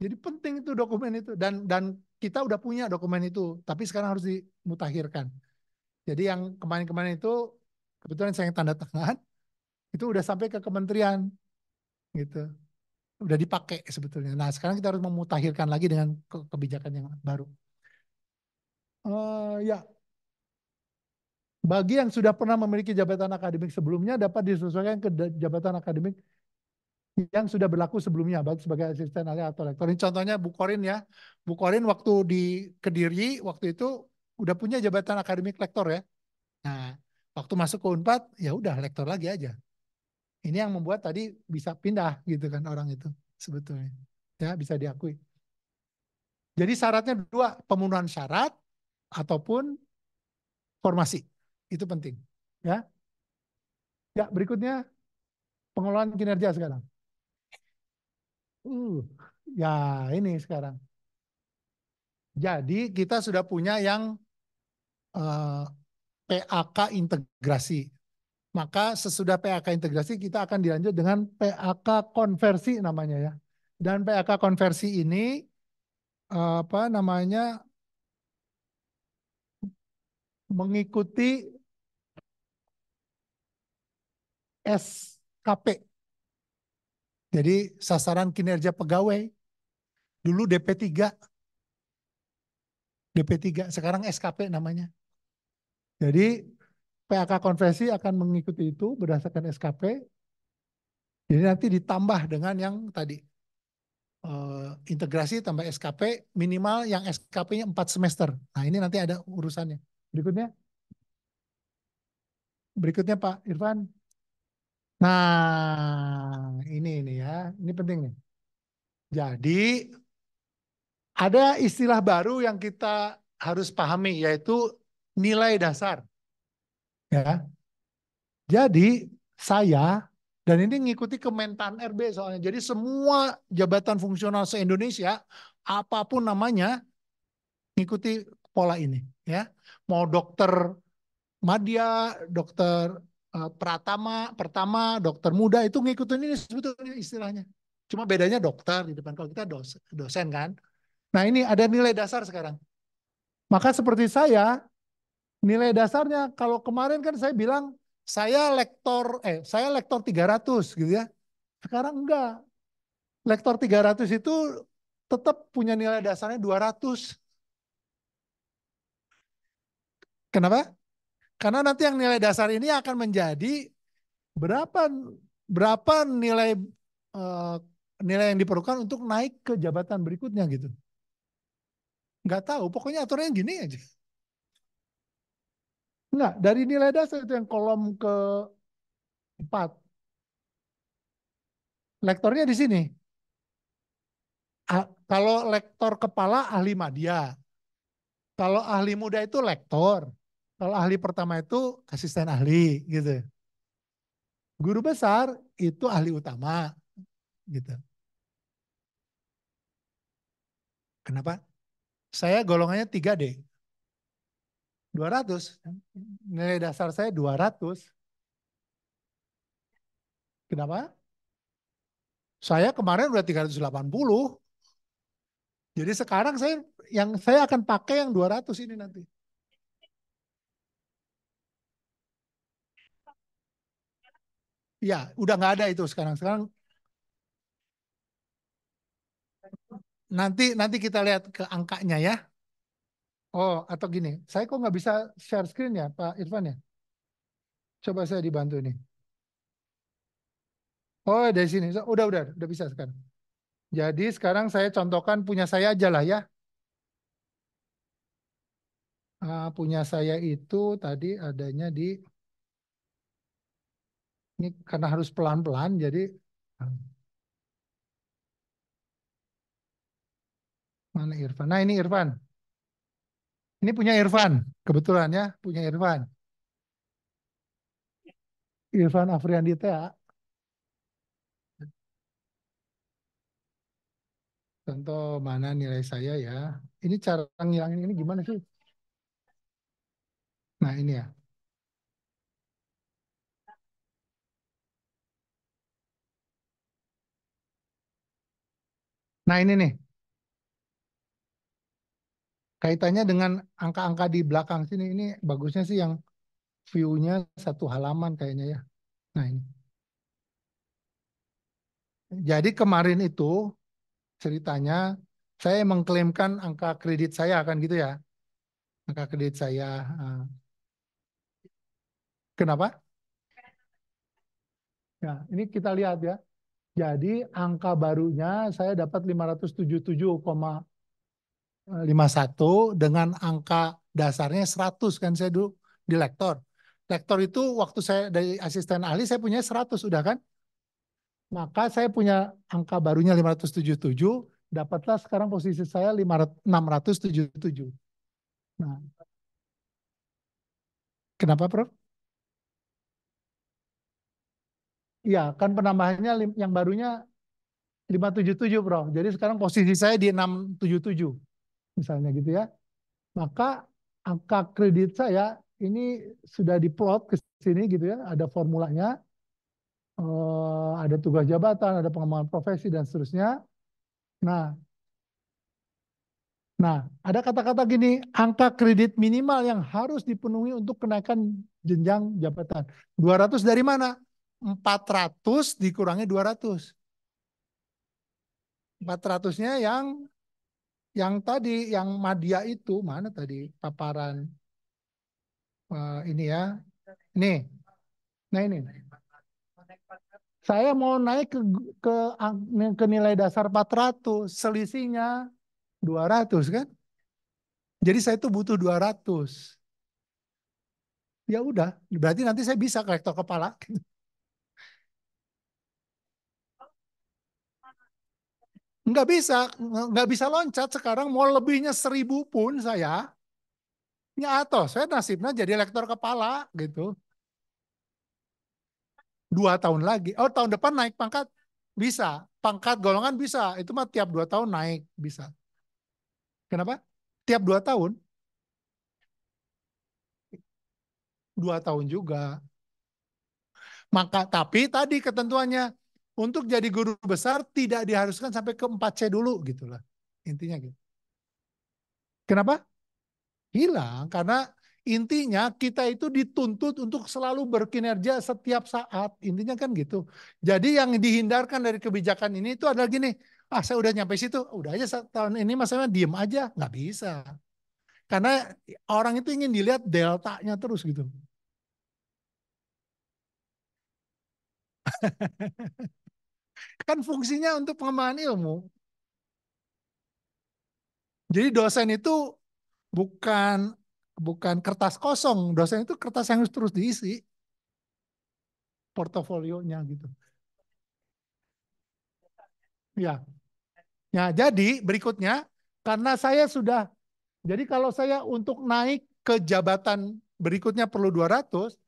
Jadi penting itu dokumen itu dan dan kita udah punya dokumen itu, tapi sekarang harus dimutakhirkan. Jadi yang kemarin-kemarin itu kebetulan saya yang tanda tangan, itu udah sampai ke kementerian gitu udah dipakai sebetulnya nah sekarang kita harus memutahirkan lagi dengan ke kebijakan yang baru uh, ya bagi yang sudah pernah memiliki jabatan akademik sebelumnya dapat disesuaikan ke jabatan akademik yang sudah berlaku sebelumnya baik sebagai asisten ahli atau lektor. Ini contohnya Bu Korin ya. Bu Korin waktu di Kediri waktu itu udah punya jabatan akademik lektor ya. Nah, waktu masuk ke Unpad ya udah lektor lagi aja. Ini yang membuat tadi bisa pindah gitu kan orang itu sebetulnya. Ya, bisa diakui. Jadi syaratnya dua, pemenuhan syarat ataupun formasi. Itu penting, ya. Ya, berikutnya pengelolaan kinerja sekarang. Uh, ya ini sekarang. Jadi kita sudah punya yang uh, eh, PAK integrasi maka sesudah PAK integrasi kita akan dilanjut dengan PAK konversi namanya ya. Dan PAK konversi ini eh, apa namanya mengikuti SKP. Jadi sasaran kinerja pegawai. Dulu DP3. DP3, sekarang SKP namanya. Jadi PAK konversi akan mengikuti itu berdasarkan SKP. Jadi nanti ditambah dengan yang tadi uh, integrasi tambah SKP minimal yang SKP-nya 4 semester. Nah, ini nanti ada urusannya. Berikutnya. Berikutnya Pak Irfan. Nah, ini ini ya. Ini penting nih. Jadi ada istilah baru yang kita harus pahami yaitu nilai dasar. Ya. Jadi saya dan ini ngikuti Kementan RB soalnya. Jadi semua jabatan fungsional se-Indonesia apapun namanya ngikuti pola ini ya. Mau dokter Madya, dokter eh, Pratama, pertama dokter muda itu ngikutin ini sebetulnya istilahnya. Cuma bedanya dokter di depan kalau kita dosen, dosen kan. Nah, ini ada nilai dasar sekarang. Maka seperti saya, nilai dasarnya. Kalau kemarin kan saya bilang saya lektor eh saya lektor 300 gitu ya. Sekarang enggak. Lektor 300 itu tetap punya nilai dasarnya 200. Kenapa? Karena nanti yang nilai dasar ini akan menjadi berapa berapa nilai uh, nilai yang diperlukan untuk naik ke jabatan berikutnya gitu. Enggak tahu, pokoknya aturannya gini aja. Enggak, dari nilai dasar itu yang kolom ke 4. Lektornya di sini. Ah, kalau lektor kepala ahli madya. Kalau ahli muda itu lektor. Kalau ahli pertama itu asisten ahli gitu. Guru besar itu ahli utama gitu. Kenapa? Saya golongannya 3D. 200. Nilai dasar saya 200. Kenapa? Saya kemarin udah 380. Jadi sekarang saya yang saya akan pakai yang 200 ini nanti. Ya, udah nggak ada itu sekarang. Sekarang nanti nanti kita lihat ke angkanya ya. Oh, atau gini, saya kok nggak bisa share screen ya, Pak Irfan ya? Coba saya dibantu ini. Oh, dari sini. Udah, udah, udah bisa sekarang. Jadi sekarang saya contohkan punya saya aja lah ya. Uh, punya saya itu tadi adanya di ini karena harus pelan-pelan jadi mana Irfan? Nah ini Irfan. Ini punya Irfan, kebetulan ya, punya Irfan. Irfan Afriandi ya. Contoh mana nilai saya ya. Ini cara ngilangin ini gimana sih? Nah ini ya. Nah ini nih kaitannya dengan angka-angka di belakang sini ini bagusnya sih yang view-nya satu halaman kayaknya ya. Nah ini. Jadi kemarin itu ceritanya saya mengklaimkan angka kredit saya kan gitu ya. Angka kredit saya. Eh. Kenapa? Ya, ini kita lihat ya. Jadi angka barunya saya dapat 51 dengan angka dasarnya 100 kan saya dulu di lektor. Lektor itu waktu saya dari asisten ahli saya punya 100 udah kan? Maka saya punya angka barunya 577, dapatlah sekarang posisi saya 677. Nah. Kenapa, Prof? Iya, kan penambahannya yang barunya 577, Prof. Jadi sekarang posisi saya di 677 misalnya gitu ya, maka angka kredit saya ini sudah diplot ke sini gitu ya, ada formulanya, eh, ada tugas jabatan, ada pengembangan profesi dan seterusnya. Nah, nah ada kata-kata gini, angka kredit minimal yang harus dipenuhi untuk kenaikan jenjang jabatan. 200 dari mana? 400 dikurangi 200. 400-nya yang yang tadi yang madya itu mana tadi paparan uh, ini ya nih nah ini saya mau naik ke ke, ke nilai dasar 400 selisihnya 200 kan jadi saya itu butuh 200 ya udah berarti nanti saya bisa ke kolektor kepala (laughs) nggak bisa nggak bisa loncat sekarang mau lebihnya seribu pun saya ya atau saya nasibnya jadi lektor kepala gitu dua tahun lagi oh tahun depan naik pangkat bisa pangkat golongan bisa itu mah tiap dua tahun naik bisa kenapa tiap dua tahun dua tahun juga maka tapi tadi ketentuannya untuk jadi guru besar tidak diharuskan sampai ke 4C dulu gitu lah. Intinya gitu. Kenapa? Hilang karena intinya kita itu dituntut untuk selalu berkinerja setiap saat. Intinya kan gitu. Jadi yang dihindarkan dari kebijakan ini itu adalah gini, ah saya udah nyampe situ, udah aja tahun ini masalahnya diem aja, nggak bisa. Karena orang itu ingin dilihat deltanya terus gitu. (laughs) kan fungsinya untuk pengembangan ilmu. Jadi dosen itu bukan bukan kertas kosong, dosen itu kertas yang harus terus diisi portofolionya gitu. Ya. Ya, jadi berikutnya karena saya sudah jadi kalau saya untuk naik ke jabatan berikutnya perlu 200,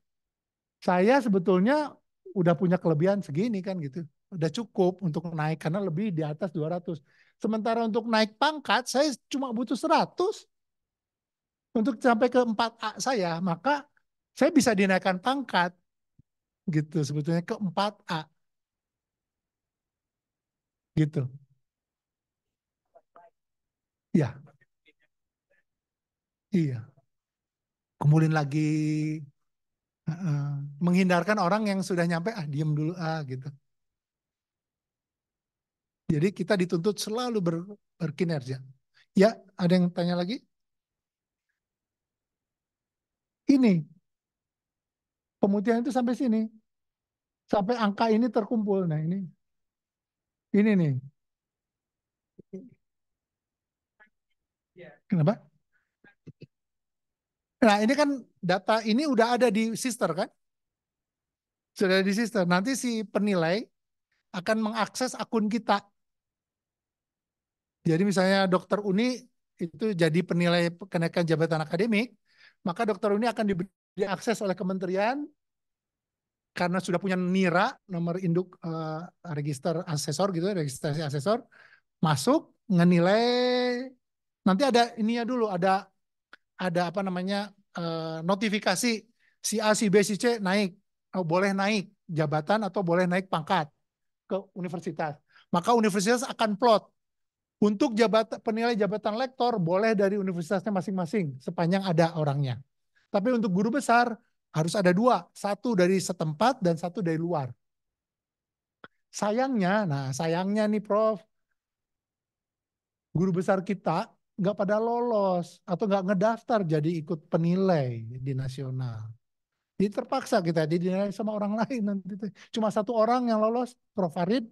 saya sebetulnya udah punya kelebihan segini kan gitu. Udah cukup untuk naik karena lebih di atas 200. Sementara untuk naik pangkat saya cuma butuh 100. Untuk sampai ke 4A saya, maka saya bisa dinaikkan pangkat gitu sebetulnya ke 4A. Gitu. Ya. Iya. iya. Kemudian lagi Uh, menghindarkan orang yang sudah nyampe ah diem dulu ah gitu. Jadi kita dituntut selalu ber, berkinerja. Ya, ada yang tanya lagi? Ini pemutihan itu sampai sini. Sampai angka ini terkumpul. Nah, ini ini nih. Iya. Kenapa? Nah ini kan data ini udah ada di sister kan? Sudah ada di sister. Nanti si penilai akan mengakses akun kita. Jadi misalnya dokter Uni itu jadi penilai kenaikan jabatan akademik, maka dokter Uni akan diakses oleh kementerian karena sudah punya NIRA, nomor induk uh, register asesor gitu, registrasi asesor, masuk, ngenilai, nanti ada ininya dulu, ada ada apa namanya eh, notifikasi si A, si B, si C naik, oh, boleh naik jabatan atau boleh naik pangkat ke universitas. Maka universitas akan plot untuk jabat, penilai jabatan lektor boleh dari universitasnya masing-masing sepanjang ada orangnya. Tapi untuk guru besar harus ada dua, satu dari setempat dan satu dari luar. Sayangnya, nah sayangnya nih Prof, guru besar kita nggak pada lolos atau nggak ngedaftar jadi ikut penilai di nasional. Jadi terpaksa kita dinilai sama orang lain nanti. Cuma satu orang yang lolos, Prof. Farid.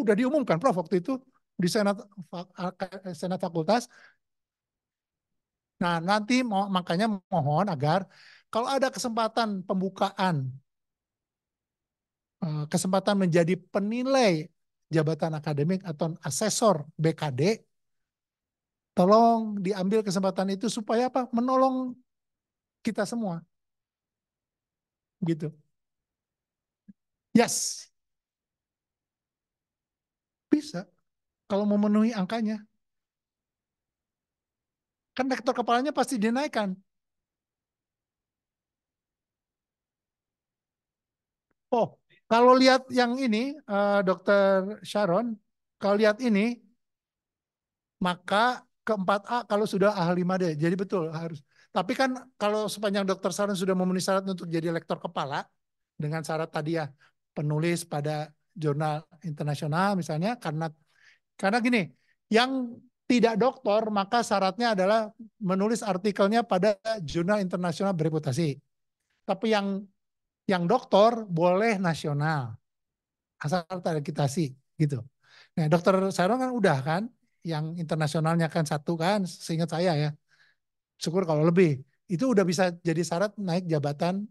Udah diumumkan Prof waktu itu di senat senat fakultas. Nah nanti makanya mohon agar kalau ada kesempatan pembukaan eh, kesempatan menjadi penilai jabatan akademik atau asesor BKD, tolong diambil kesempatan itu supaya apa? Menolong kita semua. Gitu. Yes. Bisa. Kalau memenuhi angkanya. Kan rektor kepalanya pasti dinaikkan. Oh, kalau lihat yang ini, uh, Dokter Sharon, kalau lihat ini, maka keempat A kalau sudah ahli 5 Jadi betul harus. Tapi kan kalau sepanjang Dokter Sharon sudah memenuhi syarat untuk jadi lektor kepala dengan syarat tadi ya penulis pada jurnal internasional misalnya karena karena gini, yang tidak doktor maka syaratnya adalah menulis artikelnya pada jurnal internasional bereputasi. Tapi yang yang doktor boleh nasional. Asal kita sih gitu. Nah, dokter saya kan udah kan yang internasionalnya kan satu kan, seingat saya ya. Syukur kalau lebih. Itu udah bisa jadi syarat naik jabatan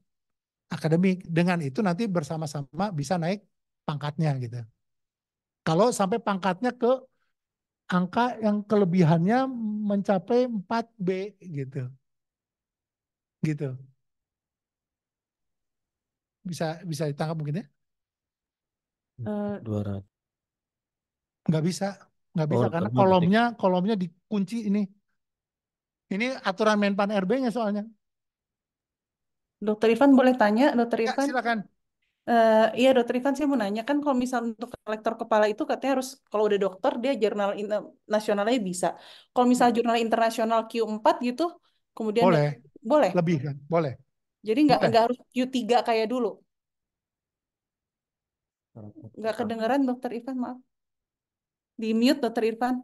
akademik. Dengan itu nanti bersama-sama bisa naik pangkatnya gitu. Kalau sampai pangkatnya ke angka yang kelebihannya mencapai 4B gitu. Gitu bisa bisa ditangkap mungkin ya eh, dua ratus nggak bisa nggak bisa oh, karena kolomnya detik. kolomnya dikunci ini ini aturan Menpan RB-nya soalnya Dokter Ivan boleh tanya Dokter ya, Ivan silakan Uh, iya dokter Ivan sih mau nanya kan kalau misal untuk kolektor kepala itu katanya harus kalau udah dokter dia jurnal eh, nasionalnya bisa. Kalau misal hmm. jurnal internasional Q4 gitu kemudian boleh boleh lebih kan boleh jadi nggak nggak harus Q3 kayak dulu. Nggak kedengeran dokter Irfan, maaf. Di mute dokter Irfan.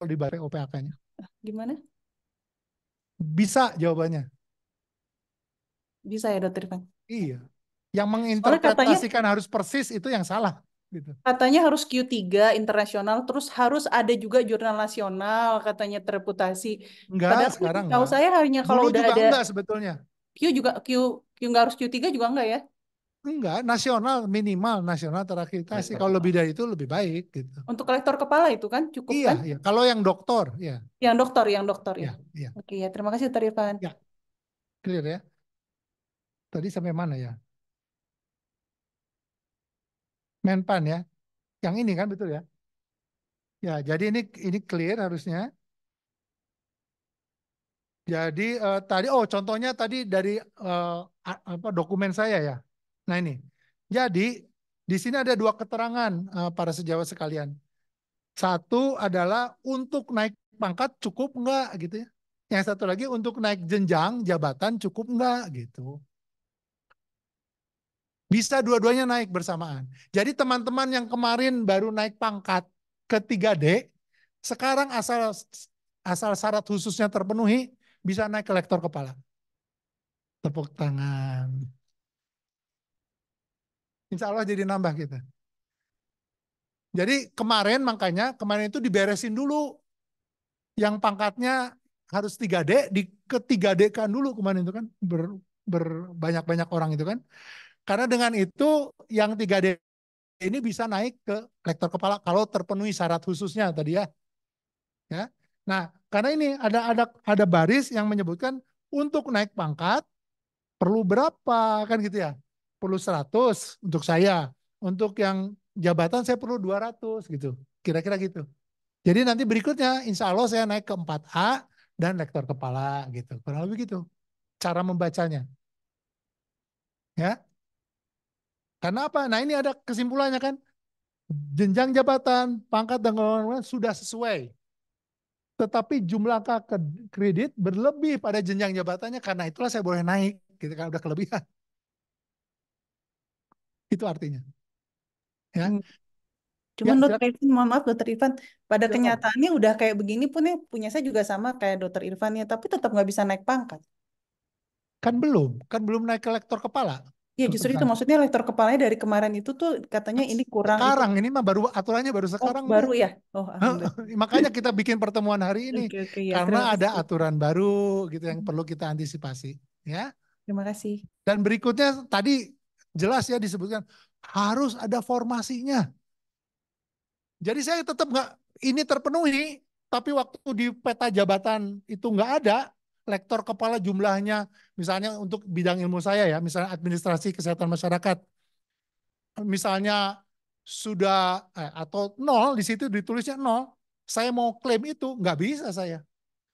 Kalau oh, bareng OPAK-nya. Ah, gimana? Bisa jawabannya. Bisa ya dokter Irfan? Iya. Yang menginterpretasikan katanya, harus persis itu yang salah. Gitu. Katanya harus Q3 internasional, terus harus ada juga jurnal nasional katanya terputasi. Enggak, Padahal sekarang tahu saya hanya kalau Dulu udah ada enggak sebetulnya. Q juga Q Q nggak harus Q3 juga enggak ya? Enggak, nasional minimal nasional terakreditasi. Nah, kalau lebih dari itu lebih baik gitu. Untuk kolektor kepala itu kan cukup iya, kan? Iya, kalau yang dokter iya. ya. Yang dokter, yang dokter ya. Iya. Oke ya, terima kasih Dr. Irfan. Ya. Clear ya. Tadi sampai mana ya? Menpan ya. Yang ini kan betul ya? Ya, jadi ini ini clear harusnya. Jadi uh, tadi oh contohnya tadi dari uh, apa dokumen saya ya. Nah ini. Jadi di sini ada dua keterangan uh, para sejawat sekalian. Satu adalah untuk naik pangkat cukup enggak gitu ya. Yang satu lagi untuk naik jenjang jabatan cukup enggak gitu. Bisa dua-duanya naik bersamaan. Jadi teman-teman yang kemarin baru naik pangkat ke 3D, sekarang asal asal syarat khususnya terpenuhi, bisa naik ke lektor kepala. Tepuk tangan. Insya Allah jadi nambah kita. Jadi kemarin makanya kemarin itu diberesin dulu yang pangkatnya harus 3D di ke 3D kan dulu kemarin itu kan ber, berbanyak-banyak orang itu kan. Karena dengan itu yang 3D ini bisa naik ke lektor kepala kalau terpenuhi syarat khususnya tadi ya. Ya. Nah, karena ini ada ada ada baris yang menyebutkan untuk naik pangkat perlu berapa kan gitu ya. Perlu 100 untuk saya. Untuk yang jabatan saya perlu 200 gitu. Kira-kira gitu. Jadi nanti berikutnya insya Allah saya naik ke 4A dan lektor kepala gitu. Kurang lebih gitu. Cara membacanya. Ya. Karena apa? Nah ini ada kesimpulannya kan. Jenjang jabatan, pangkat dan golongan sudah sesuai tetapi jumlah kredit berlebih pada jenjang jabatannya karena itulah saya boleh naik gitu kan udah kelebihan itu artinya ya hmm. cuman ya, dokter Irfan mohon maaf dokter Irfan pada ya, kenyataannya udah kayak begini pun ya punya saya juga sama kayak dokter Irfan ya tapi tetap nggak bisa naik pangkat kan belum kan belum naik ke kolektor kepala Iya justru itu maksudnya lektor kepalanya dari kemarin itu tuh katanya ini kurang. Sekarang itu. ini mah baru aturannya baru oh, sekarang. Oh, baru ya. Oh, makanya kita bikin pertemuan hari ini okay, okay, ya. karena ada aturan baru gitu yang hmm. perlu kita antisipasi ya. Terima kasih. Dan berikutnya tadi jelas ya disebutkan harus ada formasinya. Jadi saya tetap nggak ini terpenuhi, tapi waktu di peta jabatan itu nggak ada, lektor kepala jumlahnya misalnya untuk bidang ilmu saya ya, misalnya administrasi kesehatan masyarakat, misalnya sudah eh, atau nol di situ ditulisnya nol, saya mau klaim itu nggak bisa saya.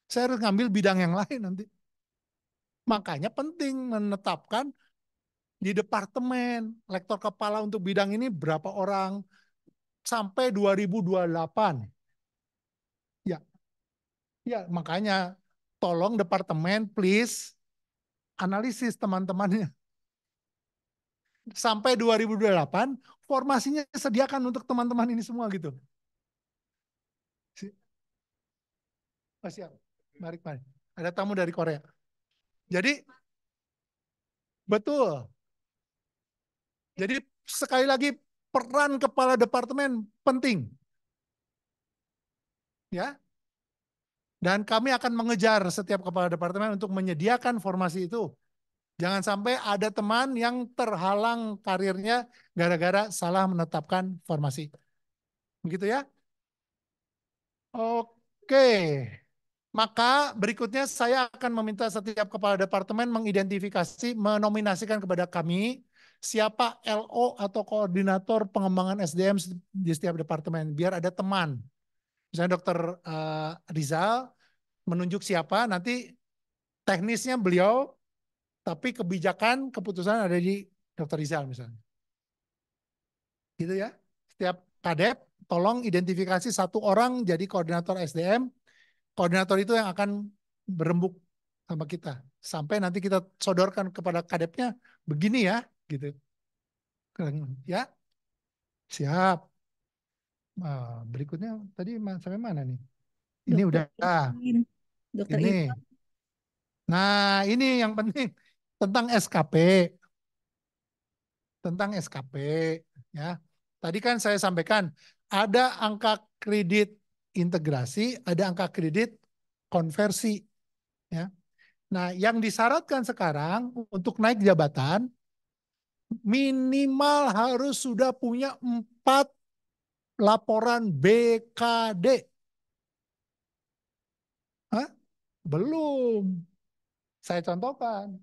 Saya harus ngambil bidang yang lain nanti. Makanya penting menetapkan di departemen lektor kepala untuk bidang ini berapa orang sampai 2028. Ya. Ya, makanya tolong departemen please analisis teman-temannya. Sampai 2028, formasinya sediakan untuk teman-teman ini semua gitu. Masih apa? Mari, mari. Ada tamu dari Korea. Jadi, betul. Jadi, sekali lagi, peran kepala departemen penting. Ya, dan kami akan mengejar setiap kepala departemen untuk menyediakan formasi itu. Jangan sampai ada teman yang terhalang karirnya gara-gara salah menetapkan formasi. Begitu ya. Oke. Maka berikutnya saya akan meminta setiap kepala departemen mengidentifikasi, menominasikan kepada kami siapa LO atau koordinator pengembangan SDM di setiap departemen. Biar ada teman misalnya dokter uh, Rizal menunjuk siapa nanti teknisnya beliau tapi kebijakan keputusan ada di dokter Rizal misalnya gitu ya setiap kadep tolong identifikasi satu orang jadi koordinator SDM koordinator itu yang akan berembuk sama kita sampai nanti kita sodorkan kepada kadepnya begini ya gitu (laughs) ya siap uh, berikutnya tadi sampai mana nih? Ini udah. Ah, Dokter ini. Nah, ini yang penting tentang SKP. Tentang SKP ya. Tadi kan saya sampaikan ada angka kredit integrasi, ada angka kredit konversi ya. Nah, yang disyaratkan sekarang untuk naik jabatan minimal harus sudah punya empat laporan BKD. Hah? Belum. Saya contohkan.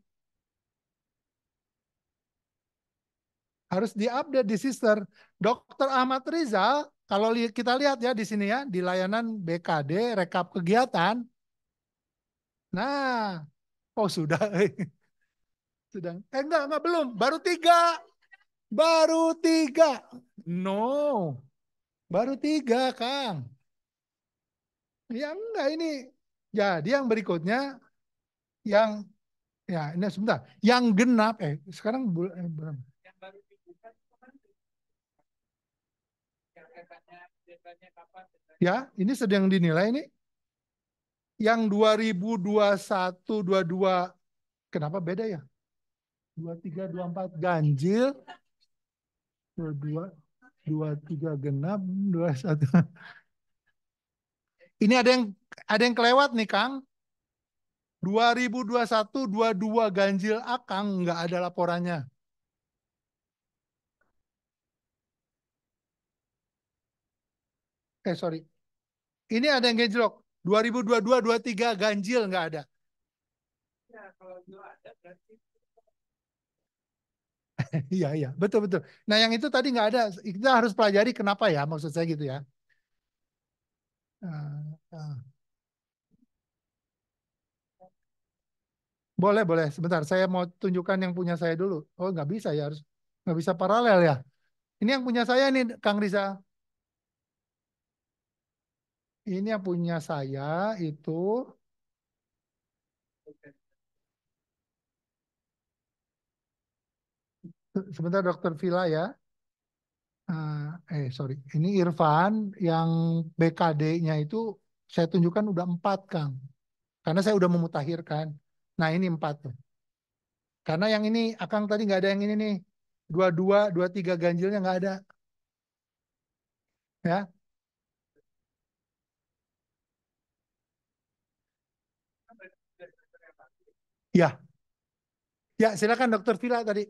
Harus diupdate di sister. Dokter Ahmad Rizal, kalau kita lihat ya di sini ya, di layanan BKD, rekap kegiatan. Nah, oh sudah. (laughs) sudah. Eh enggak, enggak, belum. Baru tiga. Baru tiga. No. Baru tiga, Kang. Ya enggak ini. Jadi yang berikutnya, yang, ya ini sebentar, yang genap, eh sekarang bulan, eh, bulan. Kan ya, ini sedang dinilai ini. Yang 2021, 22, kenapa beda ya? 23, 24, ganjil. 22, dua tiga genap dua satu ini ada yang ada yang kelewat nih Kang 2021 22 ganjil akang nggak ada laporannya eh sorry ini ada yang genjlok 2022 23 ganjil nggak ada ya kalau ada berarti (laughs) Iya, iya. Betul, betul. Nah, yang itu tadi nggak ada. Kita harus pelajari kenapa ya, maksud saya gitu ya. Eh, eh. Boleh, boleh. Sebentar, saya mau tunjukkan yang punya saya dulu. Oh, nggak bisa ya, harus nggak bisa paralel ya. Ini yang punya saya nih, Kang Riza. Ini yang punya saya itu. Sebentar Dokter Vila ya. Uh, eh sorry, ini Irfan yang BKD-nya itu saya tunjukkan udah empat Kang, karena saya udah memutahirkan. Nah ini empat tuh. Karena yang ini Akang tadi nggak ada yang ini nih. Dua dua dua tiga ganjilnya nggak ada. Ya. Ya. Ya silakan Dokter Vila tadi.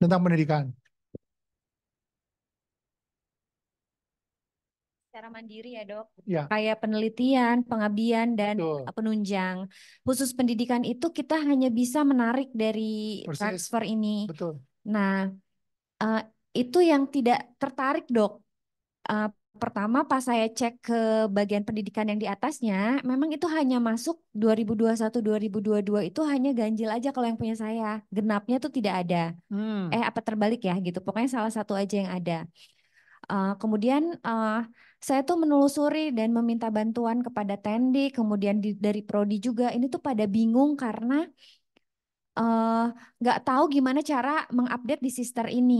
tentang pendidikan? secara mandiri ya dok. Ya. Kayak penelitian, pengabdian dan Betul. penunjang. Khusus pendidikan itu kita hanya bisa menarik dari Persis. transfer ini. Betul. Nah, uh, itu yang tidak tertarik dok. Uh, pertama pas saya cek ke bagian pendidikan yang di atasnya, memang itu hanya masuk 2021-2022 itu hanya ganjil aja kalau yang punya saya. Genapnya tuh tidak ada. Hmm. Eh apa terbalik ya gitu. Pokoknya salah satu aja yang ada. Uh, kemudian uh, saya tuh menelusuri dan meminta bantuan kepada Tendi, kemudian di, dari Prodi juga. Ini tuh pada bingung karena eh, nggak uh, tahu gimana cara mengupdate di sister ini.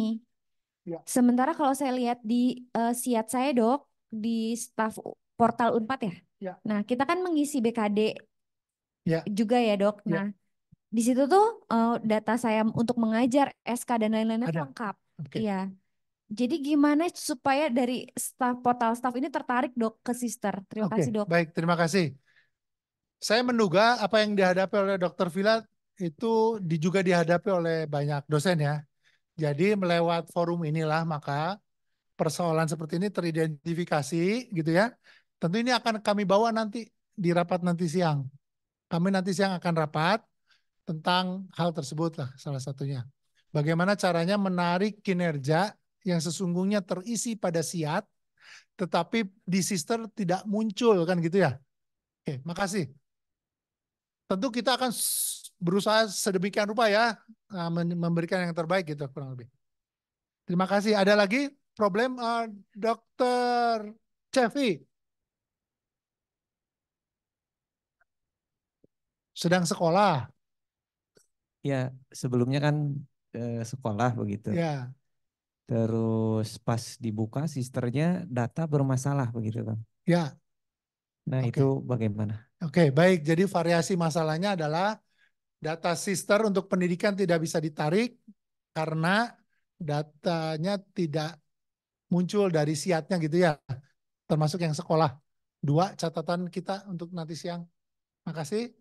Ya. Sementara kalau saya lihat di uh, siat saya dok di staff portal Unpad ya. ya. Nah kita kan mengisi BKD ya. juga ya dok. Ya. Nah di situ tuh uh, data saya untuk mengajar SK dan lain-lainnya lengkap. Okay. Iya. Jadi gimana supaya dari staff portal staff ini tertarik dok ke sister? Terima okay. kasih dok. Baik, terima kasih. Saya menduga apa yang dihadapi oleh Dokter Vila itu juga dihadapi oleh banyak dosen ya. Jadi melewat forum inilah maka persoalan seperti ini teridentifikasi gitu ya. Tentu ini akan kami bawa nanti di rapat nanti siang. Kami nanti siang akan rapat tentang hal tersebut lah salah satunya. Bagaimana caranya menarik kinerja yang sesungguhnya terisi pada siat tetapi di sister tidak muncul kan gitu ya. Oke, makasih. Tentu kita akan berusaha sedemikian rupa ya ah, memberikan yang terbaik gitu kurang lebih. Terima kasih. Ada lagi problem uh, Dokter Cevi. Sedang sekolah. Ya, sebelumnya kan eh, sekolah begitu. Ya. Terus pas dibuka sisternya data bermasalah begitu kan. Ya. Nah, okay. itu bagaimana? Oke, okay, baik. Jadi variasi masalahnya adalah Data sister untuk pendidikan tidak bisa ditarik karena datanya tidak muncul dari siatnya gitu ya. Termasuk yang sekolah. Dua catatan kita untuk nanti siang. Makasih.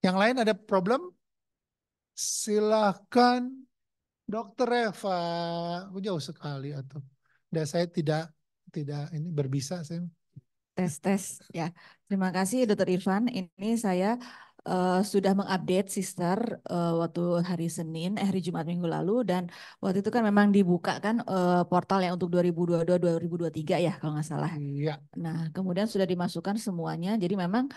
Yang lain ada problem? Silahkan Dokter Eva. Jauh sekali atau dan saya tidak tidak ini berbisa saya. Tes tes ya. Terima kasih Dokter Irfan. Ini saya uh, sudah mengupdate sister uh, waktu hari Senin, eh, hari Jumat minggu lalu dan waktu itu kan memang dibuka kan uh, portal yang untuk 2022 2023 ya kalau nggak salah. Iya. Nah, kemudian sudah dimasukkan semuanya. Jadi memang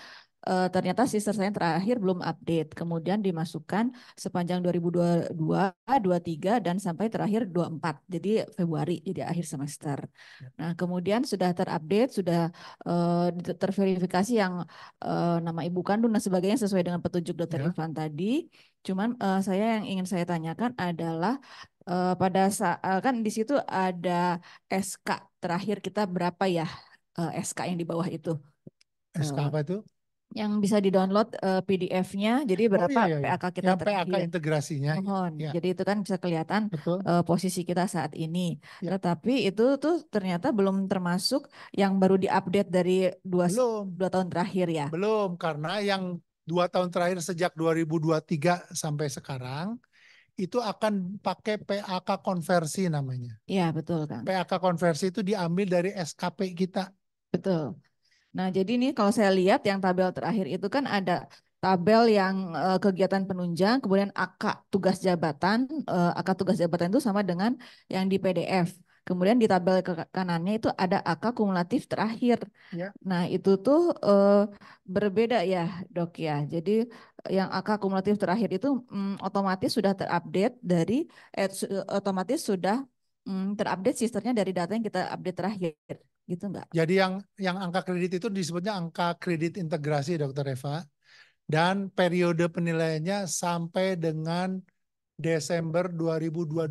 uh, ternyata sister saya terakhir belum update. Kemudian dimasukkan sepanjang 2022, 23 dan sampai terakhir 24. Jadi Februari jadi akhir semester. Ya. Nah, kemudian sudah terupdate, sudah uh, terverifikasi yang uh, nama ibu kandung dan sebagainya sesuai dengan petunjuk dokter yeah. Irfan tadi. Cuman uh, saya yang ingin saya tanyakan adalah uh, pada saat kan di situ ada SK terakhir kita berapa ya uh, SK yang di bawah itu? SK apa itu? yang bisa di-download uh, eh, PDF-nya. Jadi oh, berapa oh, iya, iya. iya. PAK kita yang PAK integrasinya. Mohon. Ya. Jadi itu kan bisa kelihatan uh, posisi kita saat ini. Ya. Tetapi itu tuh ternyata belum termasuk yang baru diupdate dari dua, belum. dua tahun terakhir ya. Belum, karena yang dua tahun terakhir sejak 2023 sampai sekarang itu akan pakai PAK konversi namanya. Iya, betul kan. PAK konversi itu diambil dari SKP kita. Betul. Nah, jadi ini kalau saya lihat yang tabel terakhir itu kan ada tabel yang uh, kegiatan penunjang, kemudian AK tugas jabatan, uh, eh, AK tugas jabatan itu sama dengan yang di PDF. Kemudian di tabel ke kanannya itu ada AK kumulatif terakhir. Ya. Nah, itu tuh uh, berbeda ya, Dok ya. Jadi yang AK kumulatif terakhir itu um, otomatis sudah terupdate dari eh, otomatis sudah um, terupdate sisternya dari data yang kita update terakhir gitu nggak? Jadi yang yang angka kredit itu disebutnya angka kredit integrasi dokter Eva dan periode penilaiannya sampai dengan Desember 2022.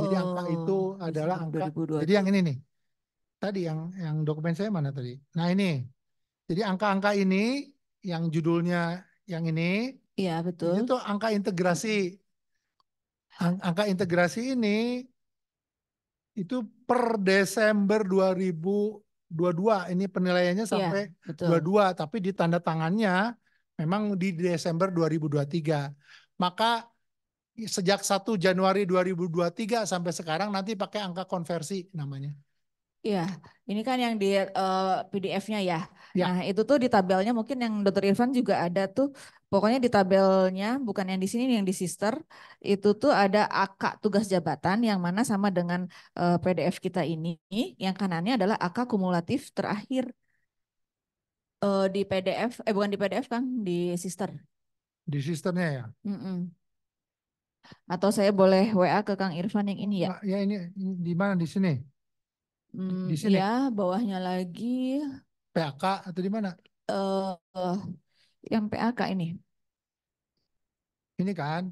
Jadi oh, angka itu adalah angka 2022. jadi yang ini nih. Tadi yang yang dokumen saya mana tadi? Nah, ini. Jadi angka-angka ini yang judulnya yang ini. Iya, betul. Itu angka integrasi. angka integrasi ini itu per Desember 2022 ini penilaiannya iya, sampai ya, 22 tapi di tanda tangannya memang di Desember 2023. Maka sejak 1 Januari 2023 sampai sekarang nanti pakai angka konversi namanya. Iya, ini kan yang di uh, eh, PDF-nya ya. ya. Nah, itu tuh di tabelnya mungkin yang Dr. Irfan juga ada tuh Pokoknya di tabelnya bukan yang di sini yang di sister itu tuh ada AK tugas jabatan yang mana sama dengan uh, eh, PDF kita ini. Yang kanannya adalah AK kumulatif terakhir uh, di PDF eh bukan di PDF Kang, di sister. Di sisternya ya. Mm -mm. Atau saya boleh WA ke Kang Irfan yang ini ya? Nah, ya ini di mana di sini? mm, di sini. Ya, bawahnya lagi. PAK atau di mana? Uh, uh, yang PAK ini. Ini kan?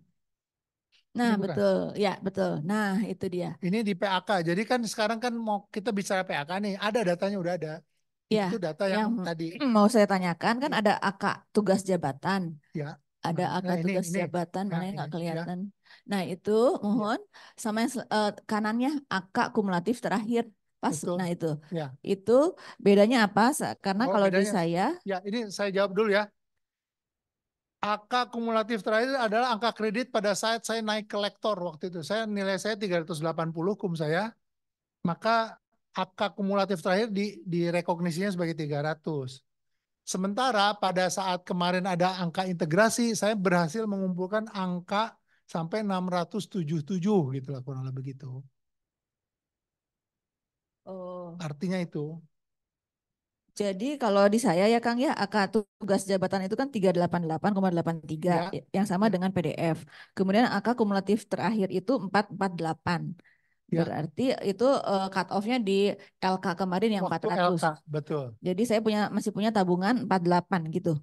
Nah, ini betul. Ya, betul. Nah, itu dia. Ini di PAK, Jadi kan sekarang kan mau kita bicara PAK nih, ada datanya udah ada. Ya, itu data yang, yang tadi (clears throat) mau saya tanyakan kan ada AK tugas jabatan. Ya. Ada AK nah, nah tugas ini, jabatan nah, mana nggak ya. kelihatan. Ya. Nah, itu ya. mohon ya. sama yang uh, kanannya AK kumulatif terakhir pas Betul. nah itu. Ya. Itu bedanya apa? Karena oh, kalau bedanya, di saya Ya, ini saya jawab dulu ya angka kumulatif terakhir adalah angka kredit pada saat saya naik ke lektor waktu itu. Saya nilai saya 380 kum saya. Maka angka kumulatif terakhir di direkognisinya sebagai 300. Sementara pada saat kemarin ada angka integrasi, saya berhasil mengumpulkan angka sampai 677 gitu lah kurang lebih gitu. Oh. Artinya itu. Jadi kalau di saya ya Kang ya AK tugas jabatan itu kan 388,83 iya. ya. yang sama iya. dengan PDF. Kemudian AK kumulatif terakhir itu 448. Ya. Berarti itu uh, eh, cut off-nya di LK kemarin yang Waktu 400. LK, betul. Jadi saya punya masih punya tabungan 48 gitu.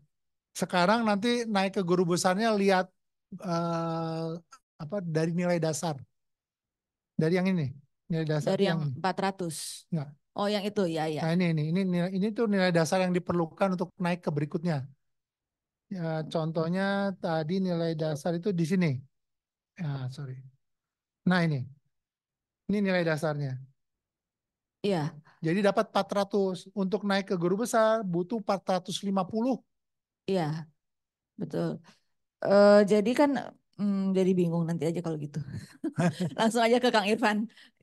Sekarang nanti naik ke guru besarnya lihat uh, apa dari nilai dasar. Dari yang ini, nilai dasar dari yang, yang 400. Enggak, Oh, yang itu ya ya. Nah, ini ini ini nilai, ini tuh nilai dasar yang diperlukan untuk naik ke berikutnya. Ya, contohnya tadi nilai dasar itu di sini. Ya, sorry. Nah, ini. Ini nilai dasarnya. Iya. Jadi dapat 400 untuk naik ke guru besar butuh 450. Iya. Betul. Uh, jadi kan hmm, jadi bingung nanti aja kalau gitu. (laughs) Langsung aja ke Kang Irfan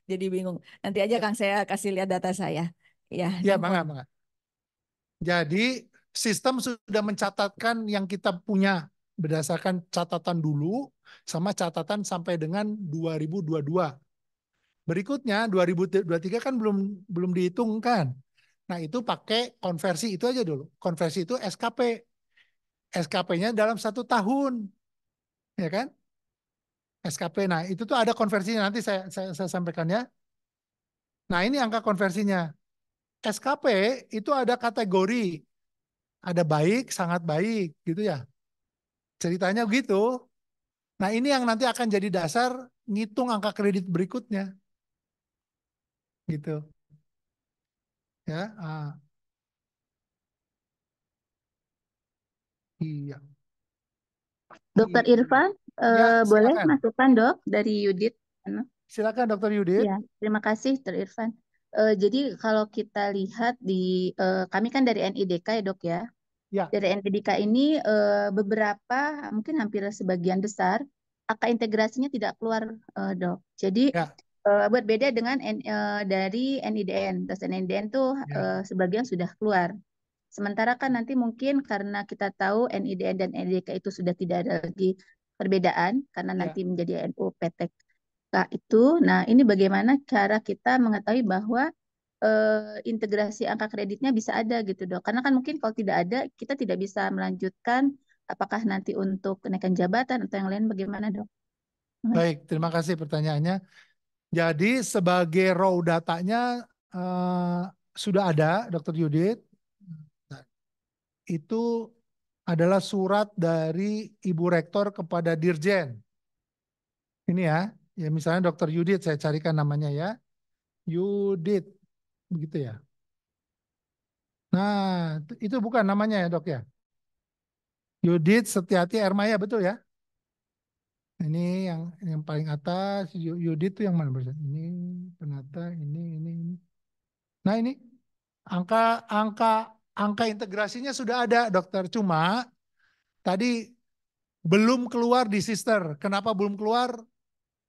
jadi bingung. Nanti aja Kang saya kasih lihat data saya. Ya. Ya, bangga, bangga. Jadi sistem sudah mencatatkan yang kita punya berdasarkan catatan dulu sama catatan sampai dengan 2022. Berikutnya 2023 kan belum belum dihitung kan. Nah, itu pakai konversi itu aja dulu. Konversi itu SKP. SKP-nya dalam satu tahun. Ya kan? SKP. Nah, itu tuh ada konversinya nanti saya saya, saya sampaikan ya. Nah, ini angka konversinya. SKP itu ada kategori ada baik, sangat baik gitu ya. Ceritanya gitu. Nah, ini yang nanti akan jadi dasar ngitung angka kredit berikutnya. Gitu. Ya, ah. Iya. Dokter Irfan, Eh, ya, boleh masukkan dok dari Yudit. Silakan dokter Yudit. Ya, terima kasih Dr. Irfan. Uh, jadi kalau kita lihat di uh, kami kan dari NIDK ya dok ya. Ya. Dari NIDK ini uh, beberapa mungkin hampir sebagian besar akar integrasinya tidak keluar uh, dok. Jadi ya. uh, buat dengan N, uh, dari NIDN. terus NIDN tuh ya. uh, sebagian sudah keluar. Sementara kan nanti mungkin karena kita tahu NIDN dan NDK itu sudah tidak ada lagi perbedaan karena iya. nanti yeah. menjadi NU PTK itu. Nah, ini bagaimana cara kita mengetahui bahwa eh, integrasi angka kreditnya bisa ada gitu, Dok. Karena kan mungkin kalau tidak ada, kita tidak bisa melanjutkan apakah nanti untuk kenaikan jabatan atau yang lain bagaimana, Dok? Hmm. Baik, terima kasih pertanyaannya. Jadi sebagai raw datanya eh, sudah ada, Dokter Yudit. Nah, itu adalah surat dari Ibu Rektor kepada Dirjen. Ini ya, ya misalnya Dr. Yudit, saya carikan namanya ya. Yudit, begitu ya. Nah, itu bukan namanya ya dok ya. Yudit Setiati Ermaya, betul ya? Ini yang yang paling atas, Yudit itu yang mana? Ini penata, ini, ini, ini. Nah ini, angka angka angka integrasinya sudah ada dokter. Cuma tadi belum keluar di sister. Kenapa belum keluar?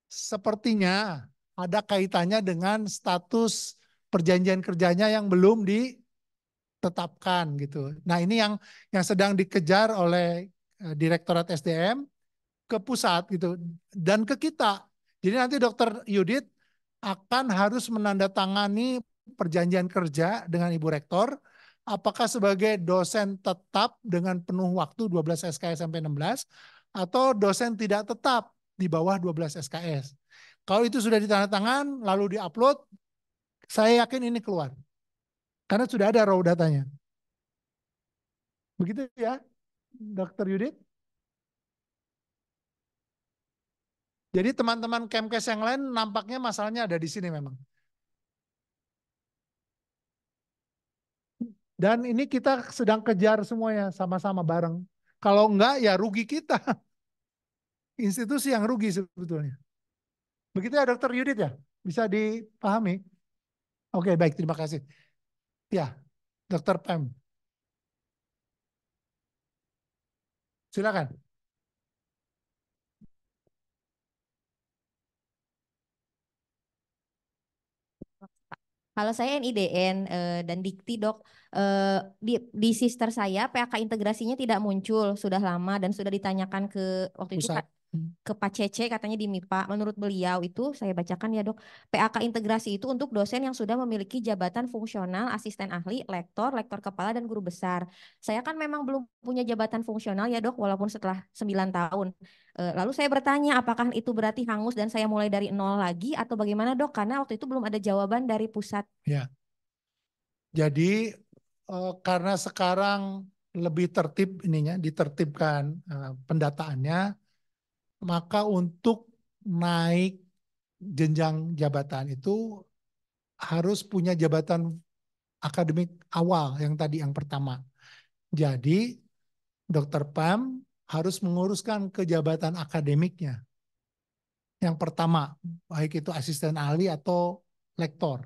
Sepertinya ada kaitannya dengan status perjanjian kerjanya yang belum ditetapkan gitu. Nah ini yang yang sedang dikejar oleh eh, Direktorat SDM ke pusat gitu dan ke kita. Jadi nanti dokter Yudit akan harus menandatangani perjanjian kerja dengan Ibu Rektor apakah sebagai dosen tetap dengan penuh waktu 12 SKS sampai 16 atau dosen tidak tetap di bawah 12 SKS. Kalau itu sudah ditandatangan lalu diupload, saya yakin ini keluar. Karena sudah ada raw datanya. Begitu ya, Dr. Yudit? Jadi teman-teman Kemkes yang lain nampaknya masalahnya ada di sini memang. Dan ini kita sedang kejar semuanya sama-sama bareng. Kalau enggak ya rugi kita. (laughs) Institusi yang rugi sebetulnya. Begitu ya dokter Yudit ya? Bisa dipahami? Oke baik terima kasih. Ya dokter Pam. Silakan. Kalau saya NIDN eh, dan Dikti dok, eh, di, di sister saya PAK integrasinya tidak muncul sudah lama dan sudah ditanyakan ke waktu Pusat. itu ke Pak Cece katanya di MIPA. Menurut beliau itu saya bacakan ya dok, PAK integrasi itu untuk dosen yang sudah memiliki jabatan fungsional, asisten ahli, lektor, lektor kepala, dan guru besar. Saya kan memang belum punya jabatan fungsional ya dok, walaupun setelah 9 tahun. Eh, lalu saya bertanya apakah itu berarti hangus dan saya mulai dari nol lagi atau bagaimana dok? Karena waktu itu belum ada jawaban dari pusat. Ya. Jadi eh, karena sekarang lebih tertib ininya, ditertibkan eh, pendataannya, maka untuk naik jenjang jabatan itu harus punya jabatan akademik awal yang tadi yang pertama. Jadi Dr Pam harus menguruskan ke jabatan akademiknya. Yang pertama, baik itu asisten ahli atau lektor.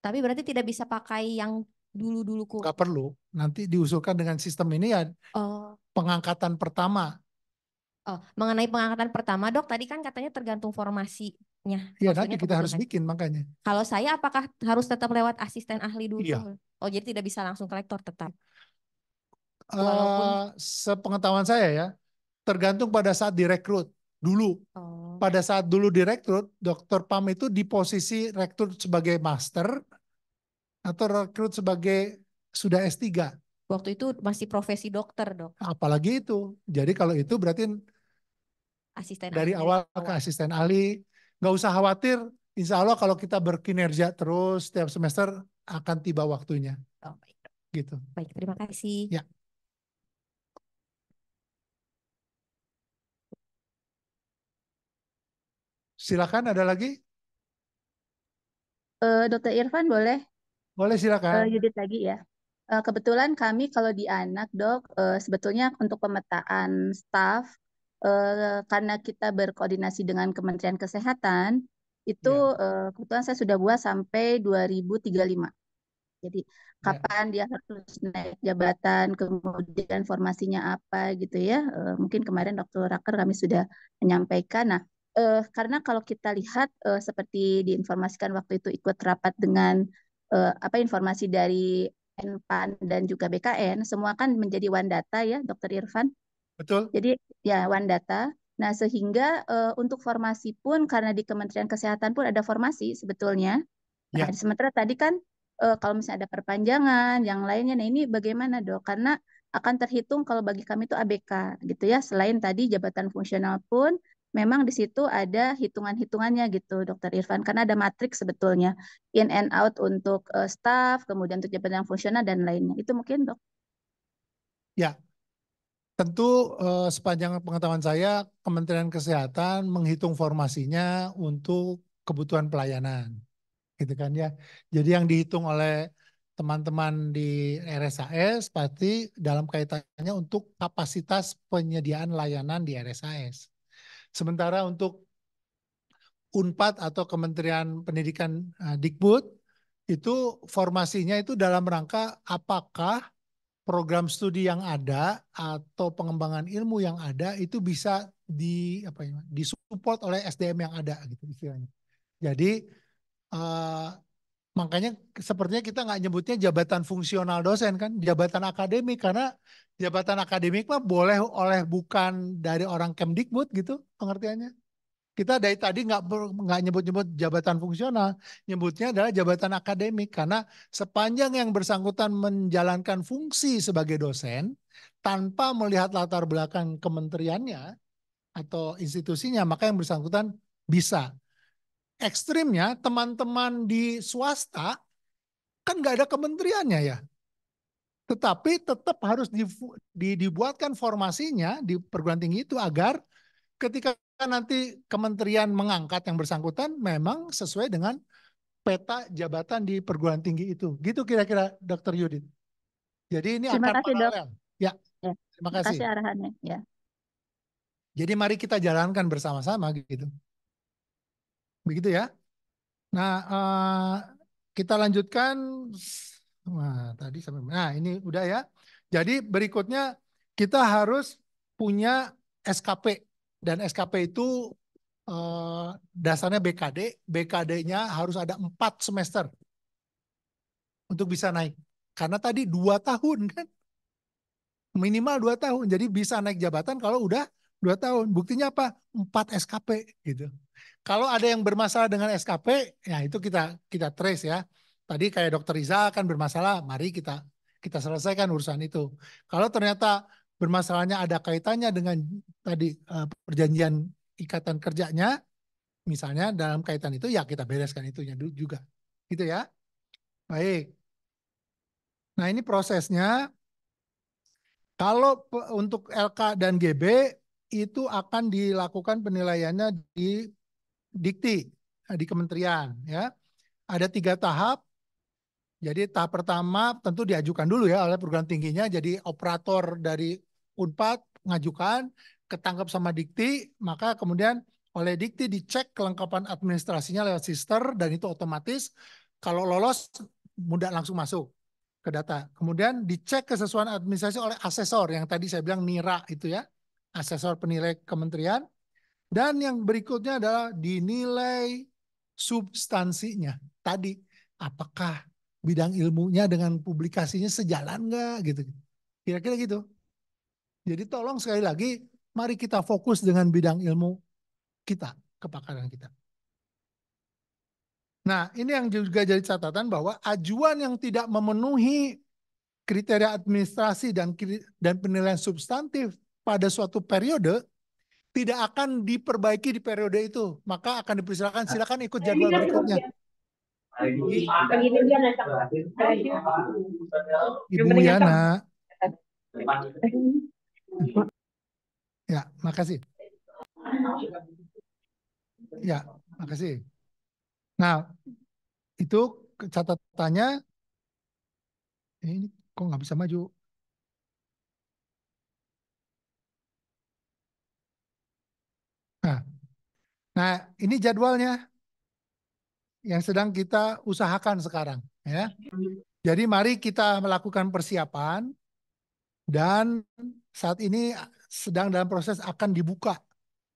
Tapi berarti tidak bisa pakai yang dulu-dulu Gak perlu. Nanti diusulkan dengan sistem ini ya oh. pengangkatan pertama Oh, mengenai pengangkatan pertama, dok, tadi kan katanya tergantung formasinya. Iya, nanti kita harus bikin makanya. Kalau saya apakah harus tetap lewat asisten ahli dulu? Iya. Oh, jadi tidak bisa langsung kolektor tetap. Eh, Walaupun... sepengetahuan saya ya, tergantung pada saat direkrut dulu. Oh. Pada saat dulu direkrut, dokter Pam itu di posisi rekrut sebagai master atau rekrut sebagai sudah S3. Waktu itu masih profesi dokter, Dok. Apalagi itu. Jadi kalau itu berarti asisten dari awal ke asisten ahli. Nggak usah khawatir, insya Allah kalau kita berkinerja terus setiap semester akan tiba waktunya. Oh, baik. Gitu. Baik, terima kasih. Ya. Silakan ada lagi? Uh, Dokter Irfan boleh? Boleh silakan. Uh, Yudit lagi ya. Eh, kebetulan kami kalau di anak dok sebetulnya untuk pemetaan staff uh, karena kita berkoordinasi dengan Kementerian Kesehatan itu ya. uh, kebetulan saya sudah buat sampai 2035. Jadi ya. kapan ya. dia harus naik jabatan, kemudian formasinya apa gitu ya. Uh, mungkin kemarin Dr. Raker kami sudah menyampaikan. Nah, uh, karena kalau kita lihat uh, seperti diinformasikan waktu itu ikut rapat dengan uh, apa informasi dari NPAN dan juga BKN, semua kan menjadi one data ya, Dr. Irfan. Betul. Jadi ya one data. Nah, sehingga uh, untuk formasi pun karena di Kementerian Kesehatan pun ada formasi sebetulnya. Ya. Nah, sementara tadi kan uh, kalau misalnya ada perpanjangan, yang lainnya nah ini bagaimana, Dok? Karena akan terhitung kalau bagi kami itu ABK gitu ya. Selain tadi jabatan fungsional pun memang di situ ada hitungan-hitungannya gitu, Dokter Irfan. Karena ada matriks sebetulnya in and out untuk uh, staff, kemudian untuk jabatan fungsional dan lainnya. Itu mungkin, Dok. Ya, Tentu eh, sepanjang pengetahuan saya Kementerian Kesehatan menghitung formasinya untuk kebutuhan pelayanan, gitu kan ya. Jadi yang dihitung oleh teman-teman di RSAS pasti dalam kaitannya untuk kapasitas penyediaan layanan di RSAS. Sementara untuk Unpad atau Kementerian Pendidikan eh, Dikbud itu formasinya itu dalam rangka apakah program studi yang ada atau pengembangan ilmu yang ada itu bisa di apa ya disupport oleh SDM yang ada gitu istilahnya. Jadi uh, makanya sepertinya kita nggak nyebutnya jabatan fungsional dosen kan jabatan akademik karena jabatan akademik mah boleh oleh bukan dari orang Kemdikbud gitu pengertiannya kita dari tadi nggak nggak nyebut-nyebut jabatan fungsional, nyebutnya adalah jabatan akademik karena sepanjang yang bersangkutan menjalankan fungsi sebagai dosen tanpa melihat latar belakang kementeriannya atau institusinya, maka yang bersangkutan bisa. Ekstrimnya teman-teman di swasta kan nggak ada kementeriannya ya, tetapi tetap harus dibuatkan formasinya di perguruan tinggi itu agar ketika nanti kementerian mengangkat yang bersangkutan memang sesuai dengan peta jabatan di perguruan tinggi itu. Gitu kira-kira Dr. Yudit. Jadi ini akan paralel. Dok. Ya. ya. Terima kasih. Terima kasih arahannya. Ya. Jadi mari kita jalankan bersama-sama gitu. Begitu ya. Nah, uh, kita lanjutkan. Wah, tadi sampai nah ini udah ya. Jadi berikutnya kita harus punya SKP dan SKP itu eh, dasarnya BKD, BKD-nya harus ada empat semester untuk bisa naik. Karena tadi dua tahun kan, minimal dua tahun. Jadi bisa naik jabatan kalau udah dua tahun. Buktinya apa? Empat SKP gitu. Kalau ada yang bermasalah dengan SKP, ya itu kita kita trace ya. Tadi kayak Dokter Iza kan bermasalah, mari kita kita selesaikan urusan itu. Kalau ternyata bermasalahnya ada kaitannya dengan tadi eh, perjanjian ikatan kerjanya, misalnya dalam kaitan itu ya kita bereskan itunya dulu juga. Gitu ya. Baik. Nah ini prosesnya. Kalau untuk LK dan GB itu akan dilakukan penilaiannya di dikti eh, di kementerian ya. Ada tiga tahap. Jadi tahap pertama tentu diajukan dulu ya oleh perguruan tingginya jadi operator dari Unpad mengajukan, ketangkap sama Dikti, maka kemudian oleh Dikti dicek kelengkapan administrasinya lewat sister dan itu otomatis kalau lolos mudah langsung masuk ke data. Kemudian dicek kesesuaian administrasi oleh asesor yang tadi saya bilang NIRA itu ya, asesor penilai kementerian. Dan yang berikutnya adalah dinilai substansinya. Tadi apakah bidang ilmunya dengan publikasinya sejalan enggak gitu. Kira-kira gitu. Jadi tolong sekali lagi, mari kita fokus dengan bidang ilmu kita, kepakaran kita. Nah, ini yang juga jadi catatan bahwa ajuan yang tidak memenuhi kriteria administrasi dan dan penilaian substantif pada suatu periode tidak akan diperbaiki di periode itu, maka akan dipersilakan silakan ikut jadwal berikutnya. Ibu Yana. Ya, makasih. Ya, makasih. Nah, itu catatannya. Eh, ini kok nggak bisa maju? Nah, nah ini jadwalnya yang sedang kita usahakan sekarang. Ya. Jadi mari kita melakukan persiapan dan saat ini sedang dalam proses akan dibuka.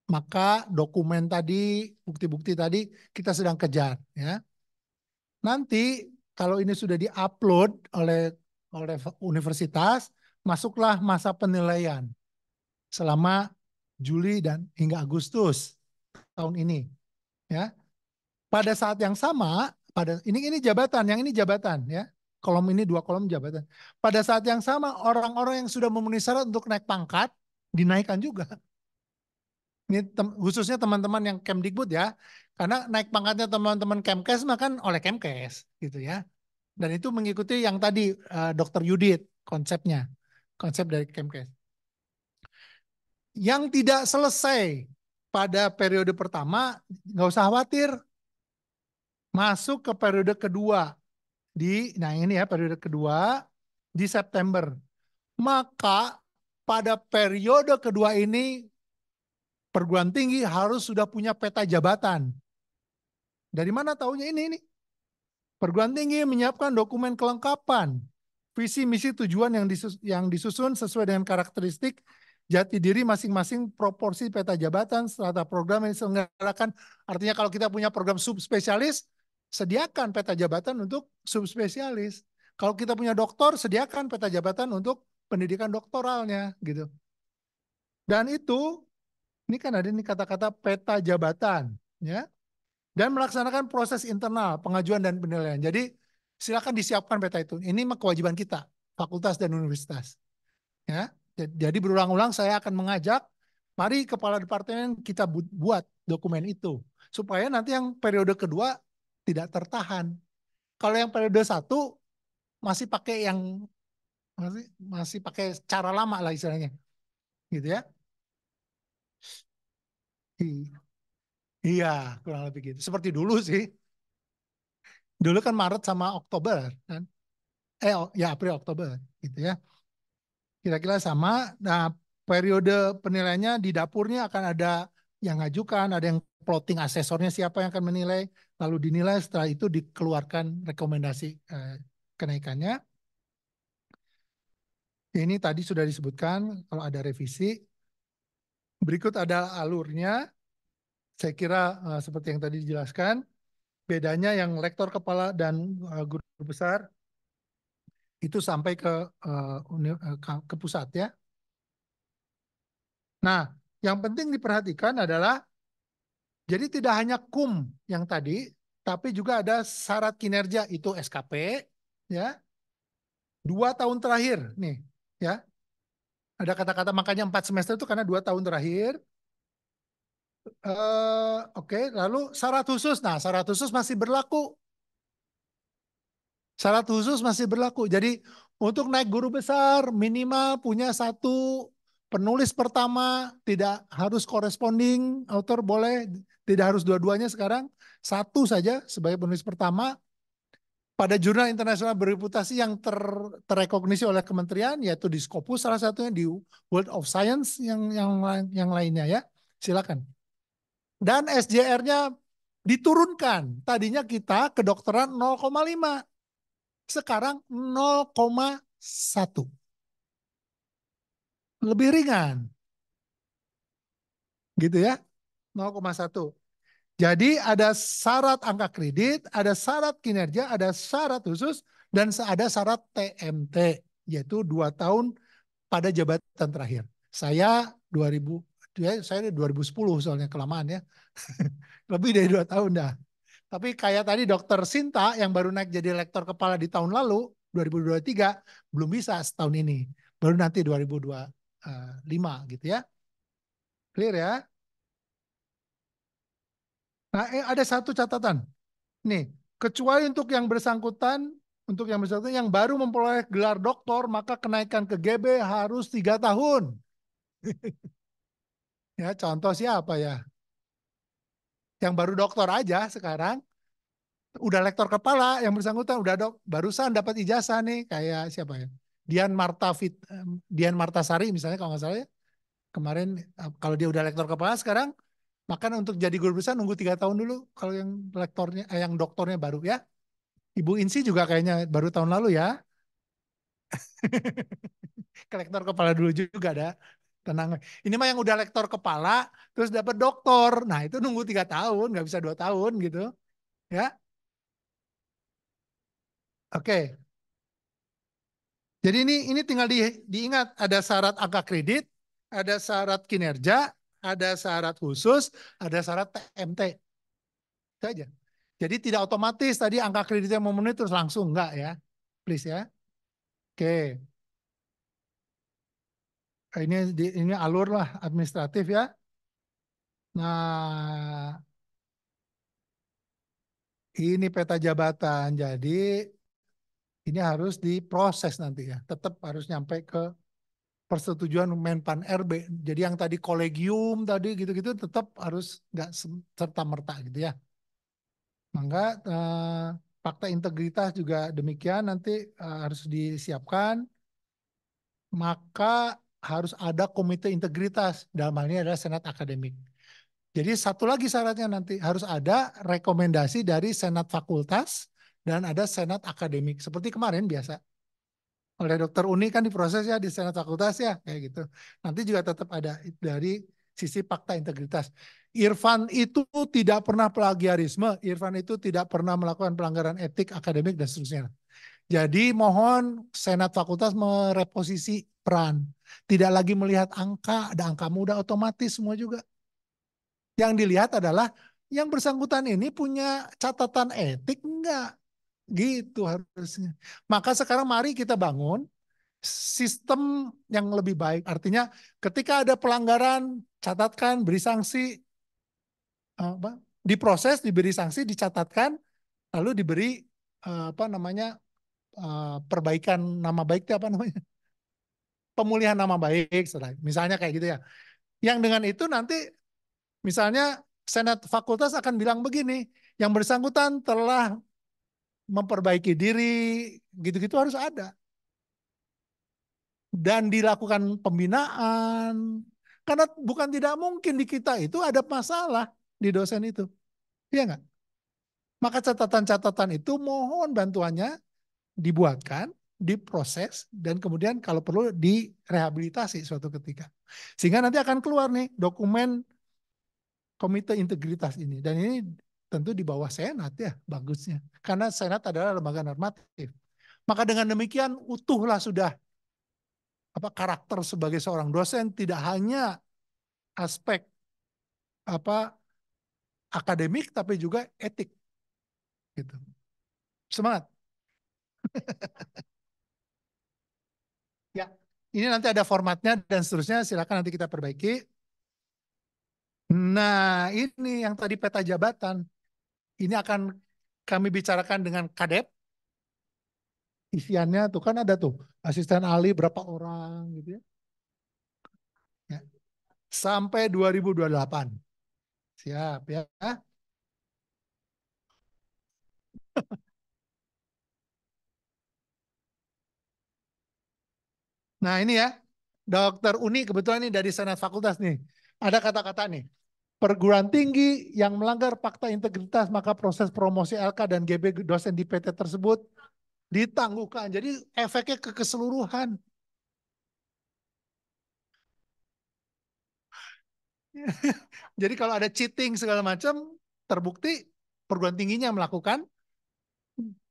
Maka dokumen tadi, bukti-bukti tadi kita sedang kejar ya. Nanti kalau ini sudah diupload oleh oleh universitas, masuklah masa penilaian selama Juli dan hingga Agustus tahun ini. Ya. Pada saat yang sama, pada ini ini jabatan, yang ini jabatan ya kolom ini dua kolom jabatan. Pada saat yang sama orang-orang yang sudah memenuhi syarat untuk naik pangkat dinaikkan juga. Ini tem khususnya teman-teman yang Kemdikbud ya, karena naik pangkatnya teman-teman Kemkes makan oleh Kemkes gitu ya. Dan itu mengikuti yang tadi uh, Dokter Yudit konsepnya, konsep dari Kemkes. Yang tidak selesai pada periode pertama nggak usah khawatir, masuk ke periode kedua di nah ini ya periode kedua di September. Maka pada periode kedua ini perguruan tinggi harus sudah punya peta jabatan. Dari mana tahunya ini ini? Perguruan tinggi menyiapkan dokumen kelengkapan, visi misi tujuan yang disus yang disusun sesuai dengan karakteristik jati diri masing-masing proporsi peta jabatan serta program yang diselenggarakan. Artinya kalau kita punya program subspesialis, sediakan peta jabatan untuk subspesialis. Kalau kita punya doktor, sediakan peta jabatan untuk pendidikan doktoralnya gitu. Dan itu ini kan ada ini kata-kata peta jabatan ya. Dan melaksanakan proses internal pengajuan dan penilaian. Jadi silakan disiapkan peta itu. Ini kewajiban kita, fakultas dan universitas. Ya. Jadi berulang-ulang saya akan mengajak mari kepala departemen kita buat dokumen itu supaya nanti yang periode kedua tidak tertahan. Kalau yang periode satu masih pakai yang masih masih pakai cara lama lah istilahnya, gitu ya. Iya, kurang lebih gitu. Seperti dulu sih. Dulu kan Maret sama Oktober kan. Eh ya April Oktober gitu ya. Kira-kira sama. Nah, periode penilaiannya di dapurnya akan ada yang ngajukan, ada yang plotting asesornya siapa yang akan menilai, lalu dinilai setelah itu dikeluarkan rekomendasi eh, kenaikannya. Ini tadi sudah disebutkan kalau ada revisi. Berikut ada alurnya. Saya kira eh, seperti yang tadi dijelaskan, bedanya yang lektor kepala dan eh, guru besar itu sampai ke eh, eh ke pusat ya. Nah, yang penting diperhatikan adalah jadi tidak hanya kum yang tadi, tapi juga ada syarat kinerja itu SKP, ya. Dua tahun terakhir nih, ya. Ada kata-kata makanya empat semester itu karena dua tahun terakhir. Uh, Oke, okay. lalu syarat khusus. Nah, syarat khusus masih berlaku. Syarat khusus masih berlaku. Jadi untuk naik guru besar minimal punya satu penulis pertama tidak harus corresponding author boleh tidak harus dua-duanya sekarang satu saja sebagai penulis pertama pada jurnal internasional bereputasi yang ter, terrekognisi oleh kementerian yaitu di Scopus salah satunya di World of Science yang yang yang lainnya ya silakan dan SJR-nya diturunkan tadinya kita kedokteran 0,5 sekarang 0,1 lebih ringan. Gitu ya, 0,1. Jadi ada syarat angka kredit, ada syarat kinerja, ada syarat khusus, dan ada syarat TMT, yaitu dua tahun pada jabatan terakhir. Saya 2000, ya, saya 2010 soalnya kelamaan ya. (laughs) Lebih dari dua tahun dah. Tapi kayak tadi dokter Sinta yang baru naik jadi lektor kepala di tahun lalu, 2023, belum bisa setahun ini. Baru nanti 2024 5 eh, gitu ya. Clear ya? Nah, eh, ada satu catatan. Nih, kecuali untuk yang bersangkutan, untuk yang bersangkutan yang baru memperoleh gelar doktor, maka kenaikan ke GB harus tiga tahun. (laughs) ya, contoh siapa ya? Yang baru doktor aja sekarang, udah lektor kepala, yang bersangkutan udah dok, barusan dapat ijazah nih, kayak siapa ya? Dian Marta Fit, Dian Martasari misalnya kalau nggak salah ya. Kemarin kalau dia udah lektor kepala sekarang makan untuk jadi guru besar nunggu tiga tahun dulu kalau yang lektornya eh, yang doktornya baru ya. Ibu Insi juga kayaknya baru tahun lalu ya. (laughs) Ke lektor kepala dulu juga ada. Tenang. Ini mah yang udah lektor kepala terus dapat doktor. Nah, itu nunggu tiga tahun, nggak bisa dua tahun gitu. Ya. Oke. Jadi ini ini tinggal di, diingat ada syarat angka kredit, ada syarat kinerja, ada syarat khusus, ada syarat TMT. Itu aja. Jadi tidak otomatis tadi angka kreditnya memenuhi terus langsung enggak ya. Please ya. Oke. Ini ini alur lah administratif ya. Nah, ini peta jabatan. Jadi ini harus diproses nanti ya. Tetap harus nyampe ke persetujuan Menpan RB. Jadi yang tadi kolegium tadi gitu-gitu tetap harus nggak serta merta gitu ya. Maka eh, fakta integritas juga demikian nanti eh, harus disiapkan. Maka harus ada komite integritas dalam hal ini adalah senat akademik. Jadi satu lagi syaratnya nanti harus ada rekomendasi dari senat fakultas dan ada senat akademik seperti kemarin biasa oleh dokter Uni kan diproses ya di senat fakultas ya kayak gitu nanti juga tetap ada dari sisi fakta integritas Irfan itu tidak pernah plagiarisme Irfan itu tidak pernah melakukan pelanggaran etik akademik dan seterusnya jadi mohon senat fakultas mereposisi peran tidak lagi melihat angka ada angka muda otomatis semua juga yang dilihat adalah yang bersangkutan ini punya catatan etik enggak Gitu harusnya. Maka sekarang mari kita bangun sistem yang lebih baik. Artinya ketika ada pelanggaran, catatkan, beri sanksi. Apa? Diproses, diberi sanksi, dicatatkan, lalu diberi eh, apa namanya eh, perbaikan nama baik itu apa namanya? Pemulihan nama baik, misalnya kayak gitu ya. Yang dengan itu nanti misalnya senat fakultas akan bilang begini, yang bersangkutan telah memperbaiki diri, gitu-gitu harus ada. Dan dilakukan pembinaan, karena bukan tidak mungkin di kita itu ada masalah di dosen itu. Iya enggak? Maka catatan-catatan itu mohon bantuannya dibuatkan, diproses, dan kemudian kalau perlu direhabilitasi suatu ketika. Sehingga nanti akan keluar nih dokumen komite integritas ini. Dan ini tentu di bawah senat ya bagusnya. Karena senat adalah lembaga normatif. Maka dengan demikian utuhlah sudah apa karakter sebagai seorang dosen tidak hanya aspek apa akademik tapi juga etik gitu semangat (laughs) ya ini nanti ada formatnya dan seterusnya silakan nanti kita perbaiki nah ini yang tadi peta jabatan ini akan kami bicarakan dengan Kadep. Isiannya tuh kan ada tuh asisten ahli berapa orang gitu ya. ya. Sampai 2028. Siap ya. nah ini ya, Dokter Uni kebetulan ini dari Senat Fakultas nih. Ada kata-kata nih perguruan tinggi yang melanggar fakta integritas maka proses promosi LK dan GB dosen di PT tersebut ditangguhkan. Jadi efeknya ke keseluruhan. (laughs) Jadi kalau ada cheating segala macam terbukti perguruan tingginya melakukan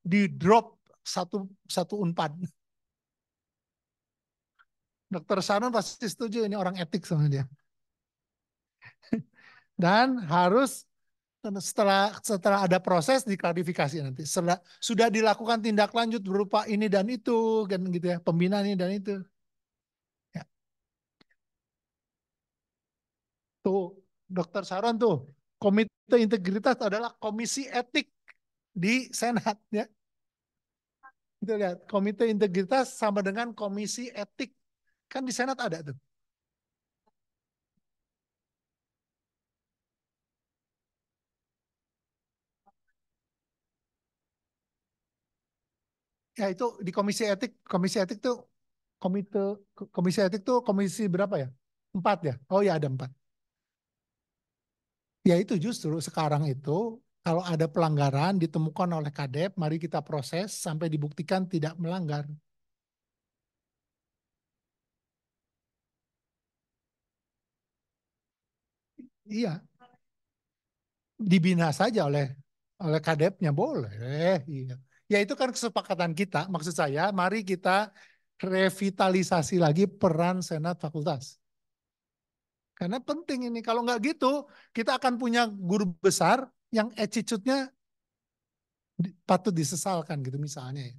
di drop satu satu unpad. Dokter Sanon pasti setuju ini orang etik sama dia. (laughs) dan harus setelah setelah ada proses diklarifikasi nanti setelah, sudah dilakukan tindak lanjut berupa ini dan itu kan gitu ya pembinaan ini dan itu ya. tuh dokter Saron tuh komite integritas adalah komisi etik di senat ya itu lihat komite integritas sama dengan komisi etik kan di senat ada tuh ya itu di komisi etik komisi etik tuh komite komisi etik tuh komisi berapa ya empat ya oh ya ada empat ya itu justru sekarang itu kalau ada pelanggaran ditemukan oleh kadep mari kita proses sampai dibuktikan tidak melanggar iya dibina saja oleh oleh kadepnya boleh iya Ya itu kan kesepakatan kita, maksud saya mari kita revitalisasi lagi peran senat fakultas. Karena penting ini, kalau nggak gitu kita akan punya guru besar yang attitude-nya patut disesalkan gitu misalnya ya.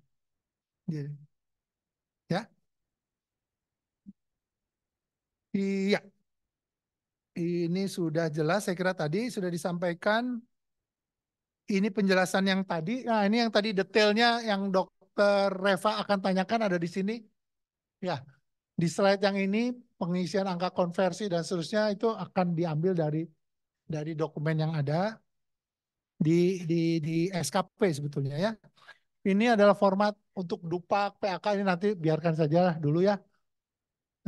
Iya. ya. Iya. Ini sudah jelas saya kira tadi sudah disampaikan ini penjelasan yang tadi. Nah, ini yang tadi detailnya yang dokter Reva akan tanyakan ada di sini. Ya, di slide yang ini pengisian angka konversi dan seterusnya itu akan diambil dari dari dokumen yang ada di di di SKP sebetulnya ya. Ini adalah format untuk dupa PAK ini nanti biarkan saja dulu ya.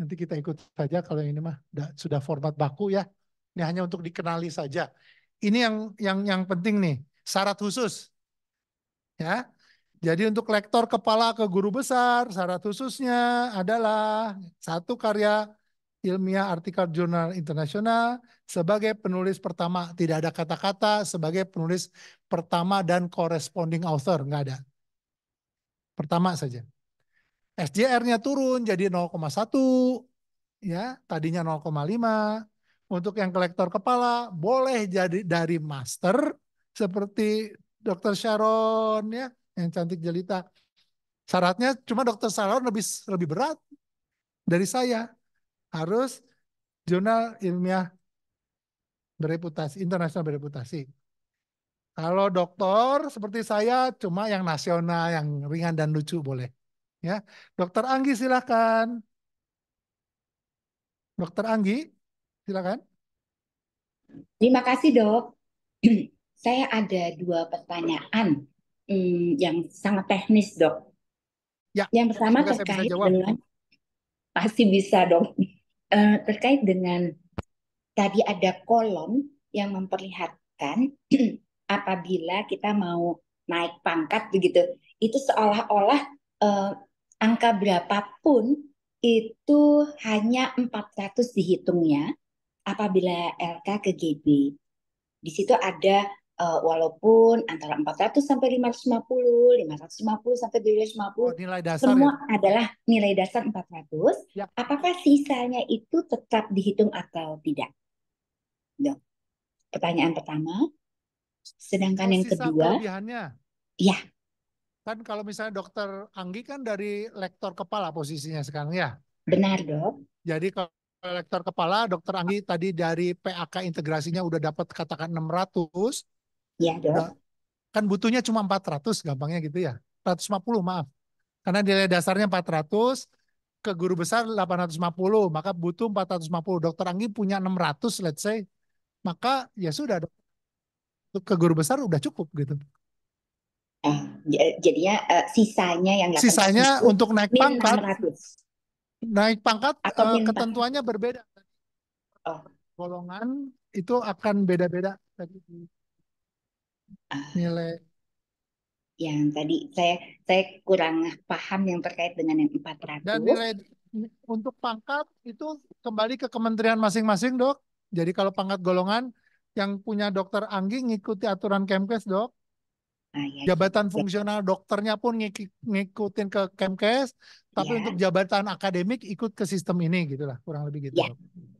Nanti kita ikut saja kalau ini mah sudah format baku ya. Ini hanya untuk dikenali saja. Ini yang yang yang penting nih syarat khusus. Ya. Jadi untuk lektor kepala ke guru besar, syarat khususnya adalah satu karya ilmiah artikel jurnal internasional sebagai penulis pertama. Tidak ada kata-kata sebagai penulis pertama dan corresponding author. Nggak ada. Pertama saja. SJR-nya turun jadi 0,1. ya Tadinya 0,5. Untuk yang kolektor kepala, boleh jadi dari master seperti Dokter Sharon ya yang cantik jelita. Syaratnya cuma Dokter Sharon lebih lebih berat dari saya. Harus jurnal ilmiah bereputasi, internasional bereputasi. Kalau dokter seperti saya cuma yang nasional, yang ringan dan lucu boleh. Ya, Dokter Anggi silakan. Dokter Anggi, silakan. Terima kasih dok. (clears throat) Saya ada dua pertanyaan hmm, yang sangat teknis, dok. Ya, yang pertama terkait dengan pasti bisa dok. Uh, terkait dengan tadi ada kolom yang memperlihatkan (clears throat) apabila kita mau naik pangkat begitu, itu seolah-olah uh, angka berapapun itu hanya 400 dihitungnya apabila LK ke GB. Di situ ada uh, walaupun antara 400 sampai 550, 550 sampai 750, oh, nilai dasar semua ya? adalah nilai dasar 400. Ya. Apakah sisanya itu tetap dihitung atau tidak? No. Pertanyaan pertama. Sedangkan oh, yang kedua, ya. Kan kalau misalnya dokter Anggi kan dari lektor kepala posisinya sekarang ya. Benar dok. Jadi kalau lektor kepala, dokter Anggi tadi dari PAK integrasinya udah dapat katakan 600, Iya dok. Ya. kan butuhnya cuma 400 gampangnya gitu ya. 150 maaf. Karena nilai dasarnya 400, ke guru besar 850, maka butuh 450. Dokter Anggi punya 600 let's say. Maka ya sudah ke guru besar udah cukup gitu. Eh, ya, jadinya uh, sisanya yang 800 sisanya untuk naik pangkat 600. naik pangkat Atau uh, ketentuannya berbeda. Oh. Golongan itu akan beda-beda tadi -beda Nilai. Yang tadi saya saya kurang paham yang terkait dengan yang empat Dan nilai untuk pangkat itu kembali ke kementerian masing-masing, Dok. Jadi kalau pangkat golongan yang punya Dokter Anggi ngikuti aturan Kemkes, Dok. Ah, iya, iya. Jabatan fungsional dokternya pun ngikutin ke Kemkes, tapi iya. untuk jabatan akademik ikut ke sistem ini gitulah, kurang lebih gitu, Ya,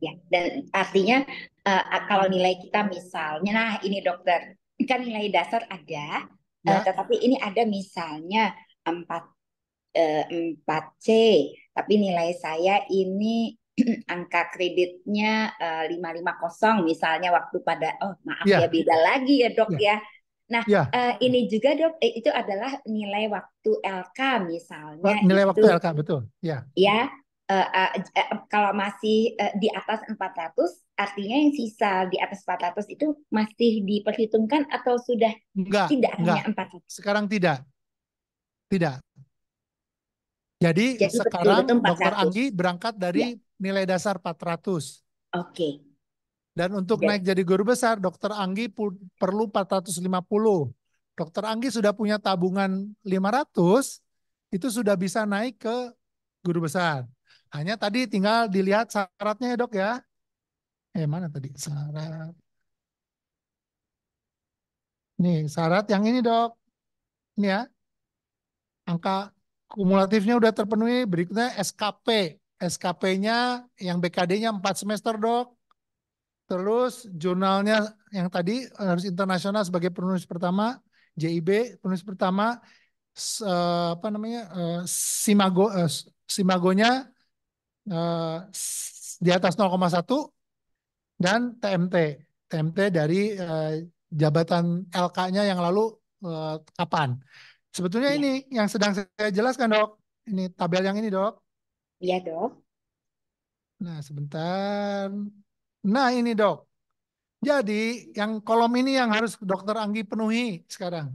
ya. Dan artinya, uh, kalau nilai kita misalnya nah ini dokter, kan nilai dasar ada, ya. uh, tetapi ini ada misalnya 4 uh, 4C, tapi nilai saya ini (clears throat) angka kreditnya eh, lima uh, 550 misalnya waktu pada oh maaf ya, ya beda lagi ya Dok ya. ya. Nah, ya. uh, ini juga dok, eh, itu adalah nilai waktu LK misalnya. Oh, nilai itu, waktu LK betul, ya. Ya, uh, uh, uh, kalau masih uh, di atas 400 artinya yang sisa di atas 400 itu masih diperhitungkan atau sudah enggak, tidak enggak. hanya 400? Sekarang tidak. Tidak. Jadi, Jadi sekarang Dokter Anggi berangkat dari ya. nilai dasar 400. Oke. Okay. Dan untuk Dan. naik jadi guru besar, Dokter Anggi perlu 450. Dokter Anggi sudah punya tabungan 500, itu sudah bisa naik ke guru besar. Hanya tadi tinggal dilihat syaratnya ya dok ya eh mana tadi syarat nih syarat yang ini dok ini ya angka kumulatifnya udah terpenuhi berikutnya SKP SKP-nya yang BKD-nya 4 semester dok terus jurnalnya yang tadi harus internasional sebagai penulis pertama JIB penulis pertama eh, apa namanya eh, simago eh, simagonya di atas satu dan TMT TMT dari uh, jabatan LK-nya yang lalu uh, kapan sebetulnya ya. ini yang sedang saya jelaskan dok ini tabel yang ini dok iya dok nah sebentar nah ini dok jadi yang kolom ini yang harus dokter Anggi penuhi sekarang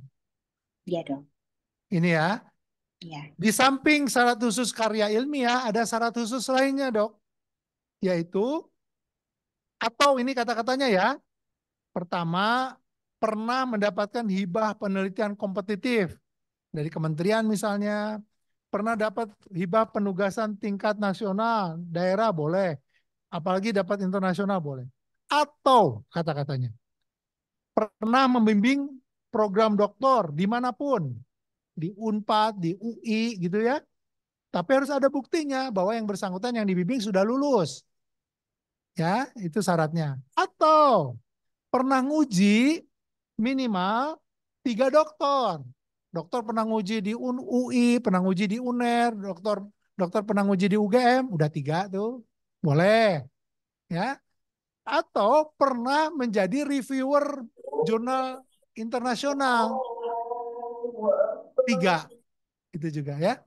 iya dok ini ya Ya. Di samping syarat khusus karya ilmiah, ada syarat khusus lainnya, dok. Yaitu atau ini kata-katanya ya. Pertama, pernah mendapatkan hibah penelitian kompetitif dari kementerian misalnya, pernah dapat hibah penugasan tingkat nasional, daerah boleh, apalagi dapat internasional boleh. Atau kata-katanya, pernah membimbing program doktor dimanapun, di UNPAD, di UI gitu ya, tapi harus ada buktinya bahwa yang bersangkutan yang dibimbing sudah lulus. Ya, itu syaratnya. Atau pernah nguji minimal tiga dokter. Dokter pernah nguji di UI, pernah nguji di UNER, dokter dokter pernah nguji di UGM, udah tiga tuh. Boleh. Ya. Atau pernah menjadi reviewer jurnal internasional. Tiga. Itu juga ya.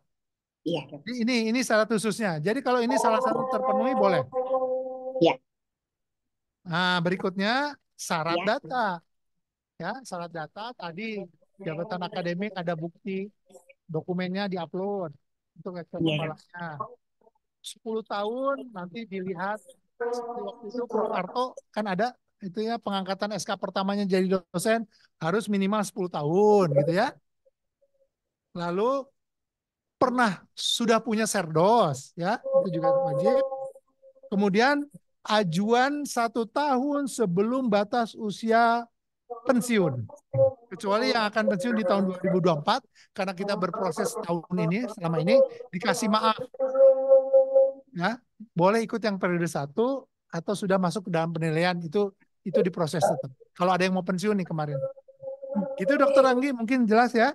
Iya. Ini ini syarat khususnya. Jadi kalau ini salah satu terpenuhi boleh. Ya. Nah, berikutnya syarat ya. data. Ya, syarat data tadi jabatan akademik ada bukti dokumennya diupload untuk eksternal ya. 10 tahun nanti dilihat waktu itu Prof. Arto kan ada itu ya pengangkatan SK pertamanya jadi dosen harus minimal 10 tahun gitu ya. Lalu pernah sudah punya serdos ya itu juga wajib. Kemudian ajuan satu tahun sebelum batas usia pensiun. Kecuali yang akan pensiun di tahun 2024, karena kita berproses tahun ini, selama ini, dikasih maaf. Ya, boleh ikut yang periode satu atau sudah masuk ke dalam penilaian, itu itu diproses tetap. Kalau ada yang mau pensiun nih kemarin. Itu dokter Anggi mungkin jelas ya?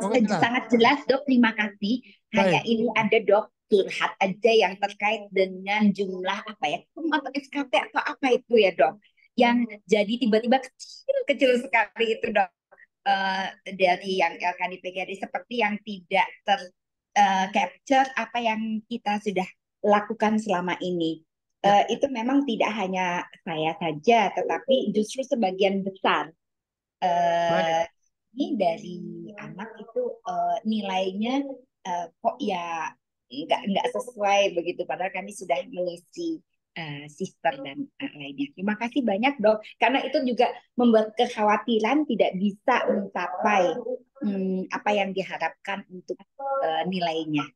Sangat jelas dok, terima kasih. Hanya Baik. ini ada dok curhat aja yang terkait dengan jumlah apa ya atau SKT atau apa itu ya dok yang hmm. jadi tiba-tiba kecil kecil sekali itu dok uh, dari yang LKDPGRI seperti yang tidak ter uh, capture apa yang kita sudah lakukan selama ini uh, itu memang tidak hanya saya saja tetapi justru sebagian besar uh, ini dari anak itu uh, nilainya uh, kok ya nggak nggak sesuai begitu padahal kami sudah mengisi uh, eh, sister dan uh, lainnya terima kasih banyak dok karena itu juga membuat kekhawatiran tidak bisa mencapai um, apa yang diharapkan untuk uh, nilainya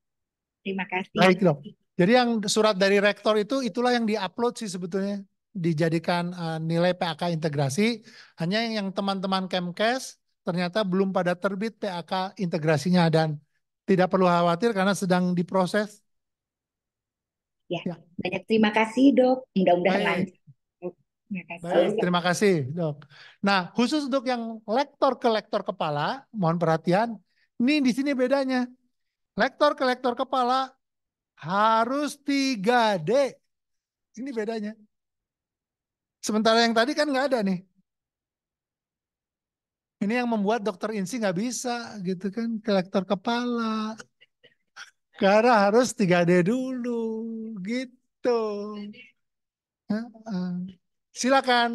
terima kasih baik dok jadi yang surat dari rektor itu itulah yang diupload sih sebetulnya dijadikan uh, nilai PAK integrasi hanya yang teman-teman Kemkes ternyata belum pada terbit PAK integrasinya dan tidak perlu khawatir karena sedang diproses. Ya, ya. banyak terima kasih dok. Mudah-mudahan lancar. Terima kasih. terima kasih dok. Nah khusus untuk yang lektor ke lektor kepala, mohon perhatian. Ini di sini bedanya. Lektor ke lektor kepala harus 3D. Ini bedanya. Sementara yang tadi kan nggak ada nih. Ini yang membuat dokter insi nggak bisa gitu kan, kolektor kepala. Karena harus 3D dulu gitu. Silakan.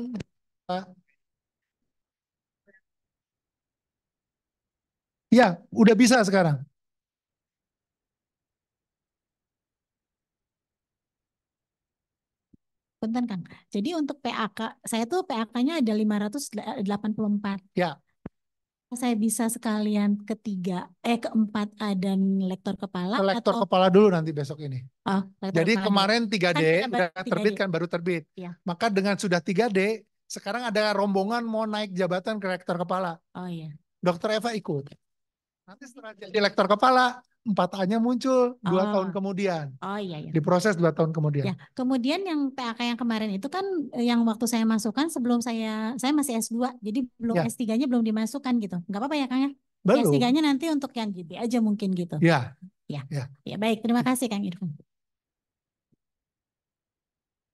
Ya, udah bisa sekarang. Punten Kang. Jadi untuk PAK, saya tuh PAK-nya ada 584. Ya saya bisa sekalian ketiga eh keempat A dan lektor kepala lektor atau... kepala dulu nanti besok ini oh, jadi kemarin tiga 3D kan udah 3D. terbit kan baru terbit ya. maka dengan sudah 3D sekarang ada rombongan mau naik jabatan ke lektor kepala oh iya dokter Eva ikut nanti setelah jadi lektor kepala 4A-nya muncul dua oh. tahun kemudian. Oh iya, iya. Diproses dua tahun kemudian. Ya. Kemudian yang PAK yang kemarin itu kan eh, yang waktu saya masukkan sebelum saya saya masih S2, jadi belum ya. S3-nya belum dimasukkan gitu. Enggak apa-apa ya Kang ya? Belum. S3-nya nanti untuk yang GB aja mungkin gitu. Ya. Ya. Ya, ya baik, terima kasih Kang Irfan.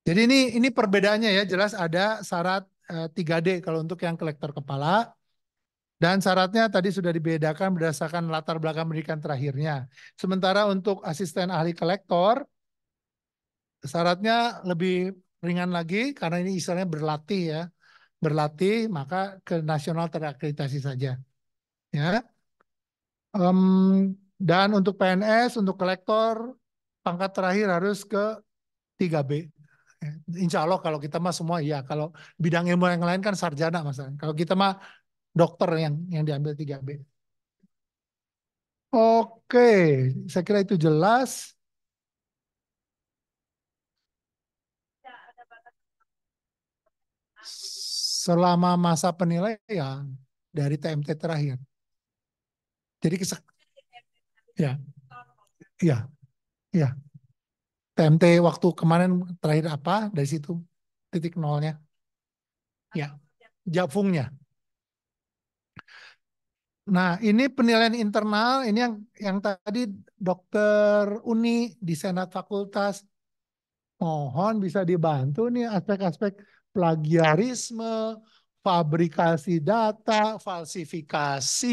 Jadi ini ini perbedaannya ya, jelas ada syarat eh, tiga 3D kalau untuk yang kolektor kepala, dan syaratnya tadi sudah dibedakan berdasarkan latar belakang pendidikan terakhirnya. Sementara untuk asisten ahli kolektor, syaratnya lebih ringan lagi karena ini istilahnya berlatih ya. Berlatih maka ke nasional terakreditasi saja. Ya. Um, dan untuk PNS, untuk kolektor, pangkat terakhir harus ke 3B. Ya, insya Allah kalau kita mah semua iya. Kalau bidang ilmu yang lain kan sarjana mas. Kalau kita mah dokter yang yang diambil 3B. Oke, saya kira itu jelas. Selama masa penilaian dari TMT terakhir. Jadi kesek ya. Ya. Ya. TMT waktu kemarin terakhir apa dari situ titik nolnya? Ya. Jafungnya. Nah, ini penilaian internal, ini yang yang tadi dokter Uni di Senat Fakultas mohon bisa dibantu nih aspek-aspek plagiarisme, fabrikasi data, falsifikasi.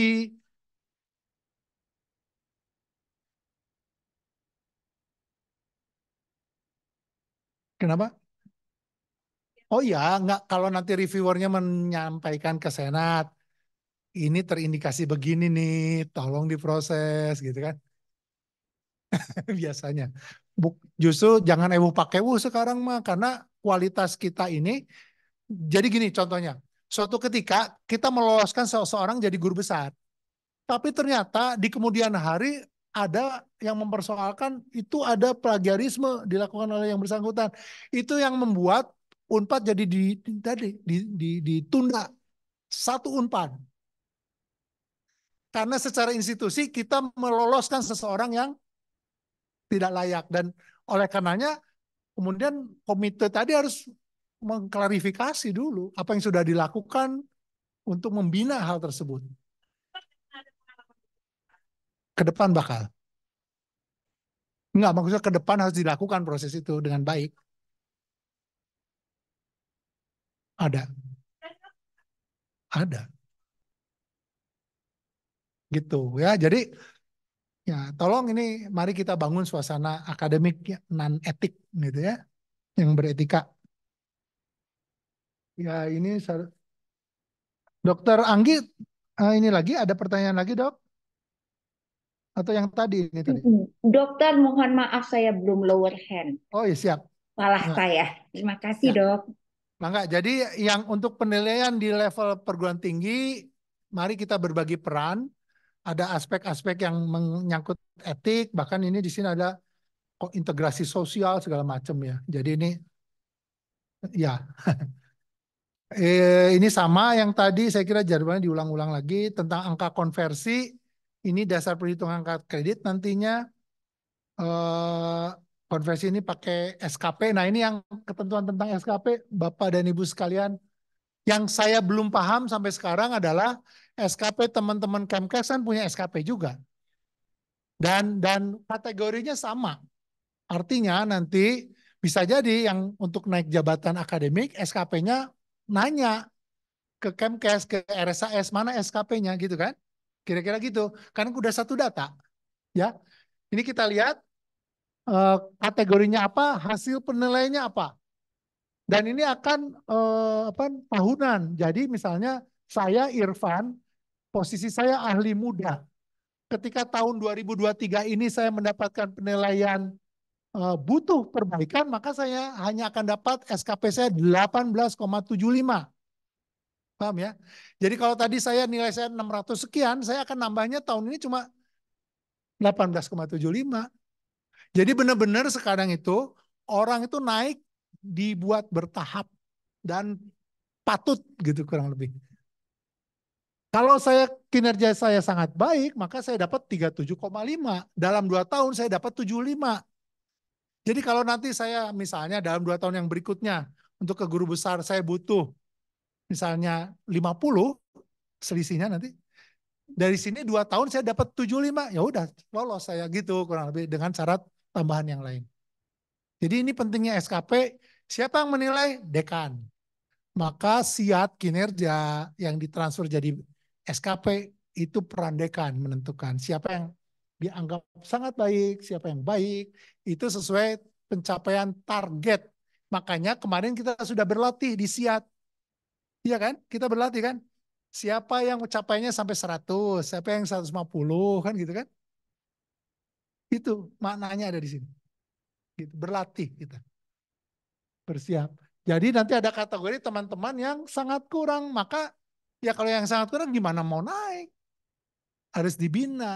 Kenapa? Oh iya, nggak kalau nanti reviewernya menyampaikan ke Senat ini terindikasi begini nih, tolong diproses gitu kan. (laughs) Biasanya. justru jangan ewu pakai ewu sekarang mah, karena kualitas kita ini, jadi gini contohnya, suatu ketika kita meloloskan seseorang jadi guru besar, tapi ternyata di kemudian hari ada yang mempersoalkan itu ada plagiarisme dilakukan oleh yang bersangkutan. Itu yang membuat Unpad jadi di, tadi di, di, ditunda satu Unpad karena secara institusi kita meloloskan seseorang yang tidak layak. Dan oleh karenanya kemudian komite tadi harus mengklarifikasi dulu apa yang sudah dilakukan untuk membina hal tersebut. Ke depan bakal. Enggak, maksudnya ke depan harus dilakukan proses itu dengan baik. Ada. Ada gitu ya. Jadi ya tolong ini mari kita bangun suasana akademik ya, non etik gitu ya yang beretika. Ya ini Dokter Anggi eh, ini lagi ada pertanyaan lagi dok? Atau yang tadi ini tadi? Dokter mohon maaf saya belum lower hand. Oh iya siap. malah nah. saya. Terima kasih ya. dok. Mangga. Nah, jadi yang untuk penilaian di level perguruan tinggi, mari kita berbagi peran ada aspek-aspek yang menyangkut etik, bahkan ini di sini ada integrasi sosial segala macam ya. Jadi ini ya (laughs) eh, ini sama yang tadi saya kira jadwalnya diulang-ulang lagi tentang angka konversi. Ini dasar perhitungan angka kredit nantinya eh, konversi ini pakai SKP. Nah ini yang ketentuan tentang SKP Bapak dan Ibu sekalian yang saya belum paham sampai sekarang adalah SKP teman-teman Kemkes kan punya SKP juga. Dan dan kategorinya sama. Artinya nanti bisa jadi yang untuk naik jabatan akademik SKP-nya nanya ke Kemkes, ke RSAS, mana SKP-nya gitu kan. Kira-kira gitu. Kan udah satu data. ya. Ini kita lihat eh, kategorinya apa, hasil penilaiannya apa. Dan ini akan eh, apa tahunan. Jadi misalnya saya Irfan Posisi saya ahli muda. Ketika tahun 2023 ini saya mendapatkan penilaian uh, butuh perbaikan, maka saya hanya akan dapat SKP saya 18,75. Paham ya? Jadi kalau tadi saya nilai saya 600 sekian, saya akan nambahnya tahun ini cuma 18,75. Jadi benar-benar sekarang itu orang itu naik dibuat bertahap dan patut gitu kurang lebih. Kalau saya kinerja saya sangat baik, maka saya dapat 37,5. Dalam dua tahun saya dapat 75. Jadi kalau nanti saya misalnya dalam dua tahun yang berikutnya untuk ke guru besar saya butuh misalnya 50 selisihnya nanti dari sini dua tahun saya dapat 75 ya udah lolos saya gitu kurang lebih dengan syarat tambahan yang lain. Jadi ini pentingnya SKP siapa yang menilai dekan. Maka siat kinerja yang ditransfer jadi SKP itu perandekan menentukan siapa yang dianggap sangat baik, siapa yang baik, itu sesuai pencapaian target. Makanya kemarin kita sudah berlatih di SIAT. Iya kan? Kita berlatih kan? Siapa yang capainya sampai 100, siapa yang 150 kan gitu kan? Itu maknanya ada di sini. Gitu, berlatih kita. Bersiap. Jadi nanti ada kategori teman-teman yang sangat kurang, maka Ya kalau yang sangat kurang gimana mau naik? Harus dibina.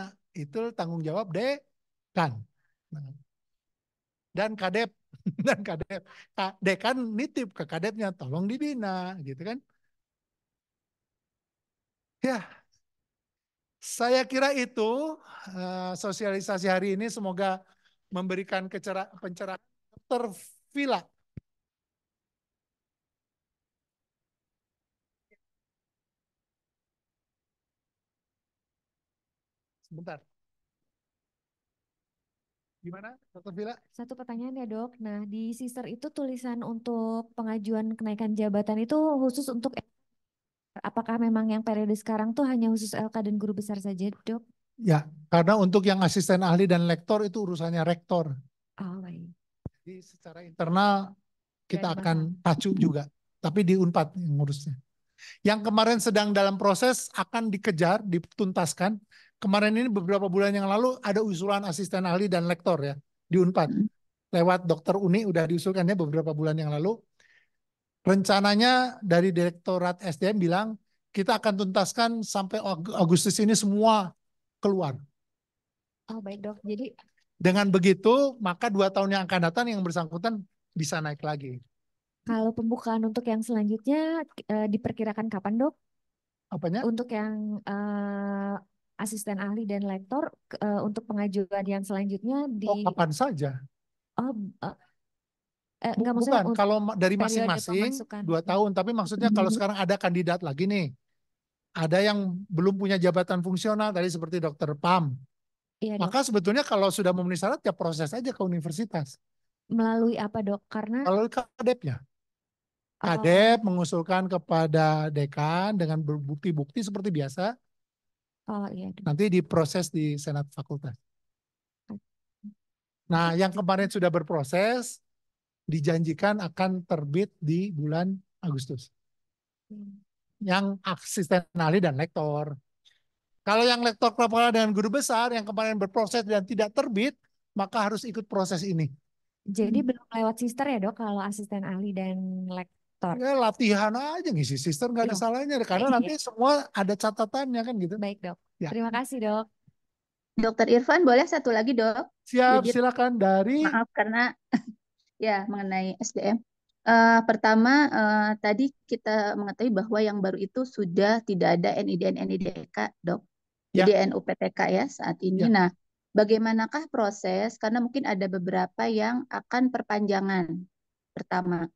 Itu tanggung jawab dekan. Nah. Dan kadep. (laughs) Dan kadep. Dekan nitip ke kadepnya, tolong dibina. gitu kan. Ya, saya kira itu uh, sosialisasi hari ini semoga memberikan pencerahan. terfilak sebentar. Gimana, Dokter Vila? Satu pertanyaan ya dok. Nah di sister itu tulisan untuk pengajuan kenaikan jabatan itu khusus untuk apakah memang yang periode sekarang tuh hanya khusus LK dan guru besar saja dok? Ya, karena untuk yang asisten ahli dan lektor itu urusannya rektor. Oh, baik. Jadi secara internal kita akan pacu juga, tapi di Unpad yang ngurusnya. Yang kemarin sedang dalam proses akan dikejar, dituntaskan. Kemarin ini beberapa bulan yang lalu ada usulan asisten ahli dan lektor ya di Unpad. Hmm. Lewat dokter Uni udah diusulkannya beberapa bulan yang lalu. Rencananya dari Direktorat SDM bilang kita akan tuntaskan sampai Agustus ini semua keluar. Oh baik dok, jadi dengan begitu maka dua tahun yang akan datang yang bersangkutan bisa naik lagi. Kalau pembukaan untuk yang selanjutnya uh, diperkirakan kapan, Dok? Apanya? Untuk yang uh, asisten ahli dan lektor uh, untuk pengajuan yang selanjutnya di Oh, kapan saja? Oh, uh, eh, enggak maksudnya Bukan, kalau dari masing-masing dua tahun, tapi maksudnya kalau mm-hmm. sekarang ada kandidat lagi nih. Ada yang belum punya jabatan fungsional tadi seperti dokter Pam. Iya, dok. Maka sebetulnya kalau sudah memenuhi syarat ya proses aja ke universitas. Melalui apa dok? Karena melalui kadepnya. Kadep oh. mengusulkan kepada dekan dengan bukti-bukti seperti biasa. Oh, iya, iya. Nanti diproses di senat fakultas. Nah, yang kemarin sudah berproses dijanjikan akan terbit di bulan Agustus. Hmm. Yang asisten ahli dan lektor. Kalau yang lektor kepala dengan guru besar yang kemarin berproses dan tidak terbit, maka harus ikut proses ini. Jadi belum lewat sister ya dok kalau asisten ahli dan lektor faktor. Ya, latihan aja ngisi sister nggak ada iya. salahnya karena iya. nanti semua ada catatannya kan gitu. Baik dok. Ya. Terima kasih dok. Dokter Irfan boleh satu lagi dok? Siap Digit. silakan dari. Maaf karena (laughs) ya mengenai SDM. Uh, eh, pertama uh, tadi kita mengetahui bahwa yang baru itu sudah tidak ada NIDN NIDK dok, ya. jadi NUPTK ya saat ini. Ya. Nah, bagaimanakah proses? Karena mungkin ada beberapa yang akan perpanjangan. Pertama,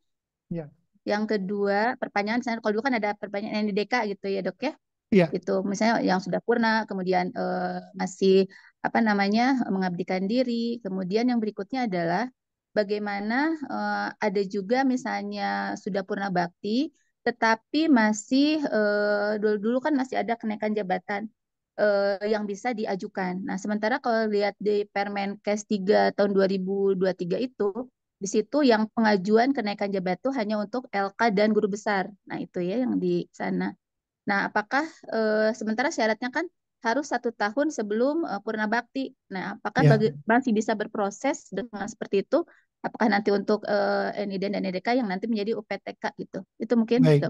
ya. Yang kedua, perpanjangan misalnya kalau dulu kan ada perpanjangan yang di DK gitu ya, Dok ya. Iya. itu Misalnya yang sudah purna, kemudian eh, masih apa namanya? mengabdikan diri. Kemudian yang berikutnya adalah bagaimana eh, ada juga misalnya sudah purna bakti tetapi masih eh, dulu dulu kan masih ada kenaikan jabatan eh, yang bisa diajukan. Nah, sementara kalau lihat di Permenkes 3 tahun 2023 itu di situ yang pengajuan kenaikan jabatan itu hanya untuk LK dan guru besar. Nah, itu ya yang di sana. Nah, apakah e, sementara syaratnya kan harus satu tahun sebelum e, eh, purna bakti. Nah, apakah ya. masih bisa berproses dengan seperti itu? Apakah nanti untuk e, eh, NID dan NDK yang nanti menjadi UPTK gitu? Itu mungkin. Baik,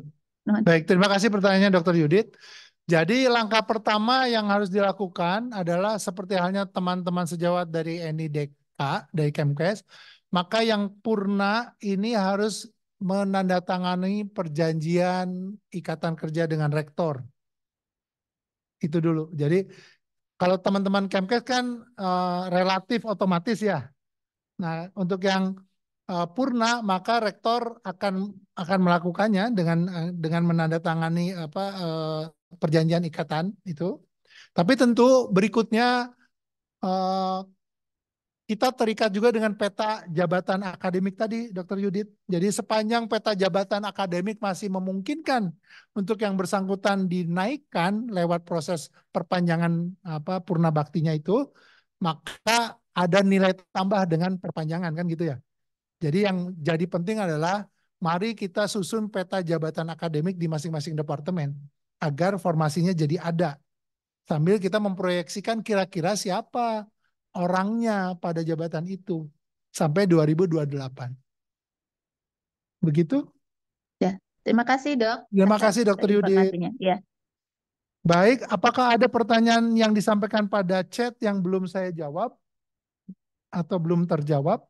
Baik terima kasih pertanyaannya Dr. Yudit. Jadi langkah pertama yang harus dilakukan adalah seperti halnya teman-teman sejawat dari NIDK, dari Kemkes, maka yang purna ini harus menandatangani perjanjian ikatan kerja dengan rektor. Itu dulu. Jadi kalau teman-teman Kemkes kan uh, relatif otomatis ya. Nah, untuk yang uh, purna maka rektor akan akan melakukannya dengan eh, dengan menandatangani apa uh, perjanjian ikatan itu. Tapi tentu berikutnya uh, kita terikat juga dengan peta jabatan akademik tadi, Dr. Yudit. Jadi sepanjang peta jabatan akademik masih memungkinkan untuk yang bersangkutan dinaikkan lewat proses perpanjangan apa purna baktinya itu, maka ada nilai tambah dengan perpanjangan kan gitu ya. Jadi yang jadi penting adalah mari kita susun peta jabatan akademik di masing-masing departemen agar formasinya jadi ada. Sambil kita memproyeksikan kira-kira siapa orangnya pada jabatan itu sampai 2028. Begitu? Ya, terima kasih dok. Terima kasih dokter Yudi. Ya. Baik, apakah ada pertanyaan yang disampaikan pada chat yang belum saya jawab atau belum terjawab?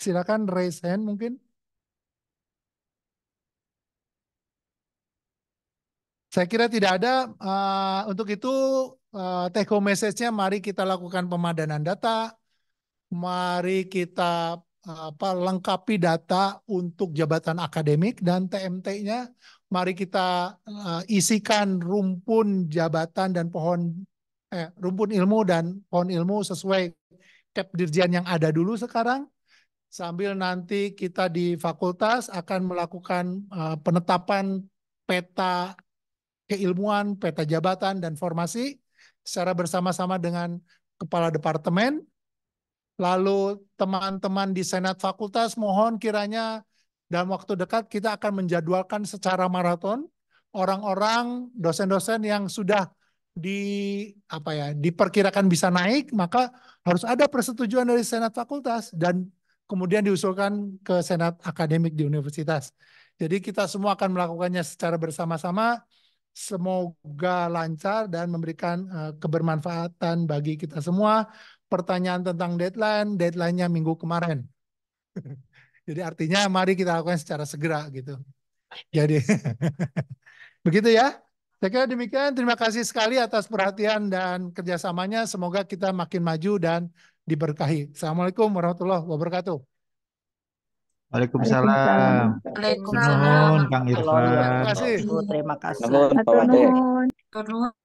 Silakan raise hand mungkin. Saya kira tidak ada. Uh, untuk itu uh, eh, home message-nya mari kita lakukan pemadanan data, mari kita apa lengkapi data untuk jabatan akademik dan TMT-nya. Mari kita uh, isikan rumpun jabatan dan pohon eh, rumpun ilmu dan pohon ilmu sesuai dirjen yang ada dulu sekarang. Sambil nanti kita di fakultas akan melakukan uh, penetapan peta keilmuan, peta jabatan dan formasi secara bersama-sama dengan kepala departemen. Lalu teman-teman di senat fakultas mohon kiranya dalam waktu dekat kita akan menjadwalkan secara maraton orang-orang dosen-dosen yang sudah di apa ya diperkirakan bisa naik maka harus ada persetujuan dari senat fakultas dan kemudian diusulkan ke senat akademik di universitas. Jadi kita semua akan melakukannya secara bersama-sama Semoga lancar dan memberikan uh, kebermanfaatan bagi kita semua. Pertanyaan tentang deadline, deadline-nya minggu kemarin. (laughs) Jadi artinya mari kita lakukan secara segera gitu. Jadi (laughs) begitu ya. Saya kira demikian. Terima kasih sekali atas perhatian dan kerjasamanya. Semoga kita makin maju dan diberkahi. Assalamualaikum warahmatullahi wabarakatuh. Waalaikumsalam. Waalaikumsalam. Kang Irfan. Terima kasih. Terima kasih. Terima kasih.